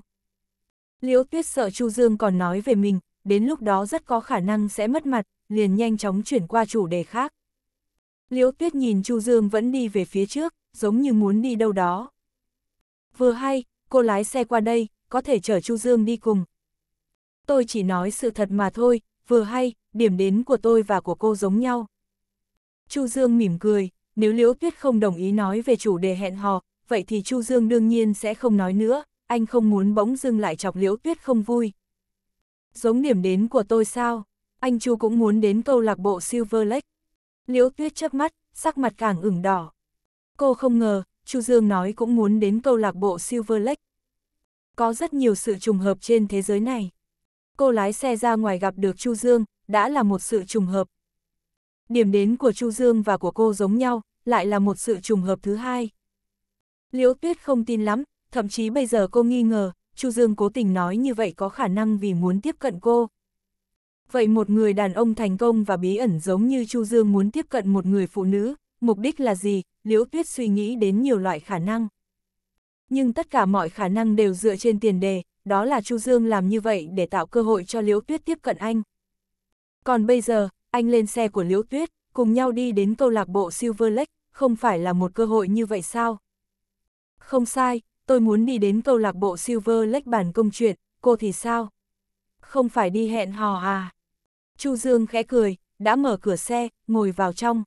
Liễu Tuyết sợ Chu Dương còn nói về mình, đến lúc đó rất có khả năng sẽ mất mặt, liền nhanh chóng chuyển qua chủ đề khác. Liễu Tuyết nhìn Chu Dương vẫn đi về phía trước, giống như muốn đi đâu đó. Vừa hay, cô lái xe qua đây, có thể chở Chu Dương đi cùng. Tôi chỉ nói sự thật mà thôi, vừa hay, điểm đến của tôi và của cô giống nhau. Chu Dương mỉm cười, nếu Liễu Tuyết không đồng ý nói về chủ đề hẹn hò, vậy thì Chu Dương đương nhiên sẽ không nói nữa, anh không muốn bỗng dưng lại chọc Liễu Tuyết không vui. Giống điểm đến của tôi sao? Anh Chu cũng muốn đến câu lạc bộ Silver Lake. Liễu Tuyết chớp mắt, sắc mặt càng ửng đỏ. Cô không ngờ, Chu Dương nói cũng muốn đến câu lạc bộ Silver Lake. Có rất nhiều sự trùng hợp trên thế giới này. Cô lái xe ra ngoài gặp được Chu Dương, đã là một sự trùng hợp. Điểm đến của Chu Dương và của cô giống nhau, lại là một sự trùng hợp thứ hai. Liễu Tuyết không tin lắm, thậm chí bây giờ cô nghi ngờ, Chu Dương cố tình nói như vậy có khả năng vì muốn tiếp cận cô. Vậy một người đàn ông thành công và bí ẩn giống như Chu Dương muốn tiếp cận một người phụ nữ, mục đích là gì, Liễu Tuyết suy nghĩ đến nhiều loại khả năng. Nhưng tất cả mọi khả năng đều dựa trên tiền đề, đó là Chu Dương làm như vậy để tạo cơ hội cho Liễu Tuyết tiếp cận anh. Còn bây giờ, anh lên xe của Liễu Tuyết, cùng nhau đi đến câu lạc bộ Silver Lake, không phải là một cơ hội như vậy sao? Không sai, tôi muốn đi đến câu lạc bộ Silver Lake bàn công chuyện, cô thì sao? Không phải đi hẹn hò à? Chu Dương khẽ cười, đã mở cửa xe, ngồi vào trong.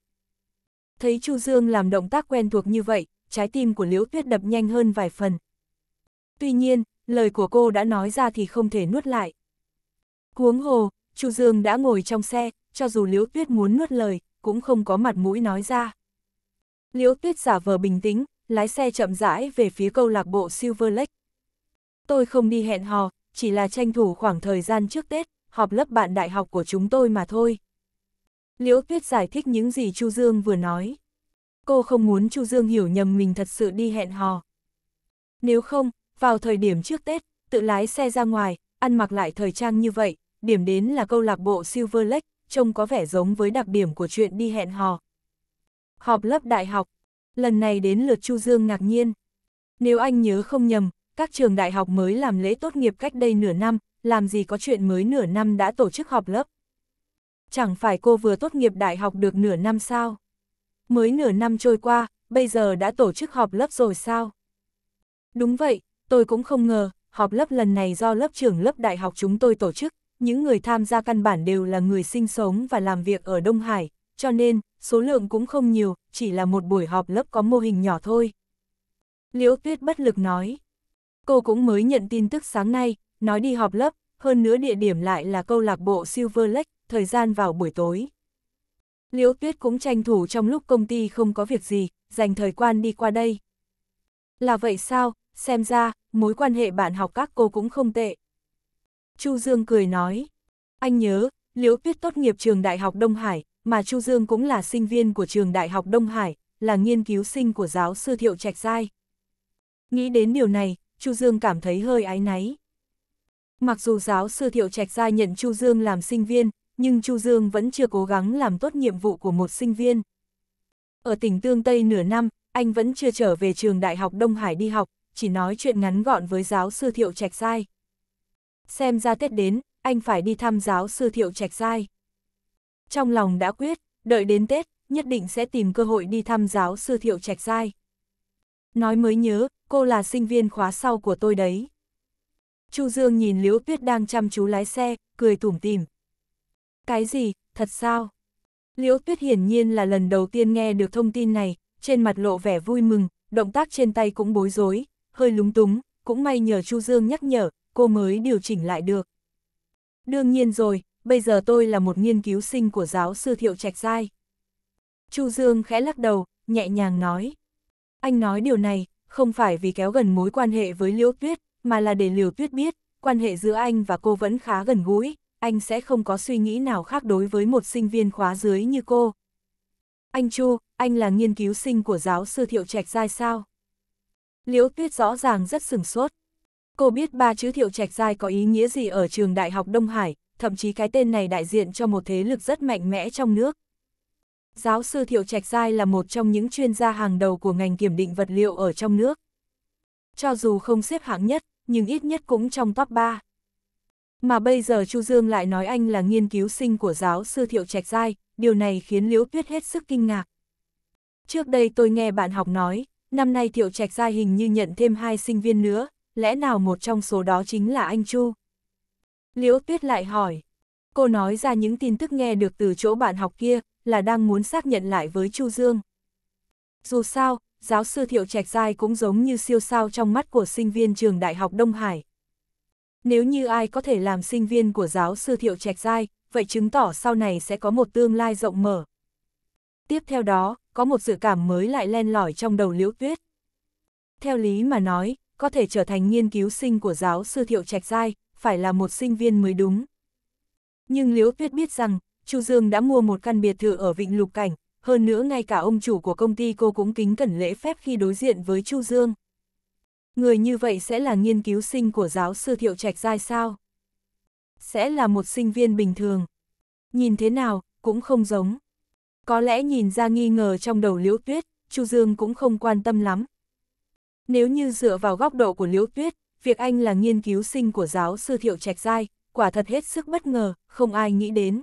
Thấy Chu Dương làm động tác quen thuộc như vậy, trái tim của Liễu Tuyết đập nhanh hơn vài phần. Tuy nhiên, lời của cô đã nói ra thì không thể nuốt lại. Cuống hồ, Chu Dương đã ngồi trong xe, cho dù Liễu Tuyết muốn nuốt lời, cũng không có mặt mũi nói ra. Liễu Tuyết giả vờ bình tĩnh, lái xe chậm rãi về phía câu lạc bộ Silver Lake. Tôi không đi hẹn hò, chỉ là tranh thủ khoảng thời gian trước Tết, họp lớp bạn đại học của chúng tôi mà thôi. Liễu Tuyết giải thích những gì Chu Dương vừa nói. Cô không muốn Chu Dương hiểu nhầm mình thật sự đi hẹn hò. Nếu không, vào thời điểm trước Tết, tự lái xe ra ngoài, ăn mặc lại thời trang như vậy, điểm đến là câu lạc bộ Silver Lake, trông có vẻ giống với đặc điểm của chuyện đi hẹn hò. Họp lớp đại học, lần này đến lượt Chu Dương ngạc nhiên. Nếu anh nhớ không nhầm, các trường đại học mới làm lễ tốt nghiệp cách đây nửa năm, làm gì có chuyện mới nửa năm đã tổ chức họp lớp chẳng phải cô vừa tốt nghiệp đại học được nửa năm sao? Mới nửa năm trôi qua, bây giờ đã tổ chức họp lớp rồi sao? Đúng vậy, tôi cũng không ngờ, họp lớp lần này do lớp trưởng lớp đại học chúng tôi tổ chức, những người tham gia căn bản đều là người sinh sống và làm việc ở Đông Hải, cho nên, số lượng cũng không nhiều, chỉ là một buổi họp lớp có mô hình nhỏ thôi. Liễu Tuyết bất lực nói. Cô cũng mới nhận tin tức sáng nay, nói đi họp lớp, hơn nữa địa điểm lại là câu lạc bộ Silver Lake, thời gian vào buổi tối. Liễu Tuyết cũng tranh thủ trong lúc công ty không có việc gì, dành thời quan đi qua đây. Là vậy sao, xem ra, mối quan hệ bạn học các cô cũng không tệ. Chu Dương cười nói, anh nhớ, Liễu Tuyết tốt nghiệp trường Đại học Đông Hải, mà Chu Dương cũng là sinh viên của trường Đại học Đông Hải, là nghiên cứu sinh của giáo sư Thiệu Trạch Giai. Nghĩ đến điều này, Chu Dương cảm thấy hơi áy náy. Mặc dù giáo sư Thiệu Trạch Giai nhận Chu Dương làm sinh viên, nhưng Chu Dương vẫn chưa cố gắng làm tốt nhiệm vụ của một sinh viên. Ở tỉnh Tương Tây nửa năm, anh vẫn chưa trở về trường Đại học Đông Hải đi học, chỉ nói chuyện ngắn gọn với giáo sư Thiệu Trạch Giai. Xem ra Tết đến, anh phải đi thăm giáo sư Thiệu Trạch Giai. Trong lòng đã quyết, đợi đến Tết, nhất định sẽ tìm cơ hội đi thăm giáo sư Thiệu Trạch Giai. Nói mới nhớ, cô là sinh viên khóa sau của tôi đấy. Chu Dương nhìn Liễu Tuyết đang chăm chú lái xe, cười tủm tỉm. Cái gì, thật sao? Liễu Tuyết hiển nhiên là lần đầu tiên nghe được thông tin này, trên mặt lộ vẻ vui mừng, động tác trên tay cũng bối rối, hơi lúng túng, cũng may nhờ Chu Dương nhắc nhở, cô mới điều chỉnh lại được. Đương nhiên rồi, bây giờ tôi là một nghiên cứu sinh của giáo sư Thiệu Trạch Giai. Chu Dương khẽ lắc đầu, nhẹ nhàng nói. Anh nói điều này, không phải vì kéo gần mối quan hệ với Liễu Tuyết, mà là để Liễu Tuyết biết, quan hệ giữa anh và cô vẫn khá gần gũi, anh sẽ không có suy nghĩ nào khác đối với một sinh viên khóa dưới như cô. Anh Chu, anh là nghiên cứu sinh của giáo sư Thiệu Trạch Giai sao? Liễu Tuyết rõ ràng rất sừng sốt. Cô biết ba chữ Thiệu Trạch Giai có ý nghĩa gì ở trường Đại học Đông Hải, thậm chí cái tên này đại diện cho một thế lực rất mạnh mẽ trong nước. Giáo sư Thiệu Trạch Giai là một trong những chuyên gia hàng đầu của ngành kiểm định vật liệu ở trong nước. Cho dù không xếp hạng nhất, nhưng ít nhất cũng trong top 3. Mà bây giờ Chu Dương lại nói anh là nghiên cứu sinh của giáo sư Thiệu Trạch Giai, điều này khiến Liễu Tuyết hết sức kinh ngạc. Trước đây tôi nghe bạn học nói, năm nay Thiệu Trạch Giai hình như nhận thêm hai sinh viên nữa, lẽ nào một trong số đó chính là anh Chu? Liễu Tuyết lại hỏi, cô nói ra những tin tức nghe được từ chỗ bạn học kia, là đang muốn xác nhận lại với Chu Dương. Dù sao, giáo sư Thiệu Trạch Giai cũng giống như siêu sao trong mắt của sinh viên trường Đại học Đông Hải, nếu như ai có thể làm sinh viên của giáo sư Thiệu Trạch Giai, vậy chứng tỏ sau này sẽ có một tương lai rộng mở. Tiếp theo đó, có một dự cảm mới lại len lỏi trong đầu Liễu Tuyết. Theo lý mà nói, có thể trở thành nghiên cứu sinh của giáo sư Thiệu Trạch Giai, phải là một sinh viên mới đúng. Nhưng Liễu Tuyết biết rằng, Chu Dương đã mua một căn biệt thự ở Vịnh Lục Cảnh, hơn nữa ngay cả ông chủ của công ty cô cũng kính cẩn lễ phép khi đối diện với Chu Dương người như vậy sẽ là nghiên cứu sinh của giáo sư Thiệu Trạch Giai sao? Sẽ là một sinh viên bình thường. Nhìn thế nào, cũng không giống. Có lẽ nhìn ra nghi ngờ trong đầu Liễu Tuyết, Chu Dương cũng không quan tâm lắm. Nếu như dựa vào góc độ của Liễu Tuyết, việc anh là nghiên cứu sinh của giáo sư Thiệu Trạch Giai, quả thật hết sức bất ngờ, không ai nghĩ đến.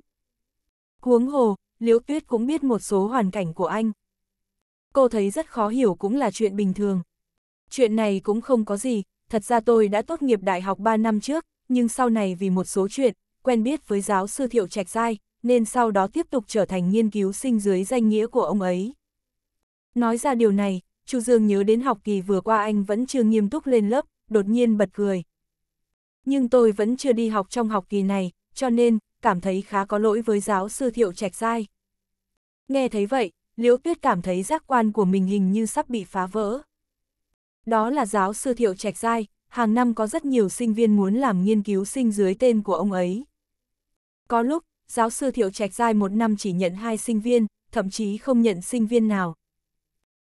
Huống hồ, Liễu Tuyết cũng biết một số hoàn cảnh của anh. Cô thấy rất khó hiểu cũng là chuyện bình thường chuyện này cũng không có gì, thật ra tôi đã tốt nghiệp đại học 3 năm trước, nhưng sau này vì một số chuyện, quen biết với giáo sư Thiệu Trạch Giai, nên sau đó tiếp tục trở thành nghiên cứu sinh dưới danh nghĩa của ông ấy. Nói ra điều này, Chu Dương nhớ đến học kỳ vừa qua anh vẫn chưa nghiêm túc lên lớp, đột nhiên bật cười. Nhưng tôi vẫn chưa đi học trong học kỳ này, cho nên, cảm thấy khá có lỗi với giáo sư Thiệu Trạch Giai. Nghe thấy vậy, Liễu Tuyết cảm thấy giác quan của mình hình như sắp bị phá vỡ. Đó là giáo sư Thiệu Trạch Giai, hàng năm có rất nhiều sinh viên muốn làm nghiên cứu sinh dưới tên của ông ấy. Có lúc, giáo sư Thiệu Trạch Giai một năm chỉ nhận hai sinh viên, thậm chí không nhận sinh viên nào.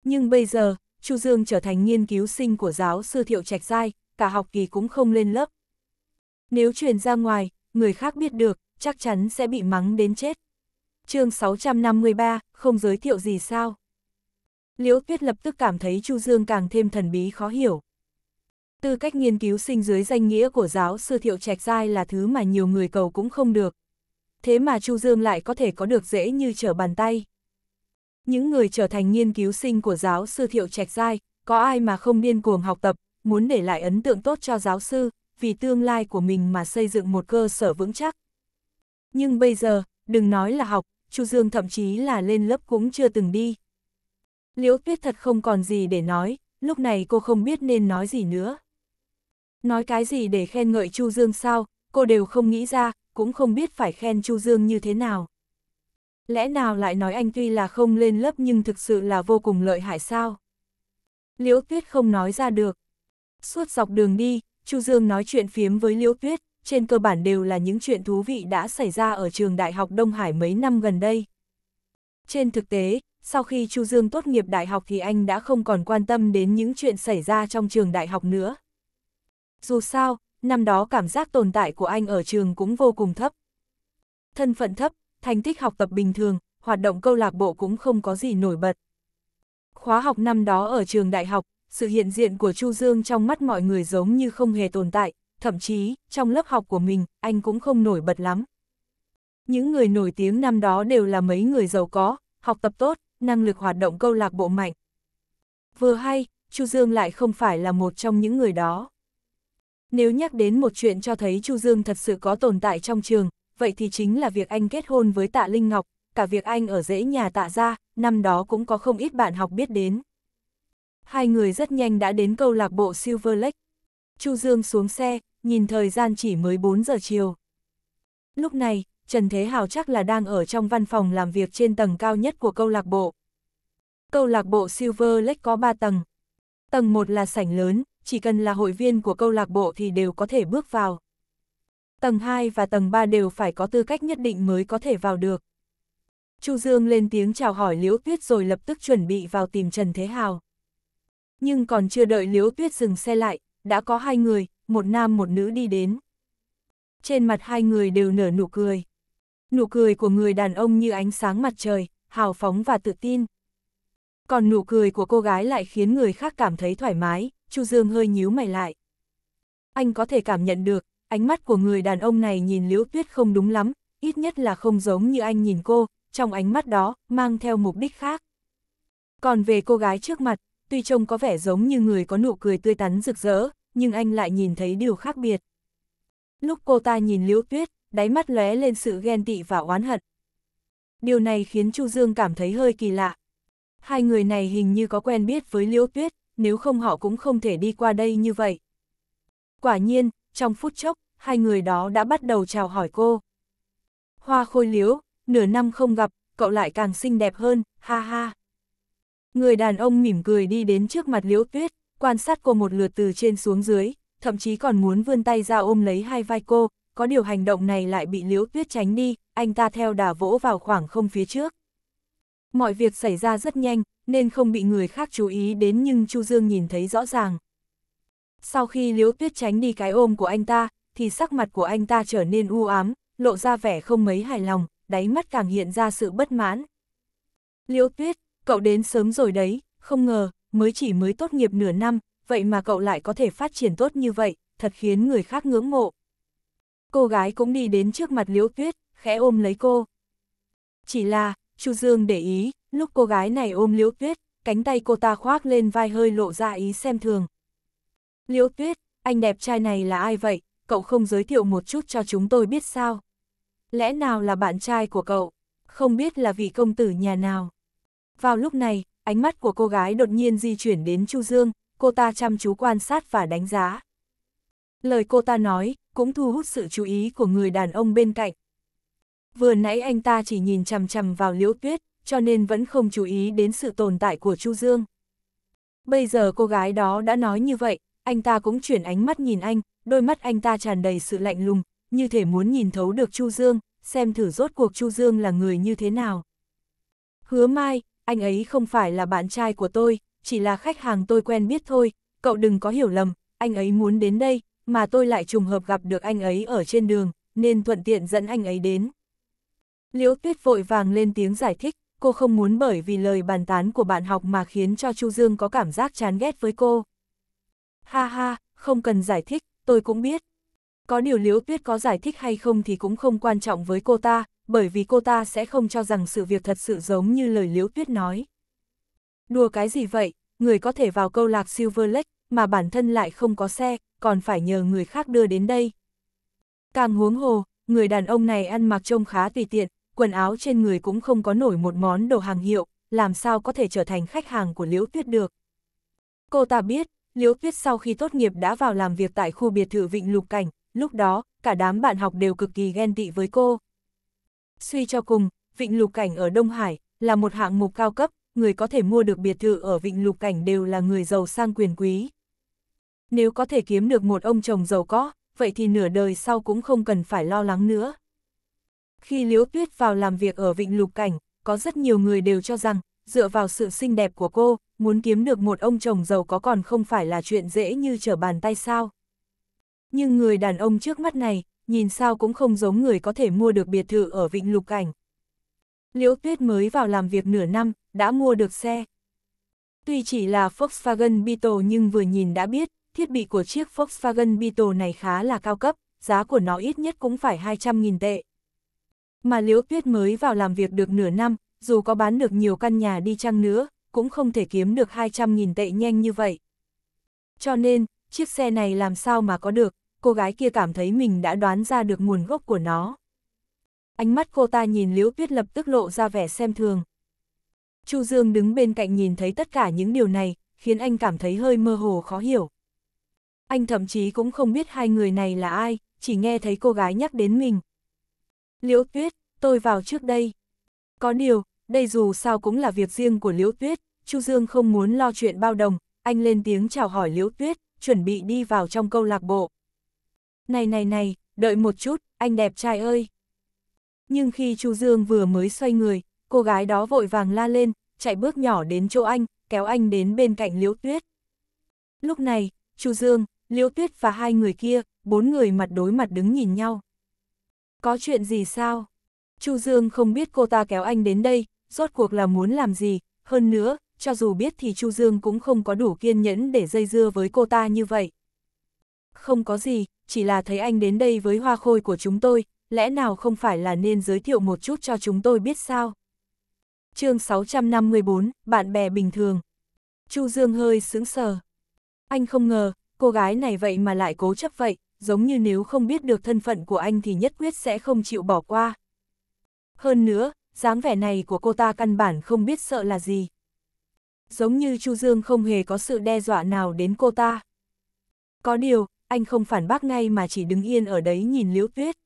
Nhưng bây giờ, Chu Dương trở thành nghiên cứu sinh của giáo sư Thiệu Trạch Giai, cả học kỳ cũng không lên lớp. Nếu truyền ra ngoài, người khác biết được, chắc chắn sẽ bị mắng đến chết. chương 653, không giới thiệu gì sao? Liễu Tuyết lập tức cảm thấy Chu Dương càng thêm thần bí khó hiểu. Tư cách nghiên cứu sinh dưới danh nghĩa của giáo sư Thiệu Trạch Giai là thứ mà nhiều người cầu cũng không được. Thế mà Chu Dương lại có thể có được dễ như trở bàn tay. Những người trở thành nghiên cứu sinh của giáo sư Thiệu Trạch Giai, có ai mà không điên cuồng học tập, muốn để lại ấn tượng tốt cho giáo sư, vì tương lai của mình mà xây dựng một cơ sở vững chắc. Nhưng bây giờ, đừng nói là học, Chu Dương thậm chí là lên lớp cũng chưa từng đi, Liễu Tuyết thật không còn gì để nói, lúc này cô không biết nên nói gì nữa. Nói cái gì để khen ngợi Chu Dương sao, cô đều không nghĩ ra, cũng không biết phải khen Chu Dương như thế nào. Lẽ nào lại nói anh tuy là không lên lớp nhưng thực sự là vô cùng lợi hại sao? Liễu Tuyết không nói ra được. Suốt dọc đường đi, Chu Dương nói chuyện phiếm với Liễu Tuyết, trên cơ bản đều là những chuyện thú vị đã xảy ra ở trường Đại học Đông Hải mấy năm gần đây. Trên thực tế, sau khi Chu Dương tốt nghiệp đại học thì anh đã không còn quan tâm đến những chuyện xảy ra trong trường đại học nữa. Dù sao, năm đó cảm giác tồn tại của anh ở trường cũng vô cùng thấp. Thân phận thấp, thành tích học tập bình thường, hoạt động câu lạc bộ cũng không có gì nổi bật. Khóa học năm đó ở trường đại học, sự hiện diện của Chu Dương trong mắt mọi người giống như không hề tồn tại, thậm chí, trong lớp học của mình, anh cũng không nổi bật lắm. Những người nổi tiếng năm đó đều là mấy người giàu có, học tập tốt, năng lực hoạt động câu lạc bộ mạnh. Vừa hay, Chu Dương lại không phải là một trong những người đó. Nếu nhắc đến một chuyện cho thấy Chu Dương thật sự có tồn tại trong trường, vậy thì chính là việc anh kết hôn với Tạ Linh Ngọc, cả việc anh ở dãy nhà Tạ Gia, năm đó cũng có không ít bạn học biết đến. Hai người rất nhanh đã đến câu lạc bộ Silver Lake. Chu Dương xuống xe, nhìn thời gian chỉ mới 4 giờ chiều. Lúc này, Trần Thế Hào chắc là đang ở trong văn phòng làm việc trên tầng cao nhất của câu lạc bộ. Câu lạc bộ Silver Lake có 3 tầng. Tầng 1 là sảnh lớn, chỉ cần là hội viên của câu lạc bộ thì đều có thể bước vào. Tầng 2 và tầng 3 đều phải có tư cách nhất định mới có thể vào được. Chu Dương lên tiếng chào hỏi Liễu Tuyết rồi lập tức chuẩn bị vào tìm Trần Thế Hào. Nhưng còn chưa đợi Liễu Tuyết dừng xe lại, đã có hai người, một nam một nữ đi đến. Trên mặt hai người đều nở nụ cười nụ cười của người đàn ông như ánh sáng mặt trời, hào phóng và tự tin. Còn nụ cười của cô gái lại khiến người khác cảm thấy thoải mái, Chu Dương hơi nhíu mày lại. Anh có thể cảm nhận được, ánh mắt của người đàn ông này nhìn Liễu Tuyết không đúng lắm, ít nhất là không giống như anh nhìn cô, trong ánh mắt đó, mang theo mục đích khác. Còn về cô gái trước mặt, tuy trông có vẻ giống như người có nụ cười tươi tắn rực rỡ, nhưng anh lại nhìn thấy điều khác biệt. Lúc cô ta nhìn Liễu Tuyết, đáy mắt lóe lên sự ghen tị và oán hận. Điều này khiến Chu Dương cảm thấy hơi kỳ lạ. Hai người này hình như có quen biết với Liễu Tuyết, nếu không họ cũng không thể đi qua đây như vậy. Quả nhiên, trong phút chốc, hai người đó đã bắt đầu chào hỏi cô. Hoa khôi liếu, nửa năm không gặp, cậu lại càng xinh đẹp hơn, ha ha. Người đàn ông mỉm cười đi đến trước mặt liễu tuyết, quan sát cô một lượt từ trên xuống dưới, thậm chí còn muốn vươn tay ra ôm lấy hai vai cô, có điều hành động này lại bị Liễu Tuyết tránh đi, anh ta theo đà vỗ vào khoảng không phía trước. Mọi việc xảy ra rất nhanh, nên không bị người khác chú ý đến nhưng Chu Dương nhìn thấy rõ ràng. Sau khi Liễu Tuyết tránh đi cái ôm của anh ta, thì sắc mặt của anh ta trở nên u ám, lộ ra vẻ không mấy hài lòng, đáy mắt càng hiện ra sự bất mãn. Liễu Tuyết, cậu đến sớm rồi đấy, không ngờ, mới chỉ mới tốt nghiệp nửa năm, vậy mà cậu lại có thể phát triển tốt như vậy, thật khiến người khác ngưỡng mộ cô gái cũng đi đến trước mặt Liễu Tuyết, khẽ ôm lấy cô. Chỉ là, Chu Dương để ý, lúc cô gái này ôm Liễu Tuyết, cánh tay cô ta khoác lên vai hơi lộ ra ý xem thường. Liễu Tuyết, anh đẹp trai này là ai vậy, cậu không giới thiệu một chút cho chúng tôi biết sao? Lẽ nào là bạn trai của cậu, không biết là vị công tử nhà nào? Vào lúc này, ánh mắt của cô gái đột nhiên di chuyển đến Chu Dương, cô ta chăm chú quan sát và đánh giá. Lời cô ta nói, cũng thu hút sự chú ý của người đàn ông bên cạnh. Vừa nãy anh ta chỉ nhìn chằm chằm vào liễu tuyết, cho nên vẫn không chú ý đến sự tồn tại của Chu Dương. Bây giờ cô gái đó đã nói như vậy, anh ta cũng chuyển ánh mắt nhìn anh, đôi mắt anh ta tràn đầy sự lạnh lùng, như thể muốn nhìn thấu được Chu Dương, xem thử rốt cuộc Chu Dương là người như thế nào. Hứa Mai, anh ấy không phải là bạn trai của tôi, chỉ là khách hàng tôi quen biết thôi, cậu đừng có hiểu lầm, anh ấy muốn đến đây, mà tôi lại trùng hợp gặp được anh ấy ở trên đường, nên thuận tiện dẫn anh ấy đến. Liễu Tuyết vội vàng lên tiếng giải thích, cô không muốn bởi vì lời bàn tán của bạn học mà khiến cho Chu Dương có cảm giác chán ghét với cô. Ha ha, không cần giải thích, tôi cũng biết. Có điều Liễu Tuyết có giải thích hay không thì cũng không quan trọng với cô ta, bởi vì cô ta sẽ không cho rằng sự việc thật sự giống như lời Liễu Tuyết nói. Đùa cái gì vậy, người có thể vào câu lạc Silver Lake, mà bản thân lại không có xe, còn phải nhờ người khác đưa đến đây. Càng huống hồ, người đàn ông này ăn mặc trông khá tùy tiện, quần áo trên người cũng không có nổi một món đồ hàng hiệu, làm sao có thể trở thành khách hàng của Liễu Tuyết được. Cô ta biết, Liễu Tuyết sau khi tốt nghiệp đã vào làm việc tại khu biệt thự Vịnh Lục Cảnh, lúc đó, cả đám bạn học đều cực kỳ ghen tị với cô. Suy cho cùng, Vịnh Lục Cảnh ở Đông Hải là một hạng mục cao cấp, người có thể mua được biệt thự ở Vịnh Lục Cảnh đều là người giàu sang quyền quý nếu có thể kiếm được một ông chồng giàu có, vậy thì nửa đời sau cũng không cần phải lo lắng nữa. Khi Liễu Tuyết vào làm việc ở Vịnh Lục Cảnh, có rất nhiều người đều cho rằng, dựa vào sự xinh đẹp của cô, muốn kiếm được một ông chồng giàu có còn không phải là chuyện dễ như trở bàn tay sao. Nhưng người đàn ông trước mắt này, nhìn sao cũng không giống người có thể mua được biệt thự ở Vịnh Lục Cảnh. Liễu Tuyết mới vào làm việc nửa năm, đã mua được xe. Tuy chỉ là Volkswagen Beetle nhưng vừa nhìn đã biết, thiết bị của chiếc Volkswagen Beetle này khá là cao cấp, giá của nó ít nhất cũng phải 200.000 tệ. Mà Liễu Tuyết mới vào làm việc được nửa năm, dù có bán được nhiều căn nhà đi chăng nữa, cũng không thể kiếm được 200.000 tệ nhanh như vậy. Cho nên, chiếc xe này làm sao mà có được, cô gái kia cảm thấy mình đã đoán ra được nguồn gốc của nó. Ánh mắt cô ta nhìn Liễu Tuyết lập tức lộ ra vẻ xem thường. Chu Dương đứng bên cạnh nhìn thấy tất cả những điều này, khiến anh cảm thấy hơi mơ hồ khó hiểu anh thậm chí cũng không biết hai người này là ai, chỉ nghe thấy cô gái nhắc đến mình. Liễu Tuyết, tôi vào trước đây. Có điều, đây dù sao cũng là việc riêng của Liễu Tuyết, Chu Dương không muốn lo chuyện bao đồng, anh lên tiếng chào hỏi Liễu Tuyết, chuẩn bị đi vào trong câu lạc bộ. Này này này, đợi một chút, anh đẹp trai ơi. Nhưng khi Chu Dương vừa mới xoay người, cô gái đó vội vàng la lên, chạy bước nhỏ đến chỗ anh, kéo anh đến bên cạnh Liễu Tuyết. Lúc này, Chu Dương, Liễu Tuyết và hai người kia, bốn người mặt đối mặt đứng nhìn nhau. Có chuyện gì sao? Chu Dương không biết cô ta kéo anh đến đây, rốt cuộc là muốn làm gì, hơn nữa, cho dù biết thì Chu Dương cũng không có đủ kiên nhẫn để dây dưa với cô ta như vậy. Không có gì, chỉ là thấy anh đến đây với hoa khôi của chúng tôi, lẽ nào không phải là nên giới thiệu một chút cho chúng tôi biết sao? chương 654, bạn bè bình thường. Chu Dương hơi sững sờ. Anh không ngờ, cô gái này vậy mà lại cố chấp vậy, giống như nếu không biết được thân phận của anh thì nhất quyết sẽ không chịu bỏ qua. Hơn nữa, dáng vẻ này của cô ta căn bản không biết sợ là gì. Giống như Chu Dương không hề có sự đe dọa nào đến cô ta. Có điều, anh không phản bác ngay mà chỉ đứng yên ở đấy nhìn Liễu Tuyết.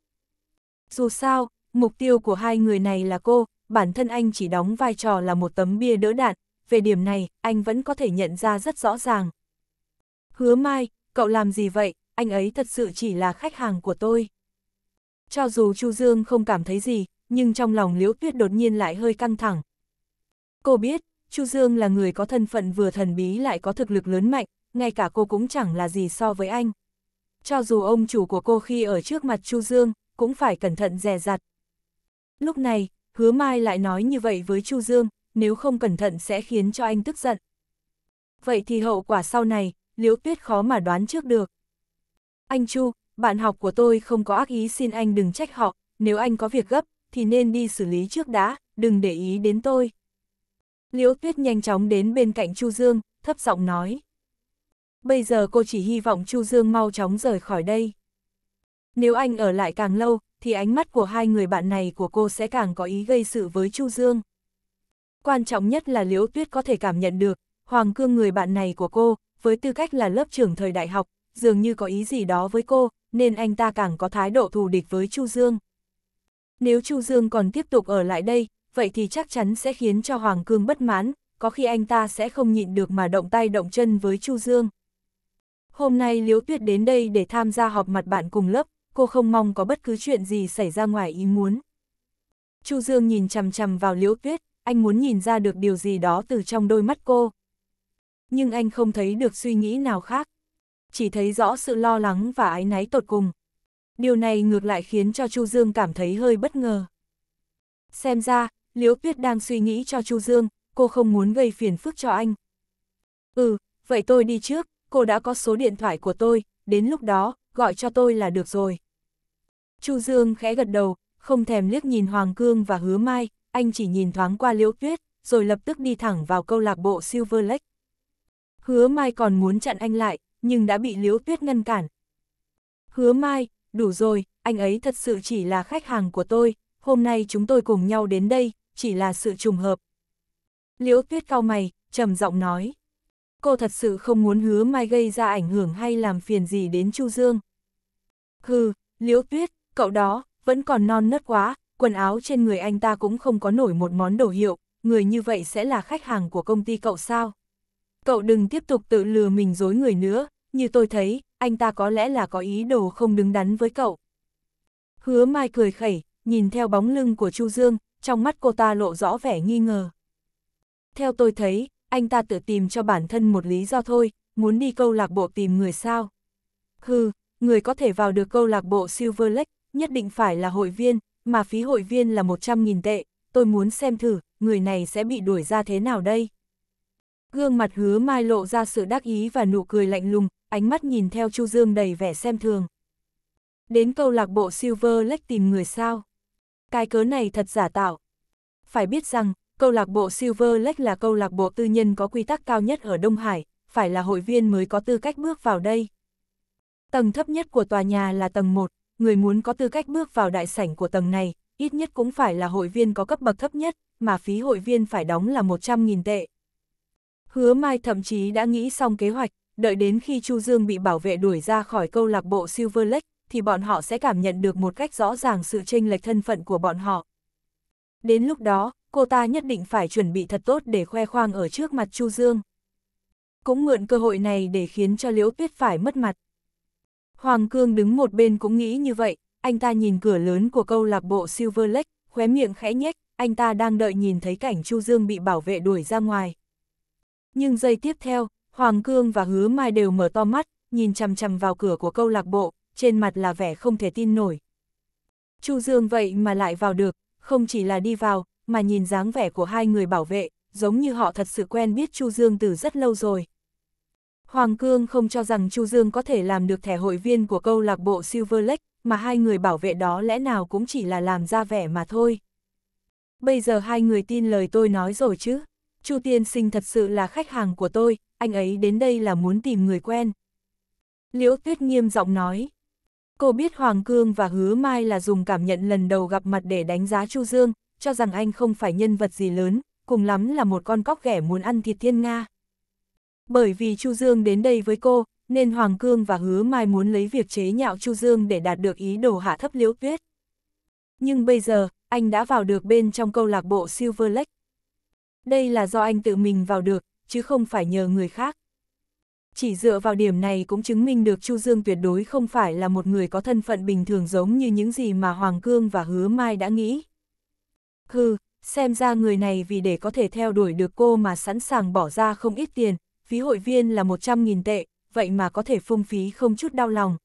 Dù sao, mục tiêu của hai người này là cô, bản thân anh chỉ đóng vai trò là một tấm bia đỡ đạn, về điểm này, anh vẫn có thể nhận ra rất rõ ràng. Hứa Mai, cậu làm gì vậy, anh ấy thật sự chỉ là khách hàng của tôi. Cho dù Chu Dương không cảm thấy gì, nhưng trong lòng Liễu Tuyết đột nhiên lại hơi căng thẳng. Cô biết, Chu Dương là người có thân phận vừa thần bí lại có thực lực lớn mạnh, ngay cả cô cũng chẳng là gì so với anh. Cho dù ông chủ của cô khi ở trước mặt Chu Dương, cũng phải cẩn thận dè dặt. Lúc này, hứa Mai lại nói như vậy với Chu Dương, nếu không cẩn thận sẽ khiến cho anh tức giận. Vậy thì hậu quả sau này, Liễu Tuyết khó mà đoán trước được. Anh Chu, bạn học của tôi không có ác ý xin anh đừng trách họ, nếu anh có việc gấp, thì nên đi xử lý trước đã, đừng để ý đến tôi. Liễu Tuyết nhanh chóng đến bên cạnh Chu Dương, thấp giọng nói. Bây giờ cô chỉ hy vọng Chu Dương mau chóng rời khỏi đây. Nếu anh ở lại càng lâu, thì ánh mắt của hai người bạn này của cô sẽ càng có ý gây sự với Chu Dương. Quan trọng nhất là Liễu Tuyết có thể cảm nhận được, Hoàng Cương người bạn này của cô, với tư cách là lớp trưởng thời đại học, dường như có ý gì đó với cô, nên anh ta càng có thái độ thù địch với Chu Dương. Nếu Chu Dương còn tiếp tục ở lại đây, vậy thì chắc chắn sẽ khiến cho Hoàng Cương bất mãn, có khi anh ta sẽ không nhịn được mà động tay động chân với Chu Dương. Hôm nay Liễu Tuyết đến đây để tham gia họp mặt bạn cùng lớp, cô không mong có bất cứ chuyện gì xảy ra ngoài ý muốn. Chu Dương nhìn chằm chằm vào Liễu Tuyết, anh muốn nhìn ra được điều gì đó từ trong đôi mắt cô nhưng anh không thấy được suy nghĩ nào khác. Chỉ thấy rõ sự lo lắng và ái náy tột cùng. Điều này ngược lại khiến cho Chu Dương cảm thấy hơi bất ngờ. Xem ra, Liễu Tuyết đang suy nghĩ cho Chu Dương, cô không muốn gây phiền phức cho anh. Ừ, vậy tôi đi trước, cô đã có số điện thoại của tôi, đến lúc đó, gọi cho tôi là được rồi. Chu Dương khẽ gật đầu, không thèm liếc nhìn Hoàng Cương và Hứa Mai, anh chỉ nhìn thoáng qua Liễu Tuyết, rồi lập tức đi thẳng vào câu lạc bộ Silver Lake. Hứa Mai còn muốn chặn anh lại, nhưng đã bị Liễu Tuyết ngăn cản. Hứa Mai, đủ rồi, anh ấy thật sự chỉ là khách hàng của tôi, hôm nay chúng tôi cùng nhau đến đây, chỉ là sự trùng hợp. Liễu Tuyết cao mày, trầm giọng nói. Cô thật sự không muốn hứa Mai gây ra ảnh hưởng hay làm phiền gì đến Chu Dương. Hừ, Liễu Tuyết, cậu đó, vẫn còn non nớt quá, quần áo trên người anh ta cũng không có nổi một món đồ hiệu, người như vậy sẽ là khách hàng của công ty cậu sao? cậu đừng tiếp tục tự lừa mình dối người nữa, như tôi thấy, anh ta có lẽ là có ý đồ không đứng đắn với cậu. Hứa Mai cười khẩy, nhìn theo bóng lưng của Chu Dương, trong mắt cô ta lộ rõ vẻ nghi ngờ. Theo tôi thấy, anh ta tự tìm cho bản thân một lý do thôi, muốn đi câu lạc bộ tìm người sao. Hừ, người có thể vào được câu lạc bộ Silver Lake, nhất định phải là hội viên, mà phí hội viên là 100.000 tệ, tôi muốn xem thử, người này sẽ bị đuổi ra thế nào đây. Gương mặt hứa mai lộ ra sự đắc ý và nụ cười lạnh lùng, ánh mắt nhìn theo Chu Dương đầy vẻ xem thường. Đến câu lạc bộ Silver Lake tìm người sao? Cái cớ này thật giả tạo. Phải biết rằng, câu lạc bộ Silver Lake là câu lạc bộ tư nhân có quy tắc cao nhất ở Đông Hải, phải là hội viên mới có tư cách bước vào đây. Tầng thấp nhất của tòa nhà là tầng 1, người muốn có tư cách bước vào đại sảnh của tầng này, ít nhất cũng phải là hội viên có cấp bậc thấp nhất, mà phí hội viên phải đóng là 100.000 tệ. Hứa Mai thậm chí đã nghĩ xong kế hoạch, đợi đến khi Chu Dương bị bảo vệ đuổi ra khỏi câu lạc bộ Silver Lake, thì bọn họ sẽ cảm nhận được một cách rõ ràng sự chênh lệch thân phận của bọn họ. Đến lúc đó, cô ta nhất định phải chuẩn bị thật tốt để khoe khoang ở trước mặt Chu Dương. Cũng mượn cơ hội này để khiến cho Liễu Tuyết phải mất mặt. Hoàng Cương đứng một bên cũng nghĩ như vậy, anh ta nhìn cửa lớn của câu lạc bộ Silver Lake, khóe miệng khẽ nhếch, anh ta đang đợi nhìn thấy cảnh Chu Dương bị bảo vệ đuổi ra ngoài, nhưng giây tiếp theo, Hoàng Cương và Hứa Mai đều mở to mắt, nhìn chằm chằm vào cửa của câu lạc bộ, trên mặt là vẻ không thể tin nổi. Chu Dương vậy mà lại vào được, không chỉ là đi vào, mà nhìn dáng vẻ của hai người bảo vệ, giống như họ thật sự quen biết Chu Dương từ rất lâu rồi. Hoàng Cương không cho rằng Chu Dương có thể làm được thẻ hội viên của câu lạc bộ Silver Lake, mà hai người bảo vệ đó lẽ nào cũng chỉ là làm ra vẻ mà thôi. Bây giờ hai người tin lời tôi nói rồi chứ? Chu tiên sinh thật sự là khách hàng của tôi, anh ấy đến đây là muốn tìm người quen. Liễu Tuyết nghiêm giọng nói. Cô biết Hoàng Cương và Hứa Mai là dùng cảm nhận lần đầu gặp mặt để đánh giá Chu Dương, cho rằng anh không phải nhân vật gì lớn, cùng lắm là một con cóc ghẻ muốn ăn thịt thiên Nga. Bởi vì Chu Dương đến đây với cô, nên Hoàng Cương và Hứa Mai muốn lấy việc chế nhạo Chu Dương để đạt được ý đồ hạ thấp Liễu Tuyết. Nhưng bây giờ, anh đã vào được bên trong câu lạc bộ Silver Lake, đây là do anh tự mình vào được, chứ không phải nhờ người khác. Chỉ dựa vào điểm này cũng chứng minh được Chu Dương tuyệt đối không phải là một người có thân phận bình thường giống như những gì mà Hoàng Cương và Hứa Mai đã nghĩ. Hừ, xem ra người này vì để có thể theo đuổi được cô mà sẵn sàng bỏ ra không ít tiền, phí hội viên là 100.000 tệ, vậy mà có thể phung phí không chút đau lòng.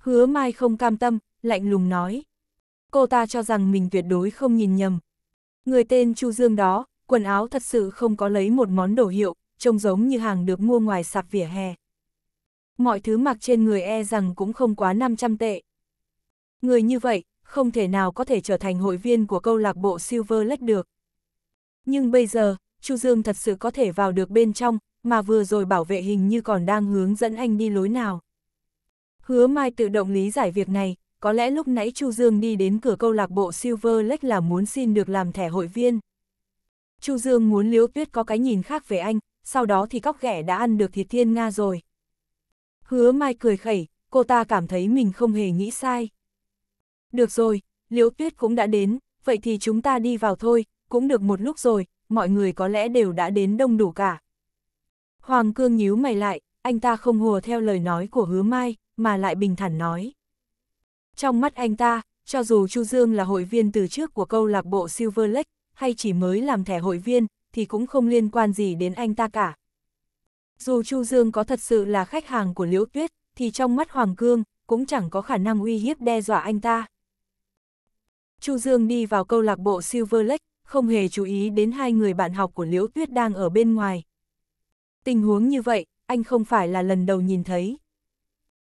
Hứa Mai không cam tâm, lạnh lùng nói. Cô ta cho rằng mình tuyệt đối không nhìn nhầm. Người tên Chu Dương đó, quần áo thật sự không có lấy một món đồ hiệu, trông giống như hàng được mua ngoài sạp vỉa hè. Mọi thứ mặc trên người e rằng cũng không quá 500 tệ. Người như vậy, không thể nào có thể trở thành hội viên của câu lạc bộ Silver Lake được. Nhưng bây giờ, Chu Dương thật sự có thể vào được bên trong, mà vừa rồi bảo vệ hình như còn đang hướng dẫn anh đi lối nào. Hứa Mai tự động lý giải việc này, có lẽ lúc nãy Chu Dương đi đến cửa câu lạc bộ Silver Lake là muốn xin được làm thẻ hội viên. Chu Dương muốn Liễu Tuyết có cái nhìn khác về anh, sau đó thì cóc ghẻ đã ăn được thịt thiên Nga rồi. Hứa Mai cười khẩy, cô ta cảm thấy mình không hề nghĩ sai. Được rồi, Liễu Tuyết cũng đã đến, vậy thì chúng ta đi vào thôi, cũng được một lúc rồi, mọi người có lẽ đều đã đến đông đủ cả. Hoàng Cương nhíu mày lại, anh ta không hùa theo lời nói của Hứa Mai, mà lại bình thản nói. Trong mắt anh ta, cho dù Chu Dương là hội viên từ trước của câu lạc bộ Silver Lake, hay chỉ mới làm thẻ hội viên, thì cũng không liên quan gì đến anh ta cả. Dù Chu Dương có thật sự là khách hàng của Liễu Tuyết, thì trong mắt Hoàng Cương, cũng chẳng có khả năng uy hiếp đe dọa anh ta. Chu Dương đi vào câu lạc bộ Silver Lake, không hề chú ý đến hai người bạn học của Liễu Tuyết đang ở bên ngoài. Tình huống như vậy, anh không phải là lần đầu nhìn thấy.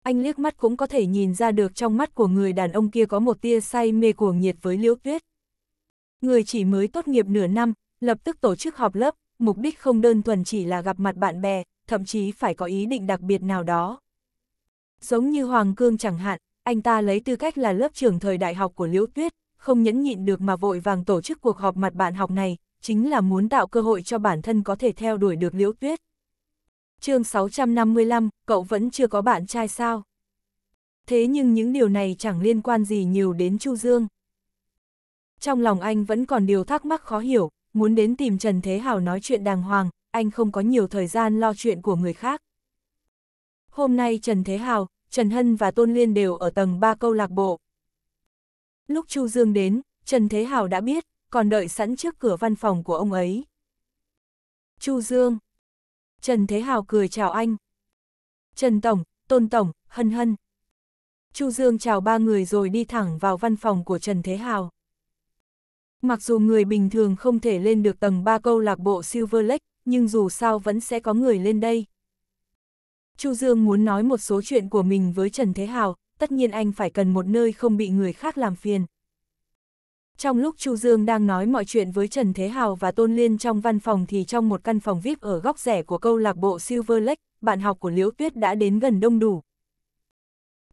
Anh liếc mắt cũng có thể nhìn ra được trong mắt của người đàn ông kia có một tia say mê cuồng nhiệt với Liễu Tuyết. Người chỉ mới tốt nghiệp nửa năm, lập tức tổ chức họp lớp, mục đích không đơn thuần chỉ là gặp mặt bạn bè, thậm chí phải có ý định đặc biệt nào đó. Giống như Hoàng Cương chẳng hạn, anh ta lấy tư cách là lớp trưởng thời đại học của Liễu Tuyết, không nhẫn nhịn được mà vội vàng tổ chức cuộc họp mặt bạn học này, chính là muốn tạo cơ hội cho bản thân có thể theo đuổi được Liễu Tuyết. chương 655, cậu vẫn chưa có bạn trai sao? Thế nhưng những điều này chẳng liên quan gì nhiều đến Chu Dương trong lòng anh vẫn còn điều thắc mắc khó hiểu, muốn đến tìm Trần Thế Hào nói chuyện đàng hoàng, anh không có nhiều thời gian lo chuyện của người khác. Hôm nay Trần Thế Hào, Trần Hân và Tôn Liên đều ở tầng 3 câu lạc bộ. Lúc Chu Dương đến, Trần Thế Hào đã biết, còn đợi sẵn trước cửa văn phòng của ông ấy. Chu Dương Trần Thế Hào cười chào anh. Trần Tổng, Tôn Tổng, Hân Hân. Chu Dương chào ba người rồi đi thẳng vào văn phòng của Trần Thế Hào. Mặc dù người bình thường không thể lên được tầng 3 câu lạc bộ Silver Lake, nhưng dù sao vẫn sẽ có người lên đây. Chu Dương muốn nói một số chuyện của mình với Trần Thế Hào, tất nhiên anh phải cần một nơi không bị người khác làm phiền. Trong lúc Chu Dương đang nói mọi chuyện với Trần Thế Hào và Tôn Liên trong văn phòng thì trong một căn phòng VIP ở góc rẻ của câu lạc bộ Silver Lake, bạn học của Liễu Tuyết đã đến gần đông đủ.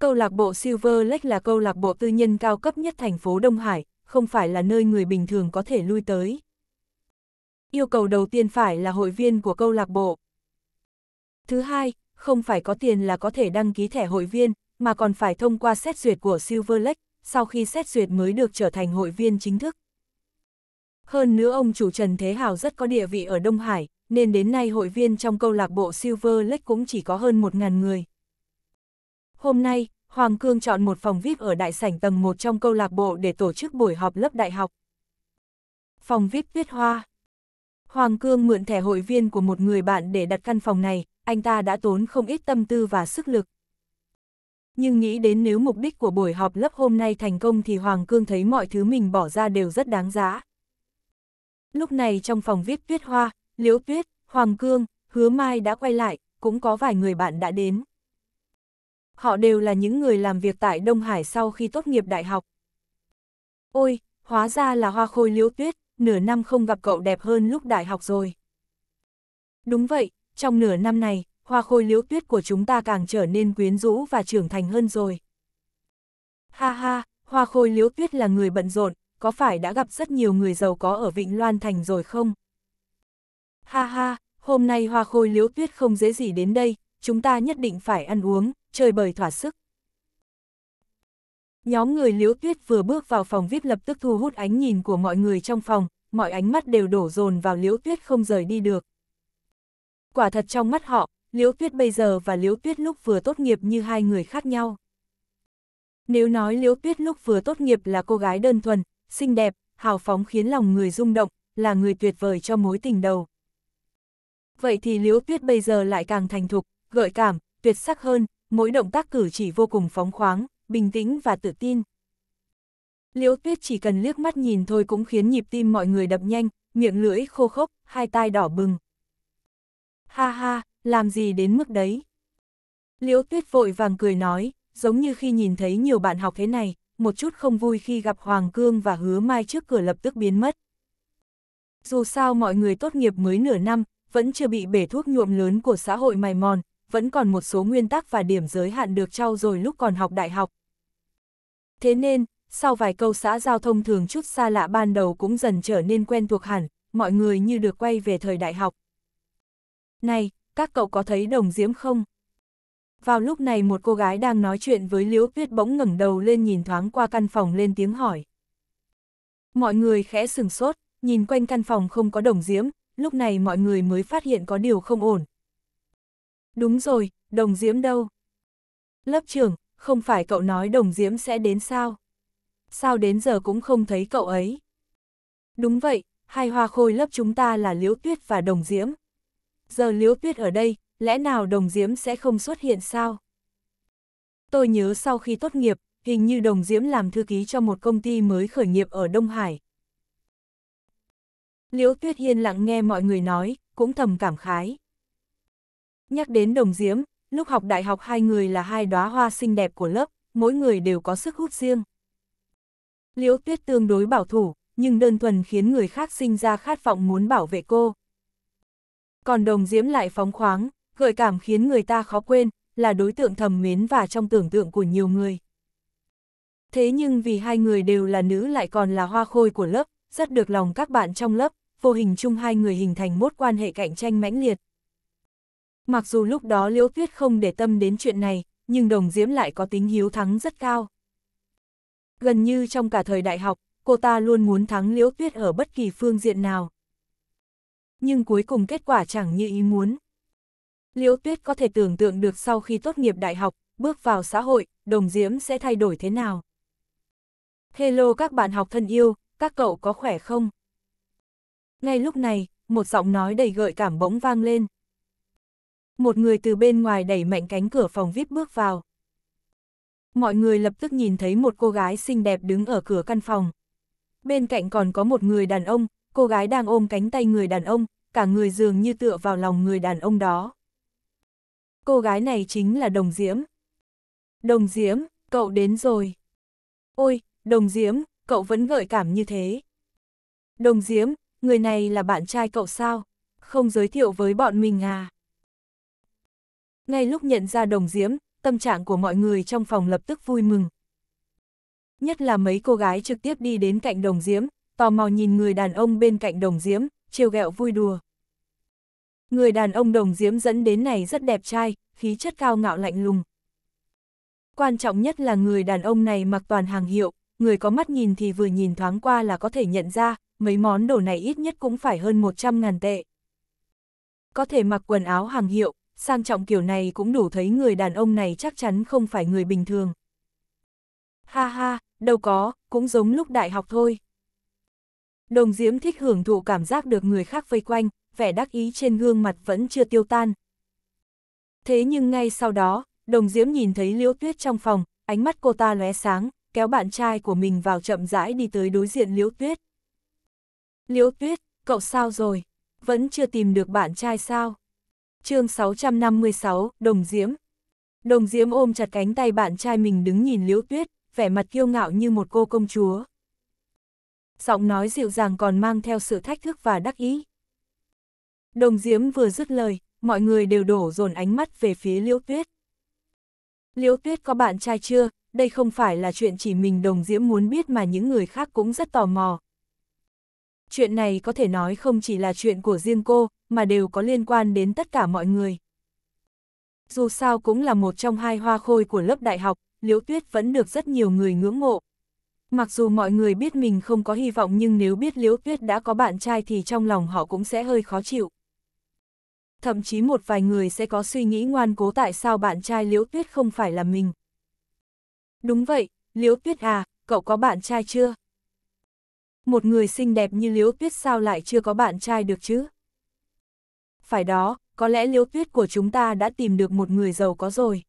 Câu lạc bộ Silver Lake là câu lạc bộ tư nhân cao cấp nhất thành phố Đông Hải, không phải là nơi người bình thường có thể lui tới. Yêu cầu đầu tiên phải là hội viên của câu lạc bộ. Thứ hai, không phải có tiền là có thể đăng ký thẻ hội viên, mà còn phải thông qua xét duyệt của Silver Lake, sau khi xét duyệt mới được trở thành hội viên chính thức. Hơn nữa ông chủ Trần Thế Hào rất có địa vị ở Đông Hải, nên đến nay hội viên trong câu lạc bộ Silver Lake cũng chỉ có hơn 1.000 người. Hôm nay, Hoàng Cương chọn một phòng VIP ở đại sảnh tầng 1 trong câu lạc bộ để tổ chức buổi họp lớp đại học. Phòng VIP Tuyết Hoa Hoàng Cương mượn thẻ hội viên của một người bạn để đặt căn phòng này, anh ta đã tốn không ít tâm tư và sức lực. Nhưng nghĩ đến nếu mục đích của buổi họp lớp hôm nay thành công thì Hoàng Cương thấy mọi thứ mình bỏ ra đều rất đáng giá. Lúc này trong phòng VIP Tuyết Hoa, Liễu Tuyết, Hoàng Cương, Hứa Mai đã quay lại, cũng có vài người bạn đã đến. Họ đều là những người làm việc tại Đông Hải sau khi tốt nghiệp đại học. Ôi, hóa ra là hoa khôi liễu tuyết, nửa năm không gặp cậu đẹp hơn lúc đại học rồi. Đúng vậy, trong nửa năm này, hoa khôi liễu tuyết của chúng ta càng trở nên quyến rũ và trưởng thành hơn rồi. Ha ha, hoa khôi liễu tuyết là người bận rộn, có phải đã gặp rất nhiều người giàu có ở Vịnh Loan Thành rồi không? Ha ha, hôm nay hoa khôi liễu tuyết không dễ gì đến đây, chúng ta nhất định phải ăn uống, chơi bời thỏa sức. Nhóm người Liễu Tuyết vừa bước vào phòng VIP lập tức thu hút ánh nhìn của mọi người trong phòng, mọi ánh mắt đều đổ dồn vào Liễu Tuyết không rời đi được. Quả thật trong mắt họ, Liễu Tuyết bây giờ và Liễu Tuyết lúc vừa tốt nghiệp như hai người khác nhau. Nếu nói Liễu Tuyết lúc vừa tốt nghiệp là cô gái đơn thuần, xinh đẹp, hào phóng khiến lòng người rung động, là người tuyệt vời cho mối tình đầu. Vậy thì Liễu Tuyết bây giờ lại càng thành thục, gợi cảm, tuyệt sắc hơn, mỗi động tác cử chỉ vô cùng phóng khoáng, bình tĩnh và tự tin. Liễu Tuyết chỉ cần liếc mắt nhìn thôi cũng khiến nhịp tim mọi người đập nhanh, miệng lưỡi khô khốc, hai tai đỏ bừng. Ha ha, làm gì đến mức đấy? Liễu Tuyết vội vàng cười nói, giống như khi nhìn thấy nhiều bạn học thế này, một chút không vui khi gặp Hoàng Cương và Hứa Mai trước cửa lập tức biến mất. Dù sao mọi người tốt nghiệp mới nửa năm, vẫn chưa bị bể thuốc nhuộm lớn của xã hội mài mòn, vẫn còn một số nguyên tắc và điểm giới hạn được trau rồi lúc còn học đại học. Thế nên, sau vài câu xã giao thông thường chút xa lạ ban đầu cũng dần trở nên quen thuộc hẳn, mọi người như được quay về thời đại học. Này, các cậu có thấy đồng diễm không? Vào lúc này một cô gái đang nói chuyện với Liễu Tuyết bỗng ngẩng đầu lên nhìn thoáng qua căn phòng lên tiếng hỏi. Mọi người khẽ sừng sốt, nhìn quanh căn phòng không có đồng diễm, lúc này mọi người mới phát hiện có điều không ổn, Đúng rồi, đồng diễm đâu? Lớp trưởng, không phải cậu nói đồng diễm sẽ đến sao? Sao đến giờ cũng không thấy cậu ấy? Đúng vậy, hai hoa khôi lớp chúng ta là Liễu Tuyết và Đồng Diễm. Giờ Liễu Tuyết ở đây, lẽ nào Đồng Diễm sẽ không xuất hiện sao? Tôi nhớ sau khi tốt nghiệp, hình như Đồng Diễm làm thư ký cho một công ty mới khởi nghiệp ở Đông Hải. Liễu Tuyết Hiên lặng nghe mọi người nói, cũng thầm cảm khái. Nhắc đến đồng diễm, lúc học đại học hai người là hai đóa hoa xinh đẹp của lớp, mỗi người đều có sức hút riêng. Liễu tuyết tương đối bảo thủ, nhưng đơn thuần khiến người khác sinh ra khát vọng muốn bảo vệ cô. Còn đồng diễm lại phóng khoáng, gợi cảm khiến người ta khó quên, là đối tượng thầm mến và trong tưởng tượng của nhiều người. Thế nhưng vì hai người đều là nữ lại còn là hoa khôi của lớp, rất được lòng các bạn trong lớp, vô hình chung hai người hình thành mốt quan hệ cạnh tranh mãnh liệt. Mặc dù lúc đó Liễu Tuyết không để tâm đến chuyện này, nhưng Đồng Diễm lại có tính hiếu thắng rất cao. Gần như trong cả thời đại học, cô ta luôn muốn thắng Liễu Tuyết ở bất kỳ phương diện nào. Nhưng cuối cùng kết quả chẳng như ý muốn. Liễu Tuyết có thể tưởng tượng được sau khi tốt nghiệp đại học, bước vào xã hội, Đồng Diễm sẽ thay đổi thế nào. Hello các bạn học thân yêu, các cậu có khỏe không? Ngay lúc này, một giọng nói đầy gợi cảm bỗng vang lên một người từ bên ngoài đẩy mạnh cánh cửa phòng VIP bước vào. Mọi người lập tức nhìn thấy một cô gái xinh đẹp đứng ở cửa căn phòng. Bên cạnh còn có một người đàn ông, cô gái đang ôm cánh tay người đàn ông, cả người dường như tựa vào lòng người đàn ông đó. Cô gái này chính là Đồng Diễm. Đồng Diễm, cậu đến rồi. Ôi, Đồng Diễm, cậu vẫn gợi cảm như thế. Đồng Diễm, người này là bạn trai cậu sao? Không giới thiệu với bọn mình à? Ngay lúc nhận ra đồng diễm, tâm trạng của mọi người trong phòng lập tức vui mừng. Nhất là mấy cô gái trực tiếp đi đến cạnh đồng diễm, tò mò nhìn người đàn ông bên cạnh đồng diễm, trêu ghẹo vui đùa. Người đàn ông đồng diễm dẫn đến này rất đẹp trai, khí chất cao ngạo lạnh lùng. Quan trọng nhất là người đàn ông này mặc toàn hàng hiệu, người có mắt nhìn thì vừa nhìn thoáng qua là có thể nhận ra, mấy món đồ này ít nhất cũng phải hơn 100 ngàn tệ. Có thể mặc quần áo hàng hiệu, sang trọng kiểu này cũng đủ thấy người đàn ông này chắc chắn không phải người bình thường. Ha ha, đâu có, cũng giống lúc đại học thôi. Đồng Diễm thích hưởng thụ cảm giác được người khác vây quanh, vẻ đắc ý trên gương mặt vẫn chưa tiêu tan. Thế nhưng ngay sau đó, Đồng Diễm nhìn thấy Liễu Tuyết trong phòng, ánh mắt cô ta lóe sáng, kéo bạn trai của mình vào chậm rãi đi tới đối diện Liễu Tuyết. Liễu Tuyết, cậu sao rồi? Vẫn chưa tìm được bạn trai sao? chương 656, Đồng Diễm. Đồng Diễm ôm chặt cánh tay bạn trai mình đứng nhìn Liễu Tuyết, vẻ mặt kiêu ngạo như một cô công chúa. Giọng nói dịu dàng còn mang theo sự thách thức và đắc ý. Đồng Diễm vừa dứt lời, mọi người đều đổ dồn ánh mắt về phía Liễu Tuyết. Liễu Tuyết có bạn trai chưa? Đây không phải là chuyện chỉ mình Đồng Diễm muốn biết mà những người khác cũng rất tò mò. Chuyện này có thể nói không chỉ là chuyện của riêng cô, mà đều có liên quan đến tất cả mọi người. Dù sao cũng là một trong hai hoa khôi của lớp đại học, Liễu Tuyết vẫn được rất nhiều người ngưỡng mộ. Mặc dù mọi người biết mình không có hy vọng nhưng nếu biết Liễu Tuyết đã có bạn trai thì trong lòng họ cũng sẽ hơi khó chịu. Thậm chí một vài người sẽ có suy nghĩ ngoan cố tại sao bạn trai Liễu Tuyết không phải là mình. Đúng vậy, Liễu Tuyết à, cậu có bạn trai chưa? Một người xinh đẹp như Liễu Tuyết sao lại chưa có bạn trai được chứ? phải đó, có lẽ liễu tuyết của chúng ta đã tìm được một người giàu có rồi.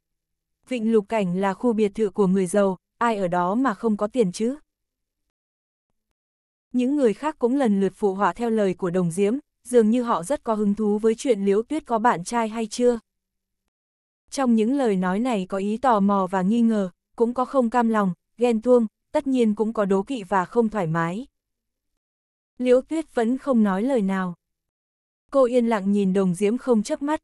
Vịnh Lục Cảnh là khu biệt thự của người giàu, ai ở đó mà không có tiền chứ? Những người khác cũng lần lượt phụ họa theo lời của đồng diễm, dường như họ rất có hứng thú với chuyện liễu tuyết có bạn trai hay chưa. Trong những lời nói này có ý tò mò và nghi ngờ, cũng có không cam lòng, ghen tuông, tất nhiên cũng có đố kỵ và không thoải mái. Liễu tuyết vẫn không nói lời nào. Cô yên lặng nhìn đồng diễm không chớp mắt.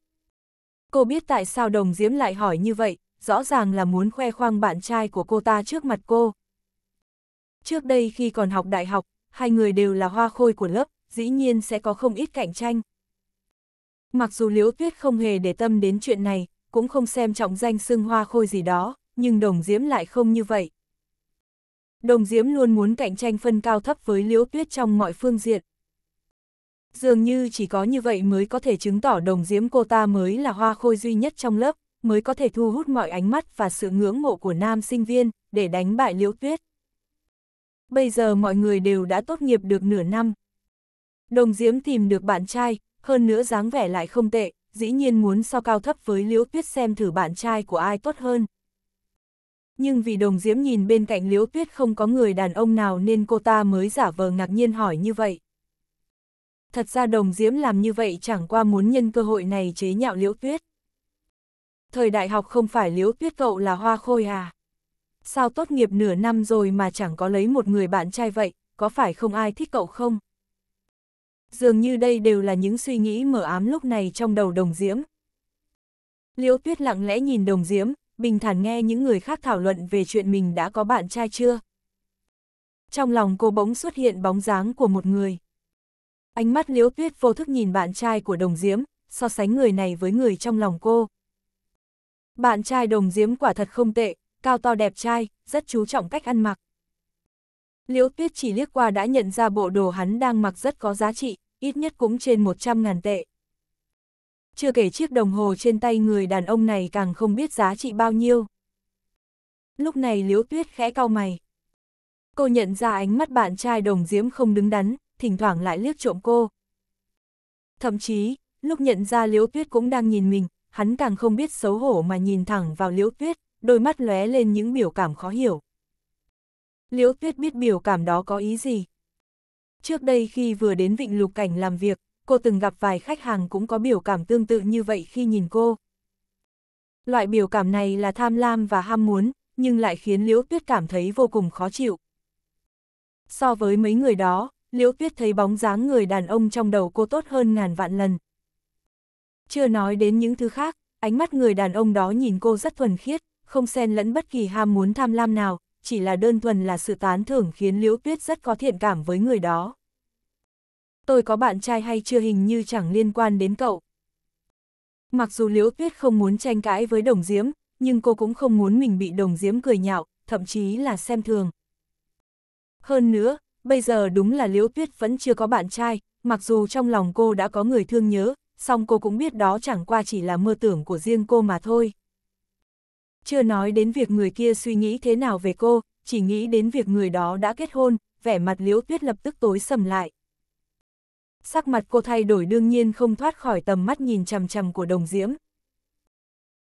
Cô biết tại sao đồng diễm lại hỏi như vậy, rõ ràng là muốn khoe khoang bạn trai của cô ta trước mặt cô. Trước đây khi còn học đại học, hai người đều là hoa khôi của lớp, dĩ nhiên sẽ có không ít cạnh tranh. Mặc dù Liễu Tuyết không hề để tâm đến chuyện này, cũng không xem trọng danh xưng hoa khôi gì đó, nhưng Đồng Diễm lại không như vậy. Đồng Diễm luôn muốn cạnh tranh phân cao thấp với Liễu Tuyết trong mọi phương diện. Dường như chỉ có như vậy mới có thể chứng tỏ đồng diễm cô ta mới là hoa khôi duy nhất trong lớp, mới có thể thu hút mọi ánh mắt và sự ngưỡng mộ của nam sinh viên, để đánh bại liễu tuyết. Bây giờ mọi người đều đã tốt nghiệp được nửa năm. Đồng diễm tìm được bạn trai, hơn nữa dáng vẻ lại không tệ, dĩ nhiên muốn so cao thấp với liễu tuyết xem thử bạn trai của ai tốt hơn. Nhưng vì đồng diễm nhìn bên cạnh liễu tuyết không có người đàn ông nào nên cô ta mới giả vờ ngạc nhiên hỏi như vậy thật ra đồng diễm làm như vậy chẳng qua muốn nhân cơ hội này chế nhạo liễu tuyết. Thời đại học không phải liễu tuyết cậu là hoa khôi à? Sao tốt nghiệp nửa năm rồi mà chẳng có lấy một người bạn trai vậy, có phải không ai thích cậu không? Dường như đây đều là những suy nghĩ mở ám lúc này trong đầu đồng diễm. Liễu tuyết lặng lẽ nhìn đồng diễm, bình thản nghe những người khác thảo luận về chuyện mình đã có bạn trai chưa. Trong lòng cô bỗng xuất hiện bóng dáng của một người. Ánh mắt liễu tuyết vô thức nhìn bạn trai của đồng diễm, so sánh người này với người trong lòng cô. Bạn trai đồng diễm quả thật không tệ, cao to đẹp trai, rất chú trọng cách ăn mặc. Liễu tuyết chỉ liếc qua đã nhận ra bộ đồ hắn đang mặc rất có giá trị, ít nhất cũng trên 100.000 tệ. Chưa kể chiếc đồng hồ trên tay người đàn ông này càng không biết giá trị bao nhiêu. Lúc này Liễu Tuyết khẽ cau mày. Cô nhận ra ánh mắt bạn trai đồng diễm không đứng đắn, thỉnh thoảng lại liếc trộm cô. Thậm chí, lúc nhận ra Liễu Tuyết cũng đang nhìn mình, hắn càng không biết xấu hổ mà nhìn thẳng vào Liễu Tuyết, đôi mắt lóe lên những biểu cảm khó hiểu. Liễu Tuyết biết biểu cảm đó có ý gì. Trước đây khi vừa đến Vịnh Lục Cảnh làm việc, cô từng gặp vài khách hàng cũng có biểu cảm tương tự như vậy khi nhìn cô. Loại biểu cảm này là tham lam và ham muốn, nhưng lại khiến Liễu Tuyết cảm thấy vô cùng khó chịu. So với mấy người đó, Liễu Tuyết thấy bóng dáng người đàn ông trong đầu cô tốt hơn ngàn vạn lần. Chưa nói đến những thứ khác, ánh mắt người đàn ông đó nhìn cô rất thuần khiết, không xen lẫn bất kỳ ham muốn tham lam nào, chỉ là đơn thuần là sự tán thưởng khiến Liễu Tuyết rất có thiện cảm với người đó. Tôi có bạn trai hay chưa hình như chẳng liên quan đến cậu. Mặc dù Liễu Tuyết không muốn tranh cãi với Đồng Diễm, nhưng cô cũng không muốn mình bị Đồng Diễm cười nhạo, thậm chí là xem thường. Hơn nữa, bây giờ đúng là Liễu Tuyết vẫn chưa có bạn trai, mặc dù trong lòng cô đã có người thương nhớ, song cô cũng biết đó chẳng qua chỉ là mơ tưởng của riêng cô mà thôi. Chưa nói đến việc người kia suy nghĩ thế nào về cô, chỉ nghĩ đến việc người đó đã kết hôn, vẻ mặt Liễu Tuyết lập tức tối sầm lại. Sắc mặt cô thay đổi đương nhiên không thoát khỏi tầm mắt nhìn chằm chằm của đồng diễm.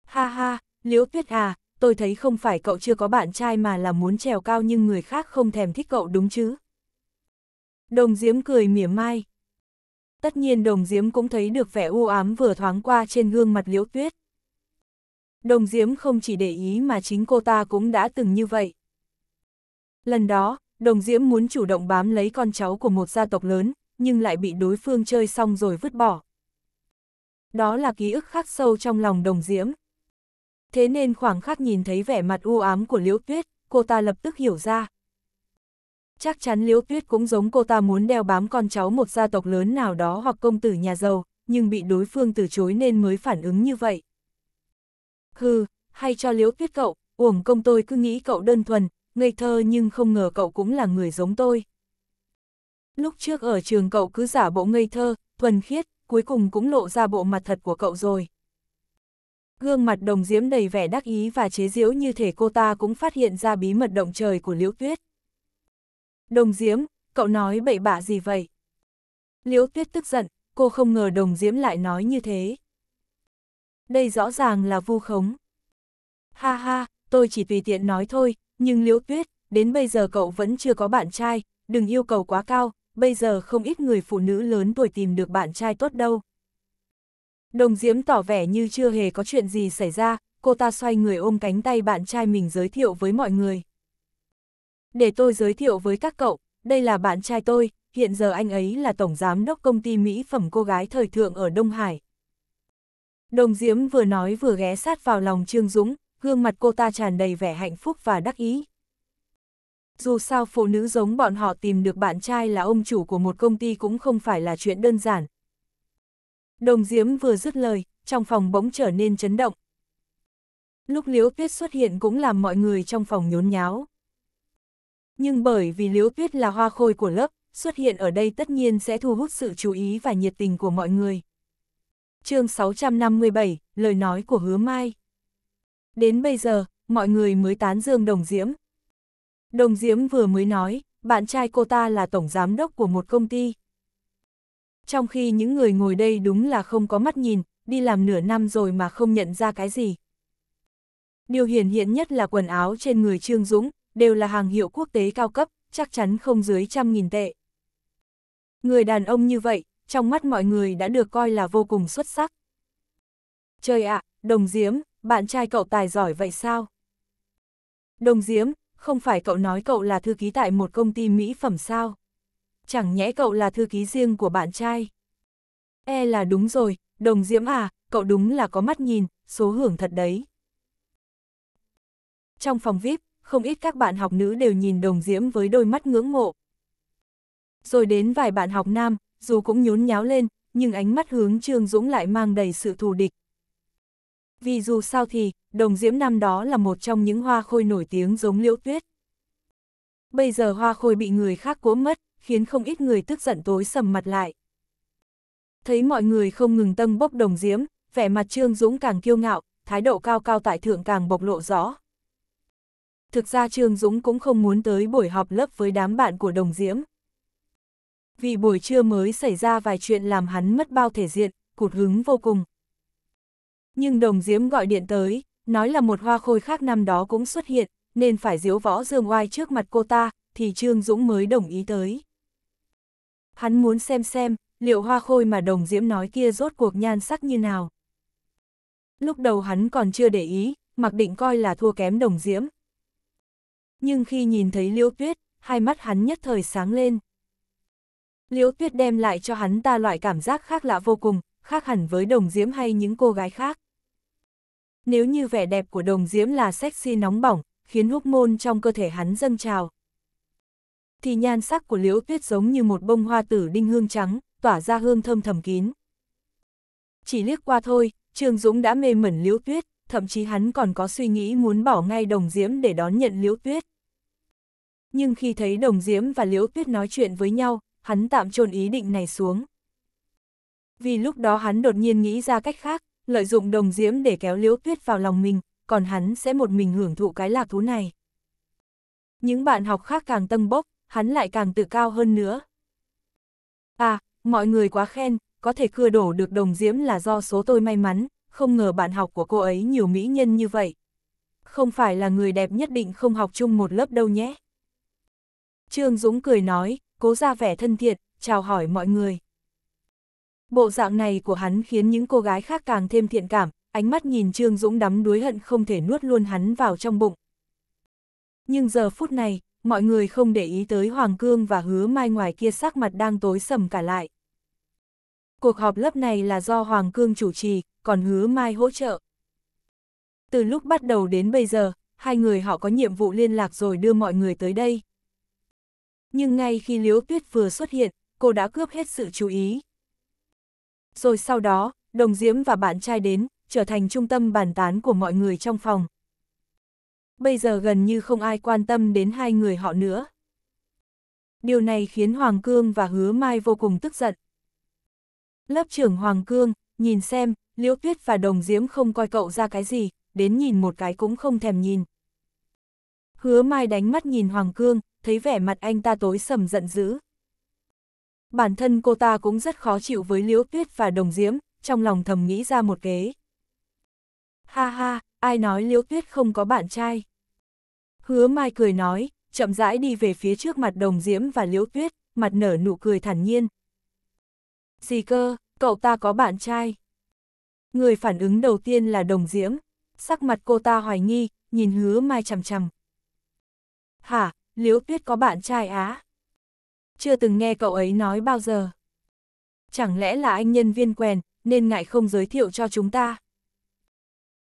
Ha ha, Liễu Tuyết à, tôi thấy không phải cậu chưa có bạn trai mà là muốn trèo cao nhưng người khác không thèm thích cậu đúng chứ. Đồng Diễm cười mỉa mai. Tất nhiên Đồng Diễm cũng thấy được vẻ u ám vừa thoáng qua trên gương mặt Liễu Tuyết. Đồng Diễm không chỉ để ý mà chính cô ta cũng đã từng như vậy. Lần đó, Đồng Diễm muốn chủ động bám lấy con cháu của một gia tộc lớn, nhưng lại bị đối phương chơi xong rồi vứt bỏ. Đó là ký ức khắc sâu trong lòng Đồng Diễm. Thế nên khoảng khắc nhìn thấy vẻ mặt u ám của Liễu Tuyết, cô ta lập tức hiểu ra, chắc chắn Liễu Tuyết cũng giống cô ta muốn đeo bám con cháu một gia tộc lớn nào đó hoặc công tử nhà giàu, nhưng bị đối phương từ chối nên mới phản ứng như vậy. Hừ, hay cho Liễu Tuyết cậu, uổng công tôi cứ nghĩ cậu đơn thuần, ngây thơ nhưng không ngờ cậu cũng là người giống tôi. Lúc trước ở trường cậu cứ giả bộ ngây thơ, thuần khiết, cuối cùng cũng lộ ra bộ mặt thật của cậu rồi. Gương mặt đồng diễm đầy vẻ đắc ý và chế giễu như thể cô ta cũng phát hiện ra bí mật động trời của Liễu Tuyết. Đồng Diễm, cậu nói bậy bạ gì vậy? Liễu Tuyết tức giận, cô không ngờ Đồng Diễm lại nói như thế. Đây rõ ràng là vu khống. Ha ha, tôi chỉ tùy tiện nói thôi, nhưng Liễu Tuyết, đến bây giờ cậu vẫn chưa có bạn trai, đừng yêu cầu quá cao, bây giờ không ít người phụ nữ lớn tuổi tìm được bạn trai tốt đâu. Đồng Diễm tỏ vẻ như chưa hề có chuyện gì xảy ra, cô ta xoay người ôm cánh tay bạn trai mình giới thiệu với mọi người. Để tôi giới thiệu với các cậu, đây là bạn trai tôi, hiện giờ anh ấy là tổng giám đốc công ty mỹ phẩm cô gái thời thượng ở Đông Hải. Đồng Diễm vừa nói vừa ghé sát vào lòng Trương Dũng, gương mặt cô ta tràn đầy vẻ hạnh phúc và đắc ý. Dù sao phụ nữ giống bọn họ tìm được bạn trai là ông chủ của một công ty cũng không phải là chuyện đơn giản. Đồng Diễm vừa dứt lời, trong phòng bỗng trở nên chấn động. Lúc Liễu Tuyết xuất hiện cũng làm mọi người trong phòng nhốn nháo nhưng bởi vì Liễu Tuyết là hoa khôi của lớp, xuất hiện ở đây tất nhiên sẽ thu hút sự chú ý và nhiệt tình của mọi người. chương 657, lời nói của hứa Mai Đến bây giờ, mọi người mới tán dương Đồng Diễm. Đồng Diễm vừa mới nói, bạn trai cô ta là tổng giám đốc của một công ty. Trong khi những người ngồi đây đúng là không có mắt nhìn, đi làm nửa năm rồi mà không nhận ra cái gì. Điều hiển hiện nhất là quần áo trên người Trương Dũng, đều là hàng hiệu quốc tế cao cấp, chắc chắn không dưới trăm nghìn tệ. Người đàn ông như vậy, trong mắt mọi người đã được coi là vô cùng xuất sắc. Trời ạ, à, đồng diễm, bạn trai cậu tài giỏi vậy sao? Đồng diễm, không phải cậu nói cậu là thư ký tại một công ty mỹ phẩm sao? Chẳng nhẽ cậu là thư ký riêng của bạn trai? E là đúng rồi, đồng diễm à, cậu đúng là có mắt nhìn, số hưởng thật đấy. Trong phòng VIP, không ít các bạn học nữ đều nhìn đồng diễm với đôi mắt ngưỡng mộ. Rồi đến vài bạn học nam, dù cũng nhốn nháo lên, nhưng ánh mắt hướng Trương Dũng lại mang đầy sự thù địch. Vì dù sao thì, đồng diễm năm đó là một trong những hoa khôi nổi tiếng giống liễu tuyết. Bây giờ hoa khôi bị người khác cố mất, khiến không ít người tức giận tối sầm mặt lại. Thấy mọi người không ngừng tâm bốc đồng diễm, vẻ mặt Trương Dũng càng kiêu ngạo, thái độ cao cao tại thượng càng bộc lộ rõ. Thực ra Trương Dũng cũng không muốn tới buổi họp lớp với đám bạn của đồng diễm. Vì buổi trưa mới xảy ra vài chuyện làm hắn mất bao thể diện, cụt hứng vô cùng. Nhưng đồng diễm gọi điện tới, nói là một hoa khôi khác năm đó cũng xuất hiện, nên phải diếu võ dương oai trước mặt cô ta, thì Trương Dũng mới đồng ý tới. Hắn muốn xem xem, liệu hoa khôi mà đồng diễm nói kia rốt cuộc nhan sắc như nào. Lúc đầu hắn còn chưa để ý, mặc định coi là thua kém đồng diễm, nhưng khi nhìn thấy Liễu Tuyết, hai mắt hắn nhất thời sáng lên. Liễu Tuyết đem lại cho hắn ta loại cảm giác khác lạ vô cùng, khác hẳn với đồng diễm hay những cô gái khác. Nếu như vẻ đẹp của đồng diễm là sexy nóng bỏng, khiến húc môn trong cơ thể hắn dâng trào. Thì nhan sắc của liễu tuyết giống như một bông hoa tử đinh hương trắng, tỏa ra hương thơm thầm kín. Chỉ liếc qua thôi, Trương Dũng đã mê mẩn liễu tuyết, thậm chí hắn còn có suy nghĩ muốn bỏ ngay đồng diễm để đón nhận liễu tuyết. Nhưng khi thấy đồng diễm và liễu tuyết nói chuyện với nhau, hắn tạm chôn ý định này xuống. Vì lúc đó hắn đột nhiên nghĩ ra cách khác, lợi dụng đồng diễm để kéo liễu tuyết vào lòng mình, còn hắn sẽ một mình hưởng thụ cái lạc thú này. Những bạn học khác càng tâng bốc, hắn lại càng tự cao hơn nữa. À, mọi người quá khen, có thể cưa đổ được đồng diễm là do số tôi may mắn, không ngờ bạn học của cô ấy nhiều mỹ nhân như vậy. Không phải là người đẹp nhất định không học chung một lớp đâu nhé. Trương Dũng cười nói, cố ra vẻ thân thiện, chào hỏi mọi người. Bộ dạng này của hắn khiến những cô gái khác càng thêm thiện cảm, ánh mắt nhìn Trương Dũng đắm đuối hận không thể nuốt luôn hắn vào trong bụng. Nhưng giờ phút này, mọi người không để ý tới Hoàng Cương và Hứa Mai ngoài kia sắc mặt đang tối sầm cả lại cuộc họp lớp này là do Hoàng Cương chủ trì, còn hứa Mai hỗ trợ. Từ lúc bắt đầu đến bây giờ, hai người họ có nhiệm vụ liên lạc rồi đưa mọi người tới đây. Nhưng ngay khi Liễu Tuyết vừa xuất hiện, cô đã cướp hết sự chú ý. Rồi sau đó, Đồng Diễm và bạn trai đến, trở thành trung tâm bàn tán của mọi người trong phòng. Bây giờ gần như không ai quan tâm đến hai người họ nữa. Điều này khiến Hoàng Cương và Hứa Mai vô cùng tức giận. Lớp trưởng Hoàng Cương, nhìn xem, Liễu Tuyết và Đồng Diễm không coi cậu ra cái gì, đến nhìn một cái cũng không thèm nhìn. Hứa Mai đánh mắt nhìn Hoàng Cương, thấy vẻ mặt anh ta tối sầm giận dữ. Bản thân cô ta cũng rất khó chịu với Liễu Tuyết và Đồng Diễm, trong lòng thầm nghĩ ra một kế. Ha ha, ai nói Liễu Tuyết không có bạn trai? Hứa Mai cười nói, chậm rãi đi về phía trước mặt Đồng Diễm và Liễu Tuyết, mặt nở nụ cười thản nhiên, gì cơ, cậu ta có bạn trai. Người phản ứng đầu tiên là đồng diễm, sắc mặt cô ta hoài nghi, nhìn hứa mai chằm chằm. Hả, Liễu Tuyết có bạn trai á? Chưa từng nghe cậu ấy nói bao giờ. Chẳng lẽ là anh nhân viên quèn, nên ngại không giới thiệu cho chúng ta?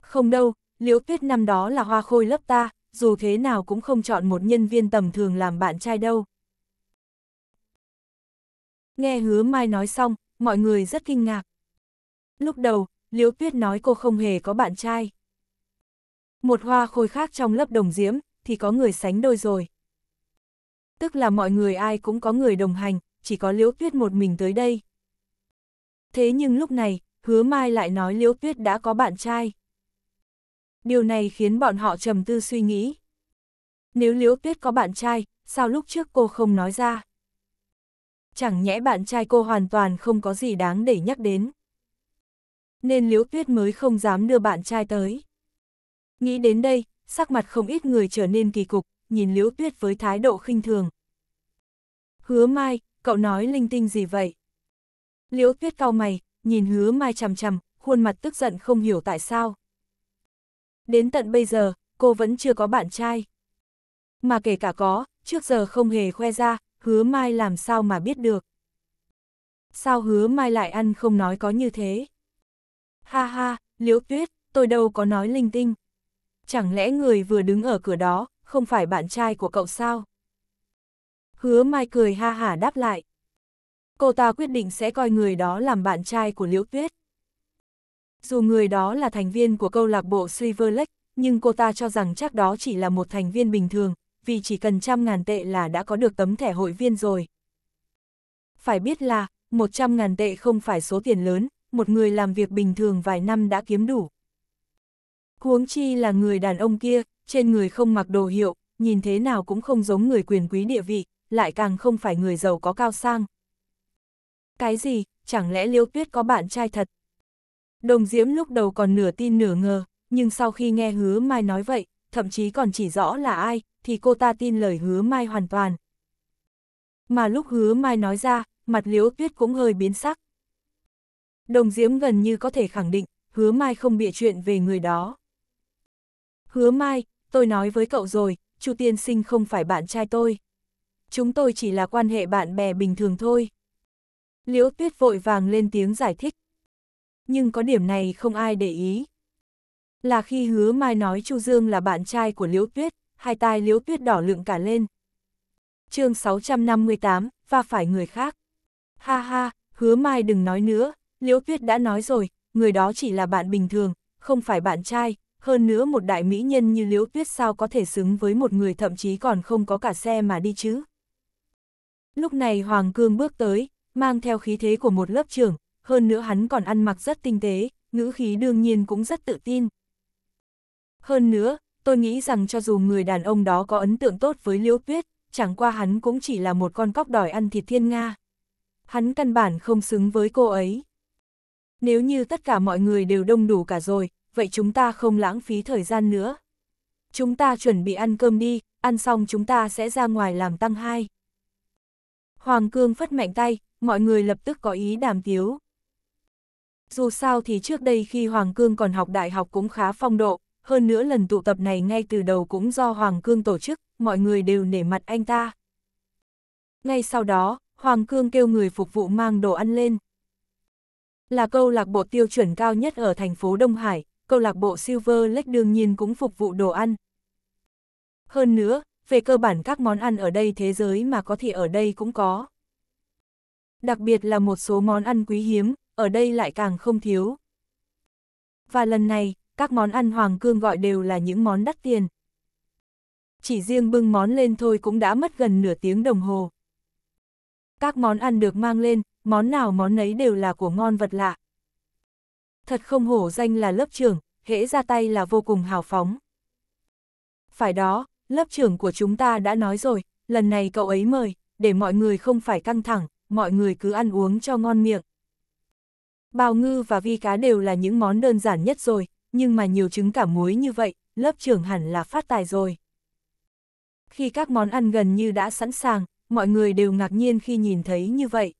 Không đâu, Liễu Tuyết năm đó là hoa khôi lớp ta, dù thế nào cũng không chọn một nhân viên tầm thường làm bạn trai đâu. Nghe hứa mai nói xong, mọi người rất kinh ngạc. Lúc đầu, Liễu Tuyết nói cô không hề có bạn trai. Một hoa khôi khác trong lớp đồng diễm, thì có người sánh đôi rồi. Tức là mọi người ai cũng có người đồng hành, chỉ có Liễu Tuyết một mình tới đây. Thế nhưng lúc này, hứa mai lại nói Liễu Tuyết đã có bạn trai. Điều này khiến bọn họ trầm tư suy nghĩ. Nếu Liễu Tuyết có bạn trai, sao lúc trước cô không nói ra? chẳng nhẽ bạn trai cô hoàn toàn không có gì đáng để nhắc đến. Nên Liễu Tuyết mới không dám đưa bạn trai tới. Nghĩ đến đây, sắc mặt không ít người trở nên kỳ cục, nhìn Liễu Tuyết với thái độ khinh thường. Hứa Mai, cậu nói linh tinh gì vậy? Liễu Tuyết cau mày, nhìn Hứa Mai chằm chằm, khuôn mặt tức giận không hiểu tại sao. Đến tận bây giờ, cô vẫn chưa có bạn trai. Mà kể cả có, trước giờ không hề khoe ra, hứa mai làm sao mà biết được. Sao hứa mai lại ăn không nói có như thế? Ha ha, liễu tuyết, tôi đâu có nói linh tinh. Chẳng lẽ người vừa đứng ở cửa đó, không phải bạn trai của cậu sao? Hứa mai cười ha hả đáp lại. Cô ta quyết định sẽ coi người đó làm bạn trai của liễu tuyết. Dù người đó là thành viên của câu lạc bộ Silver Lake, nhưng cô ta cho rằng chắc đó chỉ là một thành viên bình thường, vì chỉ cần trăm ngàn tệ là đã có được tấm thẻ hội viên rồi. Phải biết là, một trăm ngàn tệ không phải số tiền lớn, một người làm việc bình thường vài năm đã kiếm đủ. Huống chi là người đàn ông kia, trên người không mặc đồ hiệu, nhìn thế nào cũng không giống người quyền quý địa vị, lại càng không phải người giàu có cao sang. Cái gì, chẳng lẽ Liêu Tuyết có bạn trai thật? Đồng Diễm lúc đầu còn nửa tin nửa ngờ, nhưng sau khi nghe hứa Mai nói vậy, thậm chí còn chỉ rõ là ai, thì cô ta tin lời hứa mai hoàn toàn. Mà lúc hứa mai nói ra, mặt liễu tuyết cũng hơi biến sắc. Đồng Diễm gần như có thể khẳng định, hứa mai không bịa chuyện về người đó. Hứa mai, tôi nói với cậu rồi, Chu tiên sinh không phải bạn trai tôi. Chúng tôi chỉ là quan hệ bạn bè bình thường thôi. Liễu tuyết vội vàng lên tiếng giải thích. Nhưng có điểm này không ai để ý, là khi hứa mai nói Chu Dương là bạn trai của Liễu Tuyết, hai tai Liễu Tuyết đỏ lượng cả lên. chương 658, và phải người khác. Ha ha, hứa mai đừng nói nữa, Liễu Tuyết đã nói rồi, người đó chỉ là bạn bình thường, không phải bạn trai, hơn nữa một đại mỹ nhân như Liễu Tuyết sao có thể xứng với một người thậm chí còn không có cả xe mà đi chứ. Lúc này Hoàng Cương bước tới, mang theo khí thế của một lớp trưởng, hơn nữa hắn còn ăn mặc rất tinh tế, ngữ khí đương nhiên cũng rất tự tin, hơn nữa, tôi nghĩ rằng cho dù người đàn ông đó có ấn tượng tốt với Liễu Tuyết, chẳng qua hắn cũng chỉ là một con cóc đòi ăn thịt thiên Nga. Hắn căn bản không xứng với cô ấy. Nếu như tất cả mọi người đều đông đủ cả rồi, vậy chúng ta không lãng phí thời gian nữa. Chúng ta chuẩn bị ăn cơm đi, ăn xong chúng ta sẽ ra ngoài làm tăng hai. Hoàng Cương phất mạnh tay, mọi người lập tức có ý đàm tiếu. Dù sao thì trước đây khi Hoàng Cương còn học đại học cũng khá phong độ, hơn nữa lần tụ tập này ngay từ đầu cũng do Hoàng Cương tổ chức, mọi người đều nể mặt anh ta. Ngay sau đó, Hoàng Cương kêu người phục vụ mang đồ ăn lên. Là câu lạc bộ tiêu chuẩn cao nhất ở thành phố Đông Hải, câu lạc bộ Silver Lake đương nhiên cũng phục vụ đồ ăn. Hơn nữa, về cơ bản các món ăn ở đây thế giới mà có thì ở đây cũng có. Đặc biệt là một số món ăn quý hiếm, ở đây lại càng không thiếu. Và lần này, các món ăn Hoàng Cương gọi đều là những món đắt tiền. Chỉ riêng bưng món lên thôi cũng đã mất gần nửa tiếng đồng hồ. Các món ăn được mang lên, món nào món nấy đều là của ngon vật lạ. Thật không hổ danh là lớp trưởng, hễ ra tay là vô cùng hào phóng. Phải đó, lớp trưởng của chúng ta đã nói rồi, lần này cậu ấy mời, để mọi người không phải căng thẳng, mọi người cứ ăn uống cho ngon miệng. Bào ngư và vi cá đều là những món đơn giản nhất rồi, nhưng mà nhiều trứng cả muối như vậy, lớp trưởng hẳn là phát tài rồi. Khi các món ăn gần như đã sẵn sàng, mọi người đều ngạc nhiên khi nhìn thấy như vậy.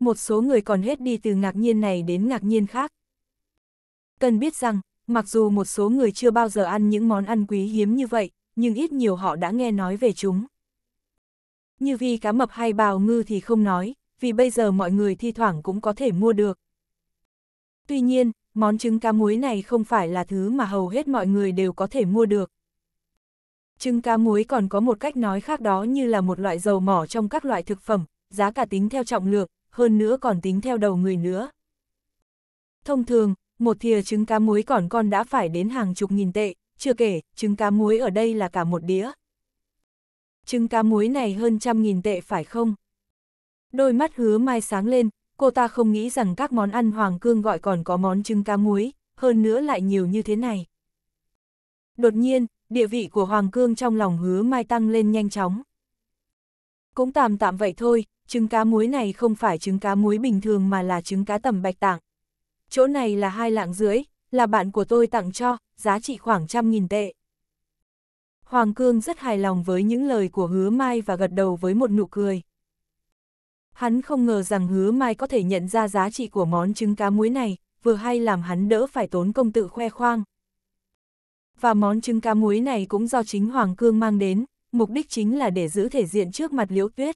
Một số người còn hết đi từ ngạc nhiên này đến ngạc nhiên khác. Cần biết rằng, mặc dù một số người chưa bao giờ ăn những món ăn quý hiếm như vậy, nhưng ít nhiều họ đã nghe nói về chúng. Như vi cá mập hay bào ngư thì không nói, vì bây giờ mọi người thi thoảng cũng có thể mua được. Tuy nhiên, món trứng cá muối này không phải là thứ mà hầu hết mọi người đều có thể mua được. Trứng cá muối còn có một cách nói khác đó như là một loại dầu mỏ trong các loại thực phẩm, giá cả tính theo trọng lượng, hơn nữa còn tính theo đầu người nữa. Thông thường, một thìa trứng cá muối còn con đã phải đến hàng chục nghìn tệ, chưa kể, trứng cá muối ở đây là cả một đĩa. Trứng cá muối này hơn trăm nghìn tệ phải không? Đôi mắt hứa mai sáng lên, cô ta không nghĩ rằng các món ăn Hoàng Cương gọi còn có món trứng cá muối, hơn nữa lại nhiều như thế này. Đột nhiên, địa vị của Hoàng Cương trong lòng hứa mai tăng lên nhanh chóng. Cũng tạm tạm vậy thôi, trứng cá muối này không phải trứng cá muối bình thường mà là trứng cá tầm bạch tạng. Chỗ này là hai lạng dưới, là bạn của tôi tặng cho, giá trị khoảng trăm nghìn tệ. Hoàng Cương rất hài lòng với những lời của hứa mai và gật đầu với một nụ cười. Hắn không ngờ rằng hứa mai có thể nhận ra giá trị của món trứng cá muối này, vừa hay làm hắn đỡ phải tốn công tự khoe khoang. Và món trứng cá muối này cũng do chính Hoàng Cương mang đến, mục đích chính là để giữ thể diện trước mặt Liễu Tuyết.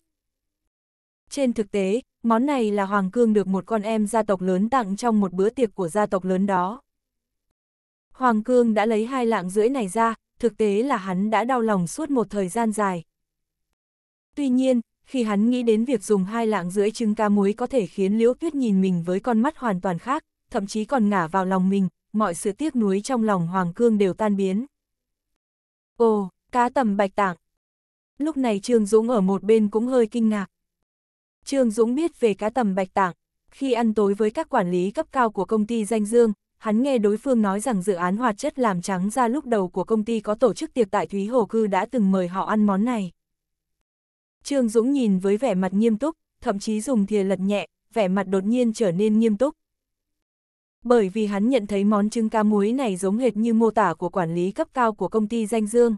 Trên thực tế, món này là Hoàng Cương được một con em gia tộc lớn tặng trong một bữa tiệc của gia tộc lớn đó. Hoàng Cương đã lấy hai lạng rưỡi này ra, thực tế là hắn đã đau lòng suốt một thời gian dài. Tuy nhiên, khi hắn nghĩ đến việc dùng hai lạng rưỡi trứng cá muối có thể khiến Liễu Tuyết nhìn mình với con mắt hoàn toàn khác, thậm chí còn ngả vào lòng mình, mọi sự tiếc nuối trong lòng Hoàng Cương đều tan biến. Ồ, cá tầm bạch tạng. Lúc này Trương Dũng ở một bên cũng hơi kinh ngạc. Trương Dũng biết về cá tầm bạch tạng, khi ăn tối với các quản lý cấp cao của công ty danh dương, hắn nghe đối phương nói rằng dự án hoạt chất làm trắng ra lúc đầu của công ty có tổ chức tiệc tại Thúy Hồ Cư đã từng mời họ ăn món này. Trương Dũng nhìn với vẻ mặt nghiêm túc, thậm chí dùng thìa lật nhẹ, vẻ mặt đột nhiên trở nên nghiêm túc. Bởi vì hắn nhận thấy món trứng cá muối này giống hệt như mô tả của quản lý cấp cao của công ty danh dương.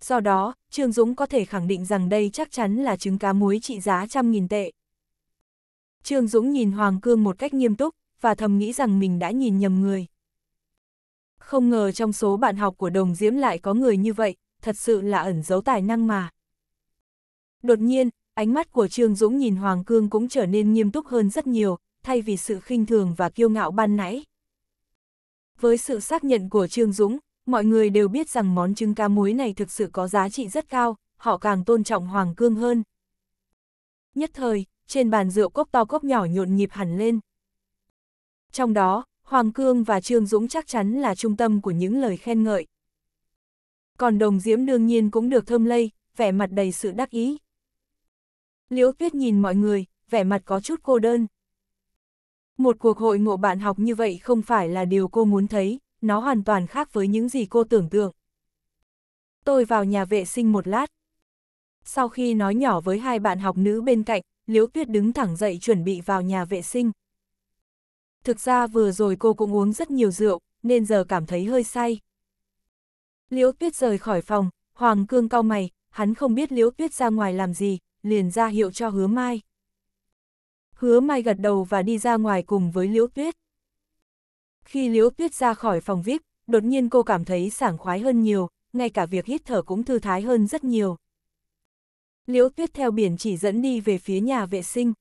Do đó, Trương Dũng có thể khẳng định rằng đây chắc chắn là trứng cá muối trị giá trăm nghìn tệ. Trương Dũng nhìn Hoàng Cương một cách nghiêm túc, và thầm nghĩ rằng mình đã nhìn nhầm người. Không ngờ trong số bạn học của Đồng Diễm lại có người như vậy, thật sự là ẩn giấu tài năng mà. Đột nhiên, ánh mắt của Trương Dũng nhìn Hoàng Cương cũng trở nên nghiêm túc hơn rất nhiều, thay vì sự khinh thường và kiêu ngạo ban nãy. Với sự xác nhận của Trương Dũng, mọi người đều biết rằng món trứng cá muối này thực sự có giá trị rất cao, họ càng tôn trọng Hoàng Cương hơn. Nhất thời, trên bàn rượu cốc to cốc nhỏ nhộn nhịp hẳn lên. Trong đó, Hoàng Cương và Trương Dũng chắc chắn là trung tâm của những lời khen ngợi. Còn đồng diễm đương nhiên cũng được thơm lây, vẻ mặt đầy sự đắc ý. Liễu Tuyết nhìn mọi người, vẻ mặt có chút cô đơn. Một cuộc hội ngộ bạn học như vậy không phải là điều cô muốn thấy, nó hoàn toàn khác với những gì cô tưởng tượng. Tôi vào nhà vệ sinh một lát. Sau khi nói nhỏ với hai bạn học nữ bên cạnh, Liễu Tuyết đứng thẳng dậy chuẩn bị vào nhà vệ sinh. Thực ra vừa rồi cô cũng uống rất nhiều rượu, nên giờ cảm thấy hơi say. Liễu Tuyết rời khỏi phòng, Hoàng Cương cau mày, hắn không biết Liễu Tuyết ra ngoài làm gì, liền ra hiệu cho hứa mai. Hứa mai gật đầu và đi ra ngoài cùng với Liễu Tuyết. Khi Liễu Tuyết ra khỏi phòng VIP, đột nhiên cô cảm thấy sảng khoái hơn nhiều, ngay cả việc hít thở cũng thư thái hơn rất nhiều. Liễu Tuyết theo biển chỉ dẫn đi về phía nhà vệ sinh.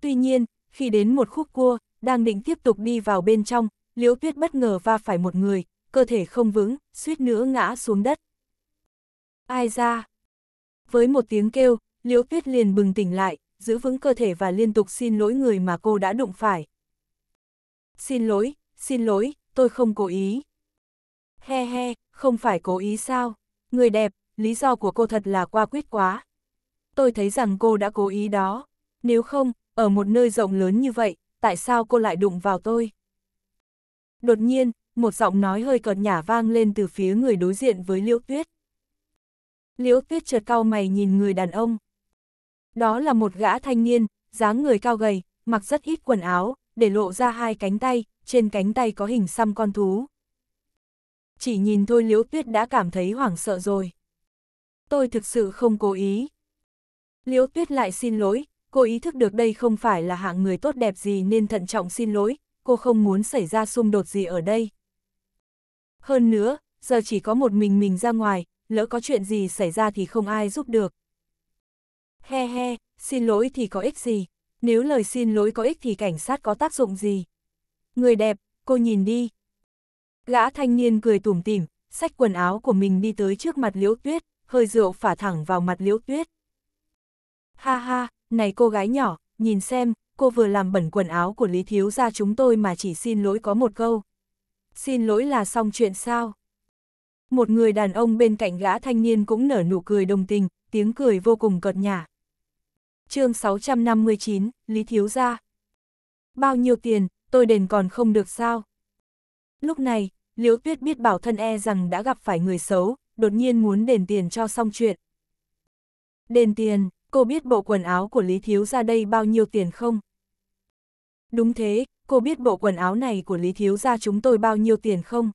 Tuy nhiên, khi đến một khúc cua, đang định tiếp tục đi vào bên trong, Liễu Tuyết bất ngờ va phải một người, cơ thể không vững, suýt nữa ngã xuống đất. Ai ra? Với một tiếng kêu, Liễu Tuyết liền bừng tỉnh lại, giữ vững cơ thể và liên tục xin lỗi người mà cô đã đụng phải. Xin lỗi, xin lỗi, tôi không cố ý. He he, không phải cố ý sao? Người đẹp, lý do của cô thật là qua quyết quá. Tôi thấy rằng cô đã cố ý đó. Nếu không, ở một nơi rộng lớn như vậy, tại sao cô lại đụng vào tôi? Đột nhiên, một giọng nói hơi cợt nhả vang lên từ phía người đối diện với Liễu Tuyết. Liễu Tuyết chợt cao mày nhìn người đàn ông. Đó là một gã thanh niên, dáng người cao gầy, mặc rất ít quần áo, để lộ ra hai cánh tay, trên cánh tay có hình xăm con thú. Chỉ nhìn thôi Liễu Tuyết đã cảm thấy hoảng sợ rồi. Tôi thực sự không cố ý. Liễu Tuyết lại xin lỗi, cô ý thức được đây không phải là hạng người tốt đẹp gì nên thận trọng xin lỗi, cô không muốn xảy ra xung đột gì ở đây. Hơn nữa, giờ chỉ có một mình mình ra ngoài, lỡ có chuyện gì xảy ra thì không ai giúp được. He he, xin lỗi thì có ích gì, nếu lời xin lỗi có ích thì cảnh sát có tác dụng gì. Người đẹp, cô nhìn đi. Gã thanh niên cười tủm tỉm, xách quần áo của mình đi tới trước mặt liễu tuyết, hơi rượu phả thẳng vào mặt liễu tuyết. Ha ha, này cô gái nhỏ, nhìn xem, cô vừa làm bẩn quần áo của Lý Thiếu ra chúng tôi mà chỉ xin lỗi có một câu. Xin lỗi là xong chuyện sao? Một người đàn ông bên cạnh gã thanh niên cũng nở nụ cười đồng tình, tiếng cười vô cùng cợt nhả. chương 659, Lý Thiếu Gia Bao nhiêu tiền, tôi đền còn không được sao? Lúc này, Liễu Tuyết biết bảo thân e rằng đã gặp phải người xấu, đột nhiên muốn đền tiền cho xong chuyện. Đền tiền, cô biết bộ quần áo của Lý Thiếu gia đây bao nhiêu tiền không? Đúng thế, cô biết bộ quần áo này của Lý Thiếu gia chúng tôi bao nhiêu tiền không?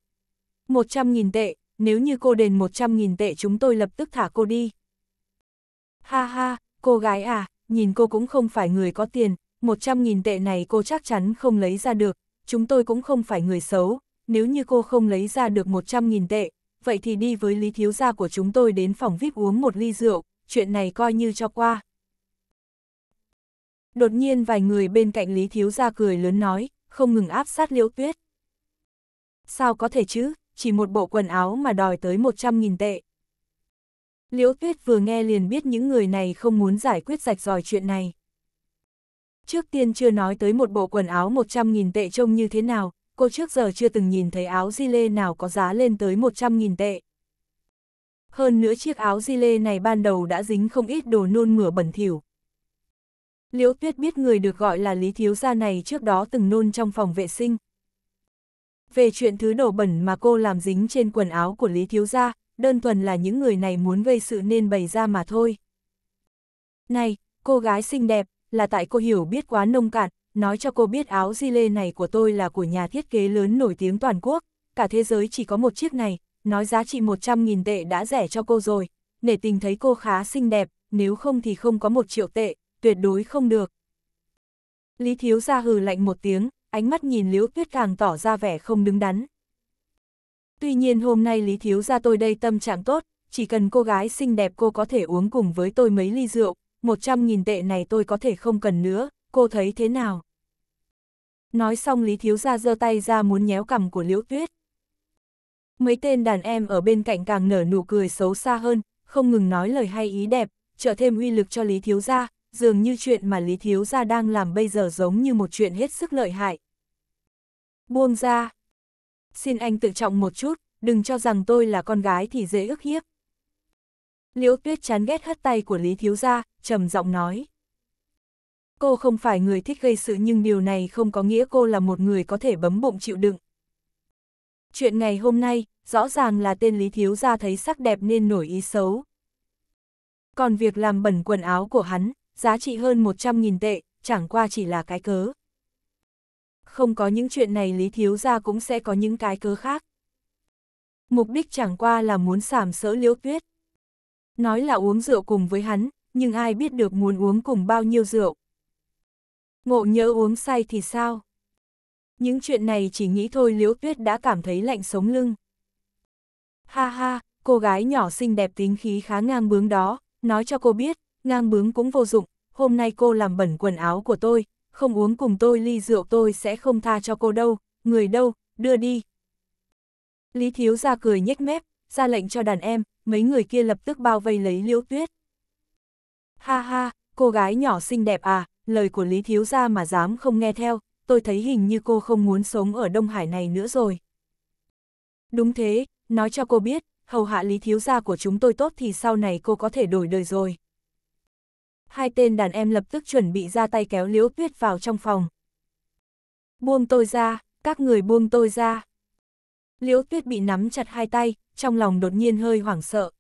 100.000 tệ, nếu như cô đền 100.000 tệ chúng tôi lập tức thả cô đi. Ha ha, cô gái à, nhìn cô cũng không phải người có tiền, 100.000 tệ này cô chắc chắn không lấy ra được, chúng tôi cũng không phải người xấu, nếu như cô không lấy ra được 100.000 tệ, vậy thì đi với Lý Thiếu Gia của chúng tôi đến phòng VIP uống một ly rượu, chuyện này coi như cho qua. Đột nhiên vài người bên cạnh Lý Thiếu Gia cười lớn nói, không ngừng áp sát Liễu Tuyết. Sao có thể chứ, chỉ một bộ quần áo mà đòi tới 100.000 tệ. Liễu Tuyết vừa nghe liền biết những người này không muốn giải quyết rạch ròi chuyện này. Trước tiên chưa nói tới một bộ quần áo 100.000 tệ trông như thế nào, cô trước giờ chưa từng nhìn thấy áo di lê nào có giá lên tới 100.000 tệ. Hơn nữa chiếc áo di lê này ban đầu đã dính không ít đồ nôn mửa bẩn thỉu. Liễu Tuyết biết người được gọi là Lý Thiếu Gia này trước đó từng nôn trong phòng vệ sinh, về chuyện thứ nổ bẩn mà cô làm dính trên quần áo của Lý Thiếu Gia, đơn thuần là những người này muốn gây sự nên bày ra mà thôi. Này, cô gái xinh đẹp, là tại cô hiểu biết quá nông cạn, nói cho cô biết áo di lê này của tôi là của nhà thiết kế lớn nổi tiếng toàn quốc, cả thế giới chỉ có một chiếc này, nói giá trị 100.000 tệ đã rẻ cho cô rồi, nể tình thấy cô khá xinh đẹp, nếu không thì không có một triệu tệ, tuyệt đối không được. Lý Thiếu Gia hừ lạnh một tiếng, ánh mắt nhìn Liễu Tuyết càng tỏ ra vẻ không đứng đắn. Tuy nhiên hôm nay Lý Thiếu ra tôi đây tâm trạng tốt, chỉ cần cô gái xinh đẹp cô có thể uống cùng với tôi mấy ly rượu, 100.000 tệ này tôi có thể không cần nữa, cô thấy thế nào? Nói xong Lý Thiếu ra giơ tay ra muốn nhéo cằm của Liễu Tuyết. Mấy tên đàn em ở bên cạnh càng nở nụ cười xấu xa hơn, không ngừng nói lời hay ý đẹp, trở thêm uy lực cho Lý Thiếu Gia, dường như chuyện mà Lý Thiếu Gia đang làm bây giờ giống như một chuyện hết sức lợi hại. Buông ra. Xin anh tự trọng một chút, đừng cho rằng tôi là con gái thì dễ ức hiếp. Liễu Tuyết chán ghét hất tay của Lý Thiếu Gia, trầm giọng nói. Cô không phải người thích gây sự nhưng điều này không có nghĩa cô là một người có thể bấm bụng chịu đựng. Chuyện ngày hôm nay, rõ ràng là tên Lý Thiếu Gia thấy sắc đẹp nên nổi ý xấu. Còn việc làm bẩn quần áo của hắn, giá trị hơn 100.000 tệ, chẳng qua chỉ là cái cớ. Không có những chuyện này Lý Thiếu Gia cũng sẽ có những cái cớ khác. Mục đích chẳng qua là muốn sàm sỡ liễu tuyết. Nói là uống rượu cùng với hắn, nhưng ai biết được muốn uống cùng bao nhiêu rượu. Ngộ nhớ uống say thì sao? Những chuyện này chỉ nghĩ thôi liễu tuyết đã cảm thấy lạnh sống lưng. Ha ha, cô gái nhỏ xinh đẹp tính khí khá ngang bướng đó, nói cho cô biết, ngang bướng cũng vô dụng, hôm nay cô làm bẩn quần áo của tôi, không uống cùng tôi ly rượu tôi sẽ không tha cho cô đâu, người đâu, đưa đi. Lý Thiếu ra cười nhếch mép, ra lệnh cho đàn em, mấy người kia lập tức bao vây lấy liễu tuyết. Ha ha, cô gái nhỏ xinh đẹp à, lời của Lý Thiếu ra mà dám không nghe theo, tôi thấy hình như cô không muốn sống ở Đông Hải này nữa rồi. Đúng thế, nói cho cô biết, hầu hạ Lý Thiếu gia của chúng tôi tốt thì sau này cô có thể đổi đời rồi hai tên đàn em lập tức chuẩn bị ra tay kéo Liễu Tuyết vào trong phòng. Buông tôi ra, các người buông tôi ra. Liễu Tuyết bị nắm chặt hai tay, trong lòng đột nhiên hơi hoảng sợ.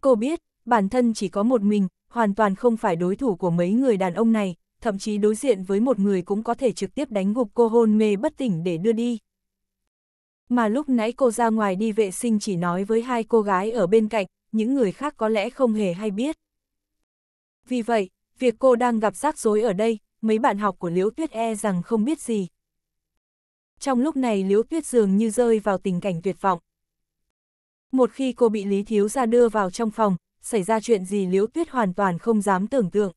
Cô biết, bản thân chỉ có một mình, hoàn toàn không phải đối thủ của mấy người đàn ông này, thậm chí đối diện với một người cũng có thể trực tiếp đánh gục cô hôn mê bất tỉnh để đưa đi. Mà lúc nãy cô ra ngoài đi vệ sinh chỉ nói với hai cô gái ở bên cạnh, những người khác có lẽ không hề hay biết. Vì vậy, việc cô đang gặp rắc rối ở đây, mấy bạn học của Liễu Tuyết e rằng không biết gì. Trong lúc này Liễu Tuyết dường như rơi vào tình cảnh tuyệt vọng. Một khi cô bị Lý Thiếu Gia đưa vào trong phòng, xảy ra chuyện gì Liễu Tuyết hoàn toàn không dám tưởng tượng.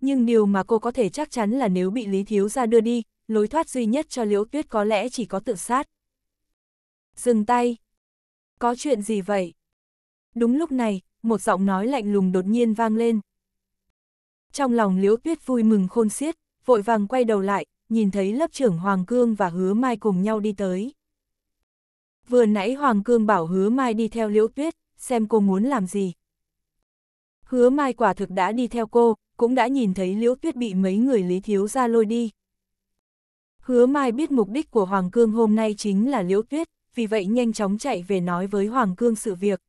Nhưng điều mà cô có thể chắc chắn là nếu bị Lý Thiếu Gia đưa đi, lối thoát duy nhất cho Liễu Tuyết có lẽ chỉ có tự sát. Dừng tay! Có chuyện gì vậy? Đúng lúc này, một giọng nói lạnh lùng đột nhiên vang lên. Trong lòng Liễu Tuyết vui mừng khôn xiết, vội vàng quay đầu lại, nhìn thấy lớp trưởng Hoàng Cương và Hứa Mai cùng nhau đi tới. Vừa nãy Hoàng Cương bảo Hứa Mai đi theo Liễu Tuyết, xem cô muốn làm gì. Hứa Mai quả thực đã đi theo cô, cũng đã nhìn thấy Liễu Tuyết bị mấy người Lý Thiếu ra lôi đi. Hứa Mai biết mục đích của Hoàng Cương hôm nay chính là Liễu Tuyết, vì vậy nhanh chóng chạy về nói với Hoàng Cương sự việc.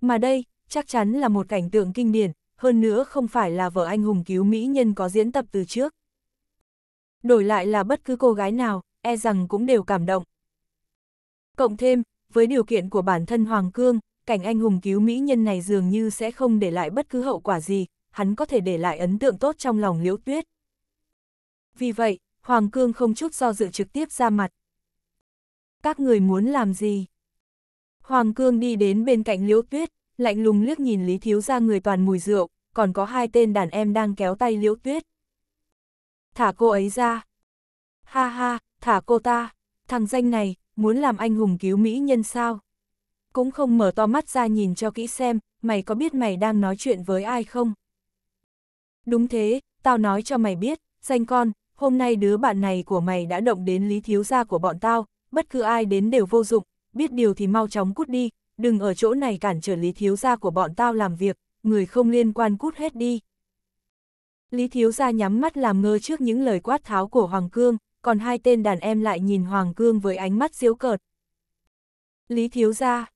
Mà đây, chắc chắn là một cảnh tượng kinh điển, hơn nữa không phải là vợ anh hùng cứu mỹ nhân có diễn tập từ trước. Đổi lại là bất cứ cô gái nào, e rằng cũng đều cảm động. Cộng thêm, với điều kiện của bản thân Hoàng Cương, cảnh anh hùng cứu mỹ nhân này dường như sẽ không để lại bất cứ hậu quả gì, hắn có thể để lại ấn tượng tốt trong lòng liễu tuyết. Vì vậy, Hoàng Cương không chút do dự trực tiếp ra mặt. Các người muốn làm gì? Hoàng Cương đi đến bên cạnh Liễu Tuyết, lạnh lùng liếc nhìn Lý Thiếu ra người toàn mùi rượu, còn có hai tên đàn em đang kéo tay Liễu Tuyết. Thả cô ấy ra. Ha ha, thả cô ta. Thằng danh này, muốn làm anh hùng cứu mỹ nhân sao? Cũng không mở to mắt ra nhìn cho kỹ xem, mày có biết mày đang nói chuyện với ai không? Đúng thế, tao nói cho mày biết, danh con, hôm nay đứa bạn này của mày đã động đến lý thiếu gia của bọn tao, bất cứ ai đến đều vô dụng, biết điều thì mau chóng cút đi, đừng ở chỗ này cản trở Lý Thiếu Gia của bọn tao làm việc, người không liên quan cút hết đi. Lý Thiếu Gia nhắm mắt làm ngơ trước những lời quát tháo của Hoàng Cương, còn hai tên đàn em lại nhìn Hoàng Cương với ánh mắt diễu cợt. Lý Thiếu Gia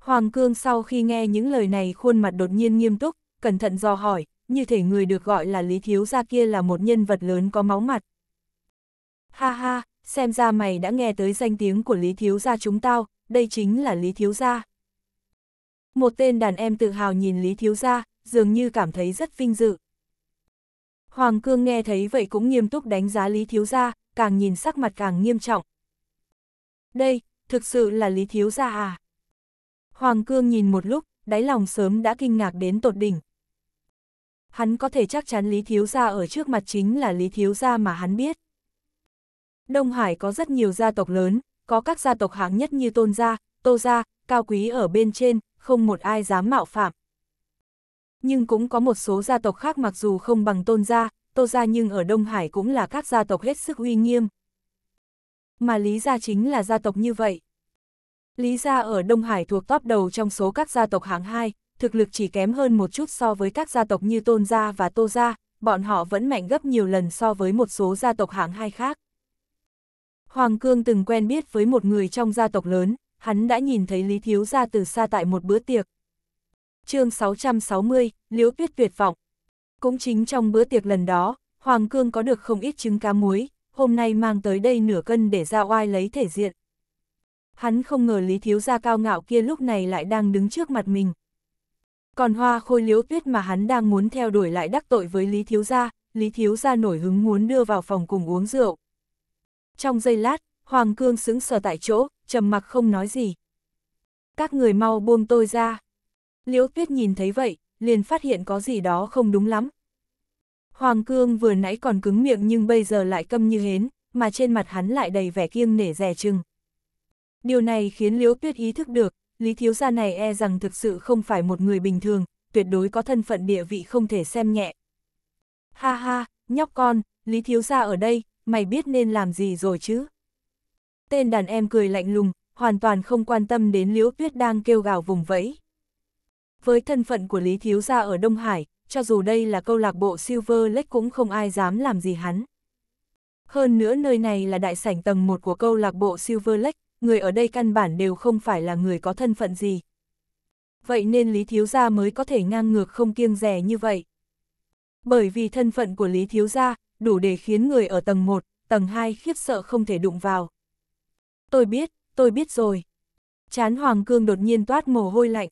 Hoàng Cương sau khi nghe những lời này khuôn mặt đột nhiên nghiêm túc, cẩn thận dò hỏi, như thể người được gọi là Lý Thiếu Gia kia là một nhân vật lớn có máu mặt. Ha ha, xem ra mày đã nghe tới danh tiếng của Lý Thiếu Gia chúng tao, đây chính là Lý Thiếu Gia. Một tên đàn em tự hào nhìn Lý Thiếu Gia, dường như cảm thấy rất vinh dự. Hoàng Cương nghe thấy vậy cũng nghiêm túc đánh giá Lý Thiếu Gia, càng nhìn sắc mặt càng nghiêm trọng. Đây, thực sự là Lý Thiếu Gia à? Hoàng Cương nhìn một lúc, đáy lòng sớm đã kinh ngạc đến tột đỉnh. Hắn có thể chắc chắn Lý Thiếu Gia ở trước mặt chính là Lý Thiếu Gia mà hắn biết. Đông Hải có rất nhiều gia tộc lớn, có các gia tộc hạng nhất như Tôn Gia, Tô Gia, Cao Quý ở bên trên, không một ai dám mạo phạm. Nhưng cũng có một số gia tộc khác mặc dù không bằng Tôn Gia, Tô Gia nhưng ở Đông Hải cũng là các gia tộc hết sức uy nghiêm. Mà Lý Gia chính là gia tộc như vậy. Lý Gia ở Đông Hải thuộc top đầu trong số các gia tộc hạng 2, thực lực chỉ kém hơn một chút so với các gia tộc như Tôn Gia và Tô Gia, bọn họ vẫn mạnh gấp nhiều lần so với một số gia tộc hạng 2 khác. Hoàng Cương từng quen biết với một người trong gia tộc lớn, hắn đã nhìn thấy Lý Thiếu Gia từ xa tại một bữa tiệc. chương 660, Liễu Tuyết tuyệt vọng. Cũng chính trong bữa tiệc lần đó, Hoàng Cương có được không ít trứng cá muối, hôm nay mang tới đây nửa cân để ra oai lấy thể diện. Hắn không ngờ Lý Thiếu Gia cao ngạo kia lúc này lại đang đứng trước mặt mình. Còn hoa khôi liễu tuyết mà hắn đang muốn theo đuổi lại đắc tội với Lý Thiếu Gia, Lý Thiếu Gia nổi hứng muốn đưa vào phòng cùng uống rượu. Trong giây lát, Hoàng Cương xứng sở tại chỗ, trầm mặc không nói gì. Các người mau buông tôi ra. Liễu Tuyết nhìn thấy vậy, liền phát hiện có gì đó không đúng lắm. Hoàng Cương vừa nãy còn cứng miệng nhưng bây giờ lại câm như hến, mà trên mặt hắn lại đầy vẻ kiêng nể rẻ chừng. Điều này khiến Liễu Tuyết ý thức được, Lý Thiếu Gia này e rằng thực sự không phải một người bình thường, tuyệt đối có thân phận địa vị không thể xem nhẹ. Ha ha, nhóc con, Lý Thiếu Gia ở đây, mày biết nên làm gì rồi chứ? Tên đàn em cười lạnh lùng, hoàn toàn không quan tâm đến Liễu Tuyết đang kêu gào vùng vẫy. Với thân phận của Lý Thiếu Gia ở Đông Hải, cho dù đây là câu lạc bộ Silver Lake cũng không ai dám làm gì hắn. Hơn nữa nơi này là đại sảnh tầng 1 của câu lạc bộ Silver Lake, người ở đây căn bản đều không phải là người có thân phận gì. Vậy nên Lý Thiếu Gia mới có thể ngang ngược không kiêng rẻ như vậy. Bởi vì thân phận của Lý Thiếu Gia, đủ để khiến người ở tầng 1, tầng 2 khiếp sợ không thể đụng vào. Tôi biết, tôi biết rồi. Chán Hoàng Cương đột nhiên toát mồ hôi lạnh.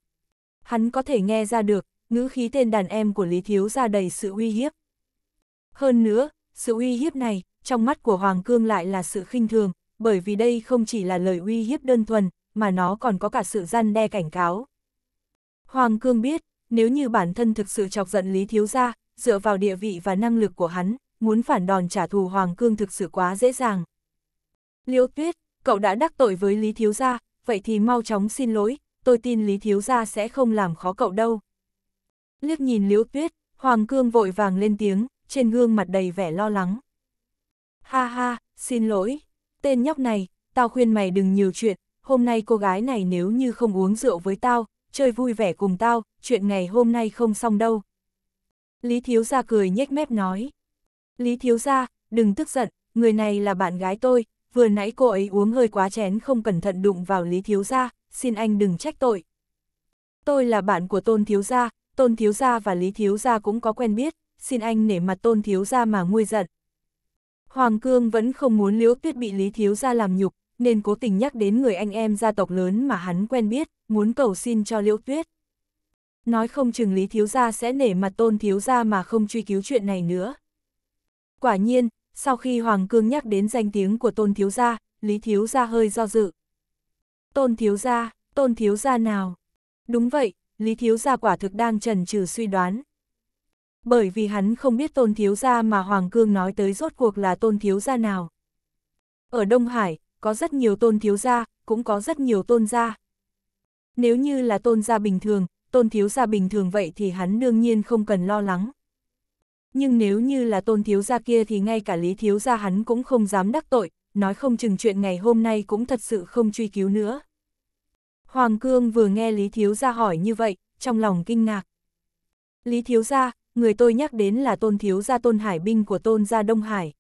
Hắn có thể nghe ra được, ngữ khí tên đàn em của Lý Thiếu ra đầy sự uy hiếp. Hơn nữa, sự uy hiếp này, trong mắt của Hoàng Cương lại là sự khinh thường, bởi vì đây không chỉ là lời uy hiếp đơn thuần, mà nó còn có cả sự gian đe cảnh cáo. Hoàng Cương biết, nếu như bản thân thực sự chọc giận Lý Thiếu Gia, dựa vào địa vị và năng lực của hắn, muốn phản đòn trả thù Hoàng Cương thực sự quá dễ dàng. Liễu Tuyết, cậu đã đắc tội với Lý Thiếu Gia, vậy thì mau chóng xin lỗi, tôi tin Lý Thiếu Gia sẽ không làm khó cậu đâu. Liếc nhìn Liễu Tuyết, Hoàng Cương vội vàng lên tiếng, trên gương mặt đầy vẻ lo lắng. Ha ha, xin lỗi, tên nhóc này, tao khuyên mày đừng nhiều chuyện, hôm nay cô gái này nếu như không uống rượu với tao, chơi vui vẻ cùng tao, chuyện ngày hôm nay không xong đâu. Lý Thiếu Gia cười nhếch mép nói. Lý thiếu gia, đừng tức giận, người này là bạn gái tôi, vừa nãy cô ấy uống hơi quá chén không cẩn thận đụng vào Lý thiếu gia, xin anh đừng trách tội. Tôi là bạn của Tôn thiếu gia, Tôn thiếu gia và Lý thiếu gia cũng có quen biết, xin anh nể mặt Tôn thiếu gia mà nguôi giận. Hoàng Cương vẫn không muốn Liễu Tuyết bị Lý thiếu gia làm nhục, nên cố tình nhắc đến người anh em gia tộc lớn mà hắn quen biết, muốn cầu xin cho Liễu Tuyết. Nói không chừng Lý Thiếu Gia sẽ nể mặt tôn Thiếu Gia mà không truy cứu chuyện này nữa. Quả nhiên, sau khi Hoàng Cương nhắc đến danh tiếng của Tôn Thiếu Gia, Lý Thiếu Gia hơi do dự. Tôn Thiếu Gia, Tôn Thiếu Gia nào? Đúng vậy, Lý Thiếu Gia quả thực đang trần trừ suy đoán. Bởi vì hắn không biết Tôn Thiếu Gia mà Hoàng Cương nói tới rốt cuộc là Tôn Thiếu Gia nào. Ở Đông Hải, có rất nhiều Tôn Thiếu Gia, cũng có rất nhiều Tôn Gia. Nếu như là Tôn Gia bình thường, Tôn Thiếu Gia bình thường vậy thì hắn đương nhiên không cần lo lắng nhưng nếu như là tôn thiếu gia kia thì ngay cả lý thiếu gia hắn cũng không dám đắc tội, nói không chừng chuyện ngày hôm nay cũng thật sự không truy cứu nữa. Hoàng Cương vừa nghe Lý Thiếu Gia hỏi như vậy, trong lòng kinh ngạc. Lý Thiếu Gia, người tôi nhắc đến là Tôn Thiếu Gia Tôn Hải binh của Tôn Gia Đông Hải.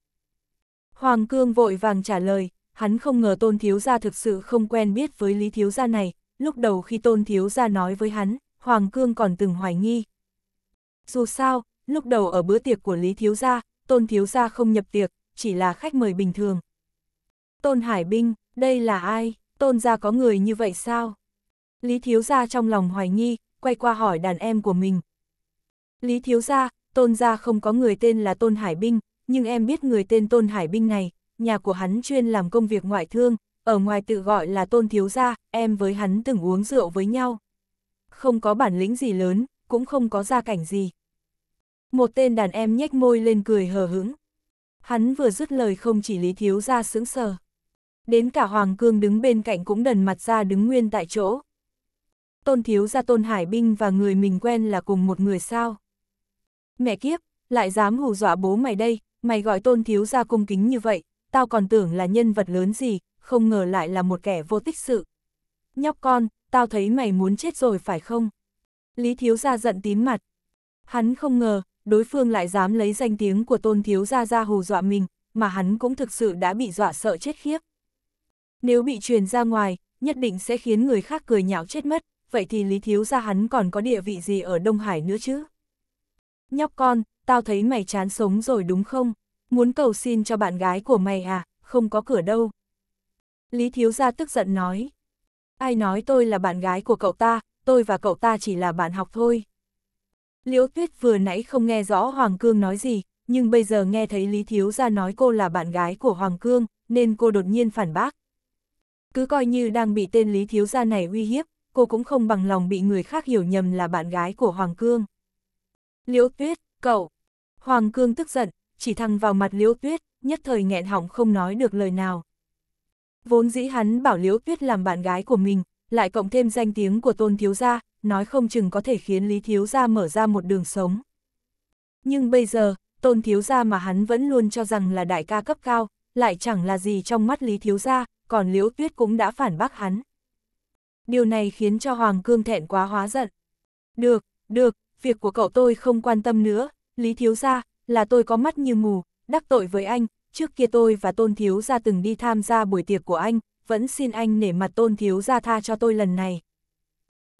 Hoàng Cương vội vàng trả lời, hắn không ngờ Tôn Thiếu Gia thực sự không quen biết với Lý Thiếu Gia này, lúc đầu khi Tôn Thiếu Gia nói với hắn, Hoàng Cương còn từng hoài nghi. Dù sao, lúc đầu ở bữa tiệc của Lý Thiếu Gia, Tôn Thiếu Gia không nhập tiệc, chỉ là khách mời bình thường. Tôn Hải Binh, đây là ai? Tôn Gia có người như vậy sao? Lý Thiếu Gia trong lòng hoài nghi, quay qua hỏi đàn em của mình. Lý Thiếu Gia, Tôn Gia không có người tên là Tôn Hải Binh, nhưng em biết người tên Tôn Hải Binh này, nhà của hắn chuyên làm công việc ngoại thương, ở ngoài tự gọi là Tôn Thiếu Gia, em với hắn từng uống rượu với nhau. Không có bản lĩnh gì lớn, cũng không có gia cảnh gì, một tên đàn em nhếch môi lên cười hờ hững. Hắn vừa dứt lời không chỉ Lý Thiếu gia sững sờ. Đến cả Hoàng Cương đứng bên cạnh cũng đần mặt ra đứng nguyên tại chỗ. Tôn Thiếu gia Tôn Hải Binh và người mình quen là cùng một người sao. Mẹ kiếp, lại dám hù dọa bố mày đây, mày gọi Tôn Thiếu gia cung kính như vậy, tao còn tưởng là nhân vật lớn gì, không ngờ lại là một kẻ vô tích sự. Nhóc con, tao thấy mày muốn chết rồi phải không? Lý Thiếu gia giận tím mặt. Hắn không ngờ, đối phương lại dám lấy danh tiếng của tôn thiếu gia ra hù dọa mình, mà hắn cũng thực sự đã bị dọa sợ chết khiếp. Nếu bị truyền ra ngoài, nhất định sẽ khiến người khác cười nhạo chết mất, vậy thì lý thiếu gia hắn còn có địa vị gì ở Đông Hải nữa chứ? Nhóc con, tao thấy mày chán sống rồi đúng không? Muốn cầu xin cho bạn gái của mày à, không có cửa đâu. Lý thiếu gia tức giận nói. Ai nói tôi là bạn gái của cậu ta, tôi và cậu ta chỉ là bạn học thôi. Liễu Tuyết vừa nãy không nghe rõ Hoàng Cương nói gì, nhưng bây giờ nghe thấy Lý Thiếu Gia nói cô là bạn gái của Hoàng Cương, nên cô đột nhiên phản bác. Cứ coi như đang bị tên Lý Thiếu Gia này uy hiếp, cô cũng không bằng lòng bị người khác hiểu nhầm là bạn gái của Hoàng Cương. Liễu Tuyết, cậu! Hoàng Cương tức giận, chỉ thăng vào mặt Liễu Tuyết, nhất thời nghẹn họng không nói được lời nào. Vốn dĩ hắn bảo Liễu Tuyết làm bạn gái của mình, lại cộng thêm danh tiếng của Tôn Thiếu Gia, nói không chừng có thể khiến Lý Thiếu Gia mở ra một đường sống. Nhưng bây giờ, Tôn Thiếu Gia mà hắn vẫn luôn cho rằng là đại ca cấp cao, lại chẳng là gì trong mắt Lý Thiếu Gia, còn Liễu Tuyết cũng đã phản bác hắn. Điều này khiến cho Hoàng Cương thẹn quá hóa giận. Được, được, việc của cậu tôi không quan tâm nữa, Lý Thiếu Gia, là tôi có mắt như mù, đắc tội với anh, trước kia tôi và Tôn Thiếu Gia từng đi tham gia buổi tiệc của anh, vẫn xin anh nể mặt Tôn Thiếu Gia tha cho tôi lần này.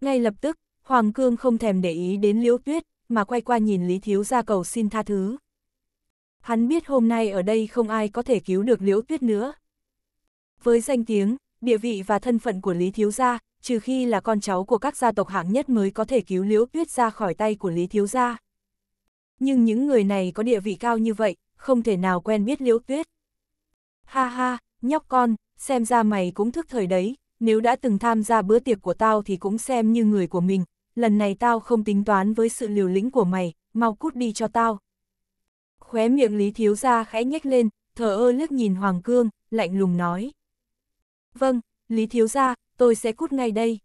Ngay lập tức, Hoàng Cương không thèm để ý đến Liễu Tuyết, mà quay qua nhìn Lý Thiếu ra cầu xin tha thứ. Hắn biết hôm nay ở đây không ai có thể cứu được Liễu Tuyết nữa. Với danh tiếng, địa vị và thân phận của Lý Thiếu Gia, trừ khi là con cháu của các gia tộc hạng nhất mới có thể cứu Liễu Tuyết ra khỏi tay của Lý Thiếu Gia. Nhưng những người này có địa vị cao như vậy, không thể nào quen biết Liễu Tuyết. Ha ha, nhóc con, xem ra mày cũng thức thời đấy, nếu đã từng tham gia bữa tiệc của tao thì cũng xem như người của mình, lần này tao không tính toán với sự liều lĩnh của mày, mau cút đi cho tao. Khóe miệng Lý Thiếu Gia khẽ nhếch lên, thở ơ liếc nhìn Hoàng Cương, lạnh lùng nói. Vâng, Lý Thiếu Gia, tôi sẽ cút ngay đây.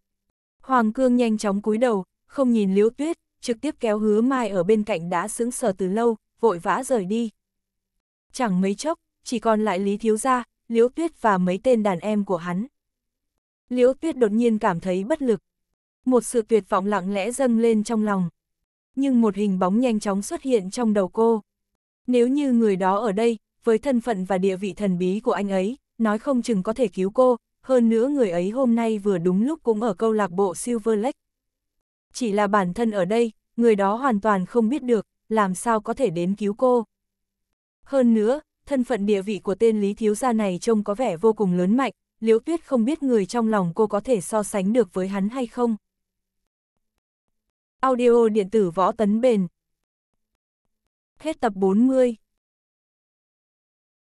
Hoàng Cương nhanh chóng cúi đầu, không nhìn Liễu Tuyết, trực tiếp kéo hứa mai ở bên cạnh đã sững sờ từ lâu, vội vã rời đi. Chẳng mấy chốc, chỉ còn lại Lý Thiếu Gia, Liễu Tuyết và mấy tên đàn em của hắn. Liễu Tuyết đột nhiên cảm thấy bất lực. Một sự tuyệt vọng lặng lẽ dâng lên trong lòng. Nhưng một hình bóng nhanh chóng xuất hiện trong đầu cô. Nếu như người đó ở đây, với thân phận và địa vị thần bí của anh ấy, nói không chừng có thể cứu cô, hơn nữa người ấy hôm nay vừa đúng lúc cũng ở câu lạc bộ Silver Lake. Chỉ là bản thân ở đây, người đó hoàn toàn không biết được, làm sao có thể đến cứu cô. Hơn nữa, thân phận địa vị của tên Lý Thiếu Gia này trông có vẻ vô cùng lớn mạnh, Liễu Tuyết không biết người trong lòng cô có thể so sánh được với hắn hay không. Audio điện tử võ tấn bền. Hết tập 40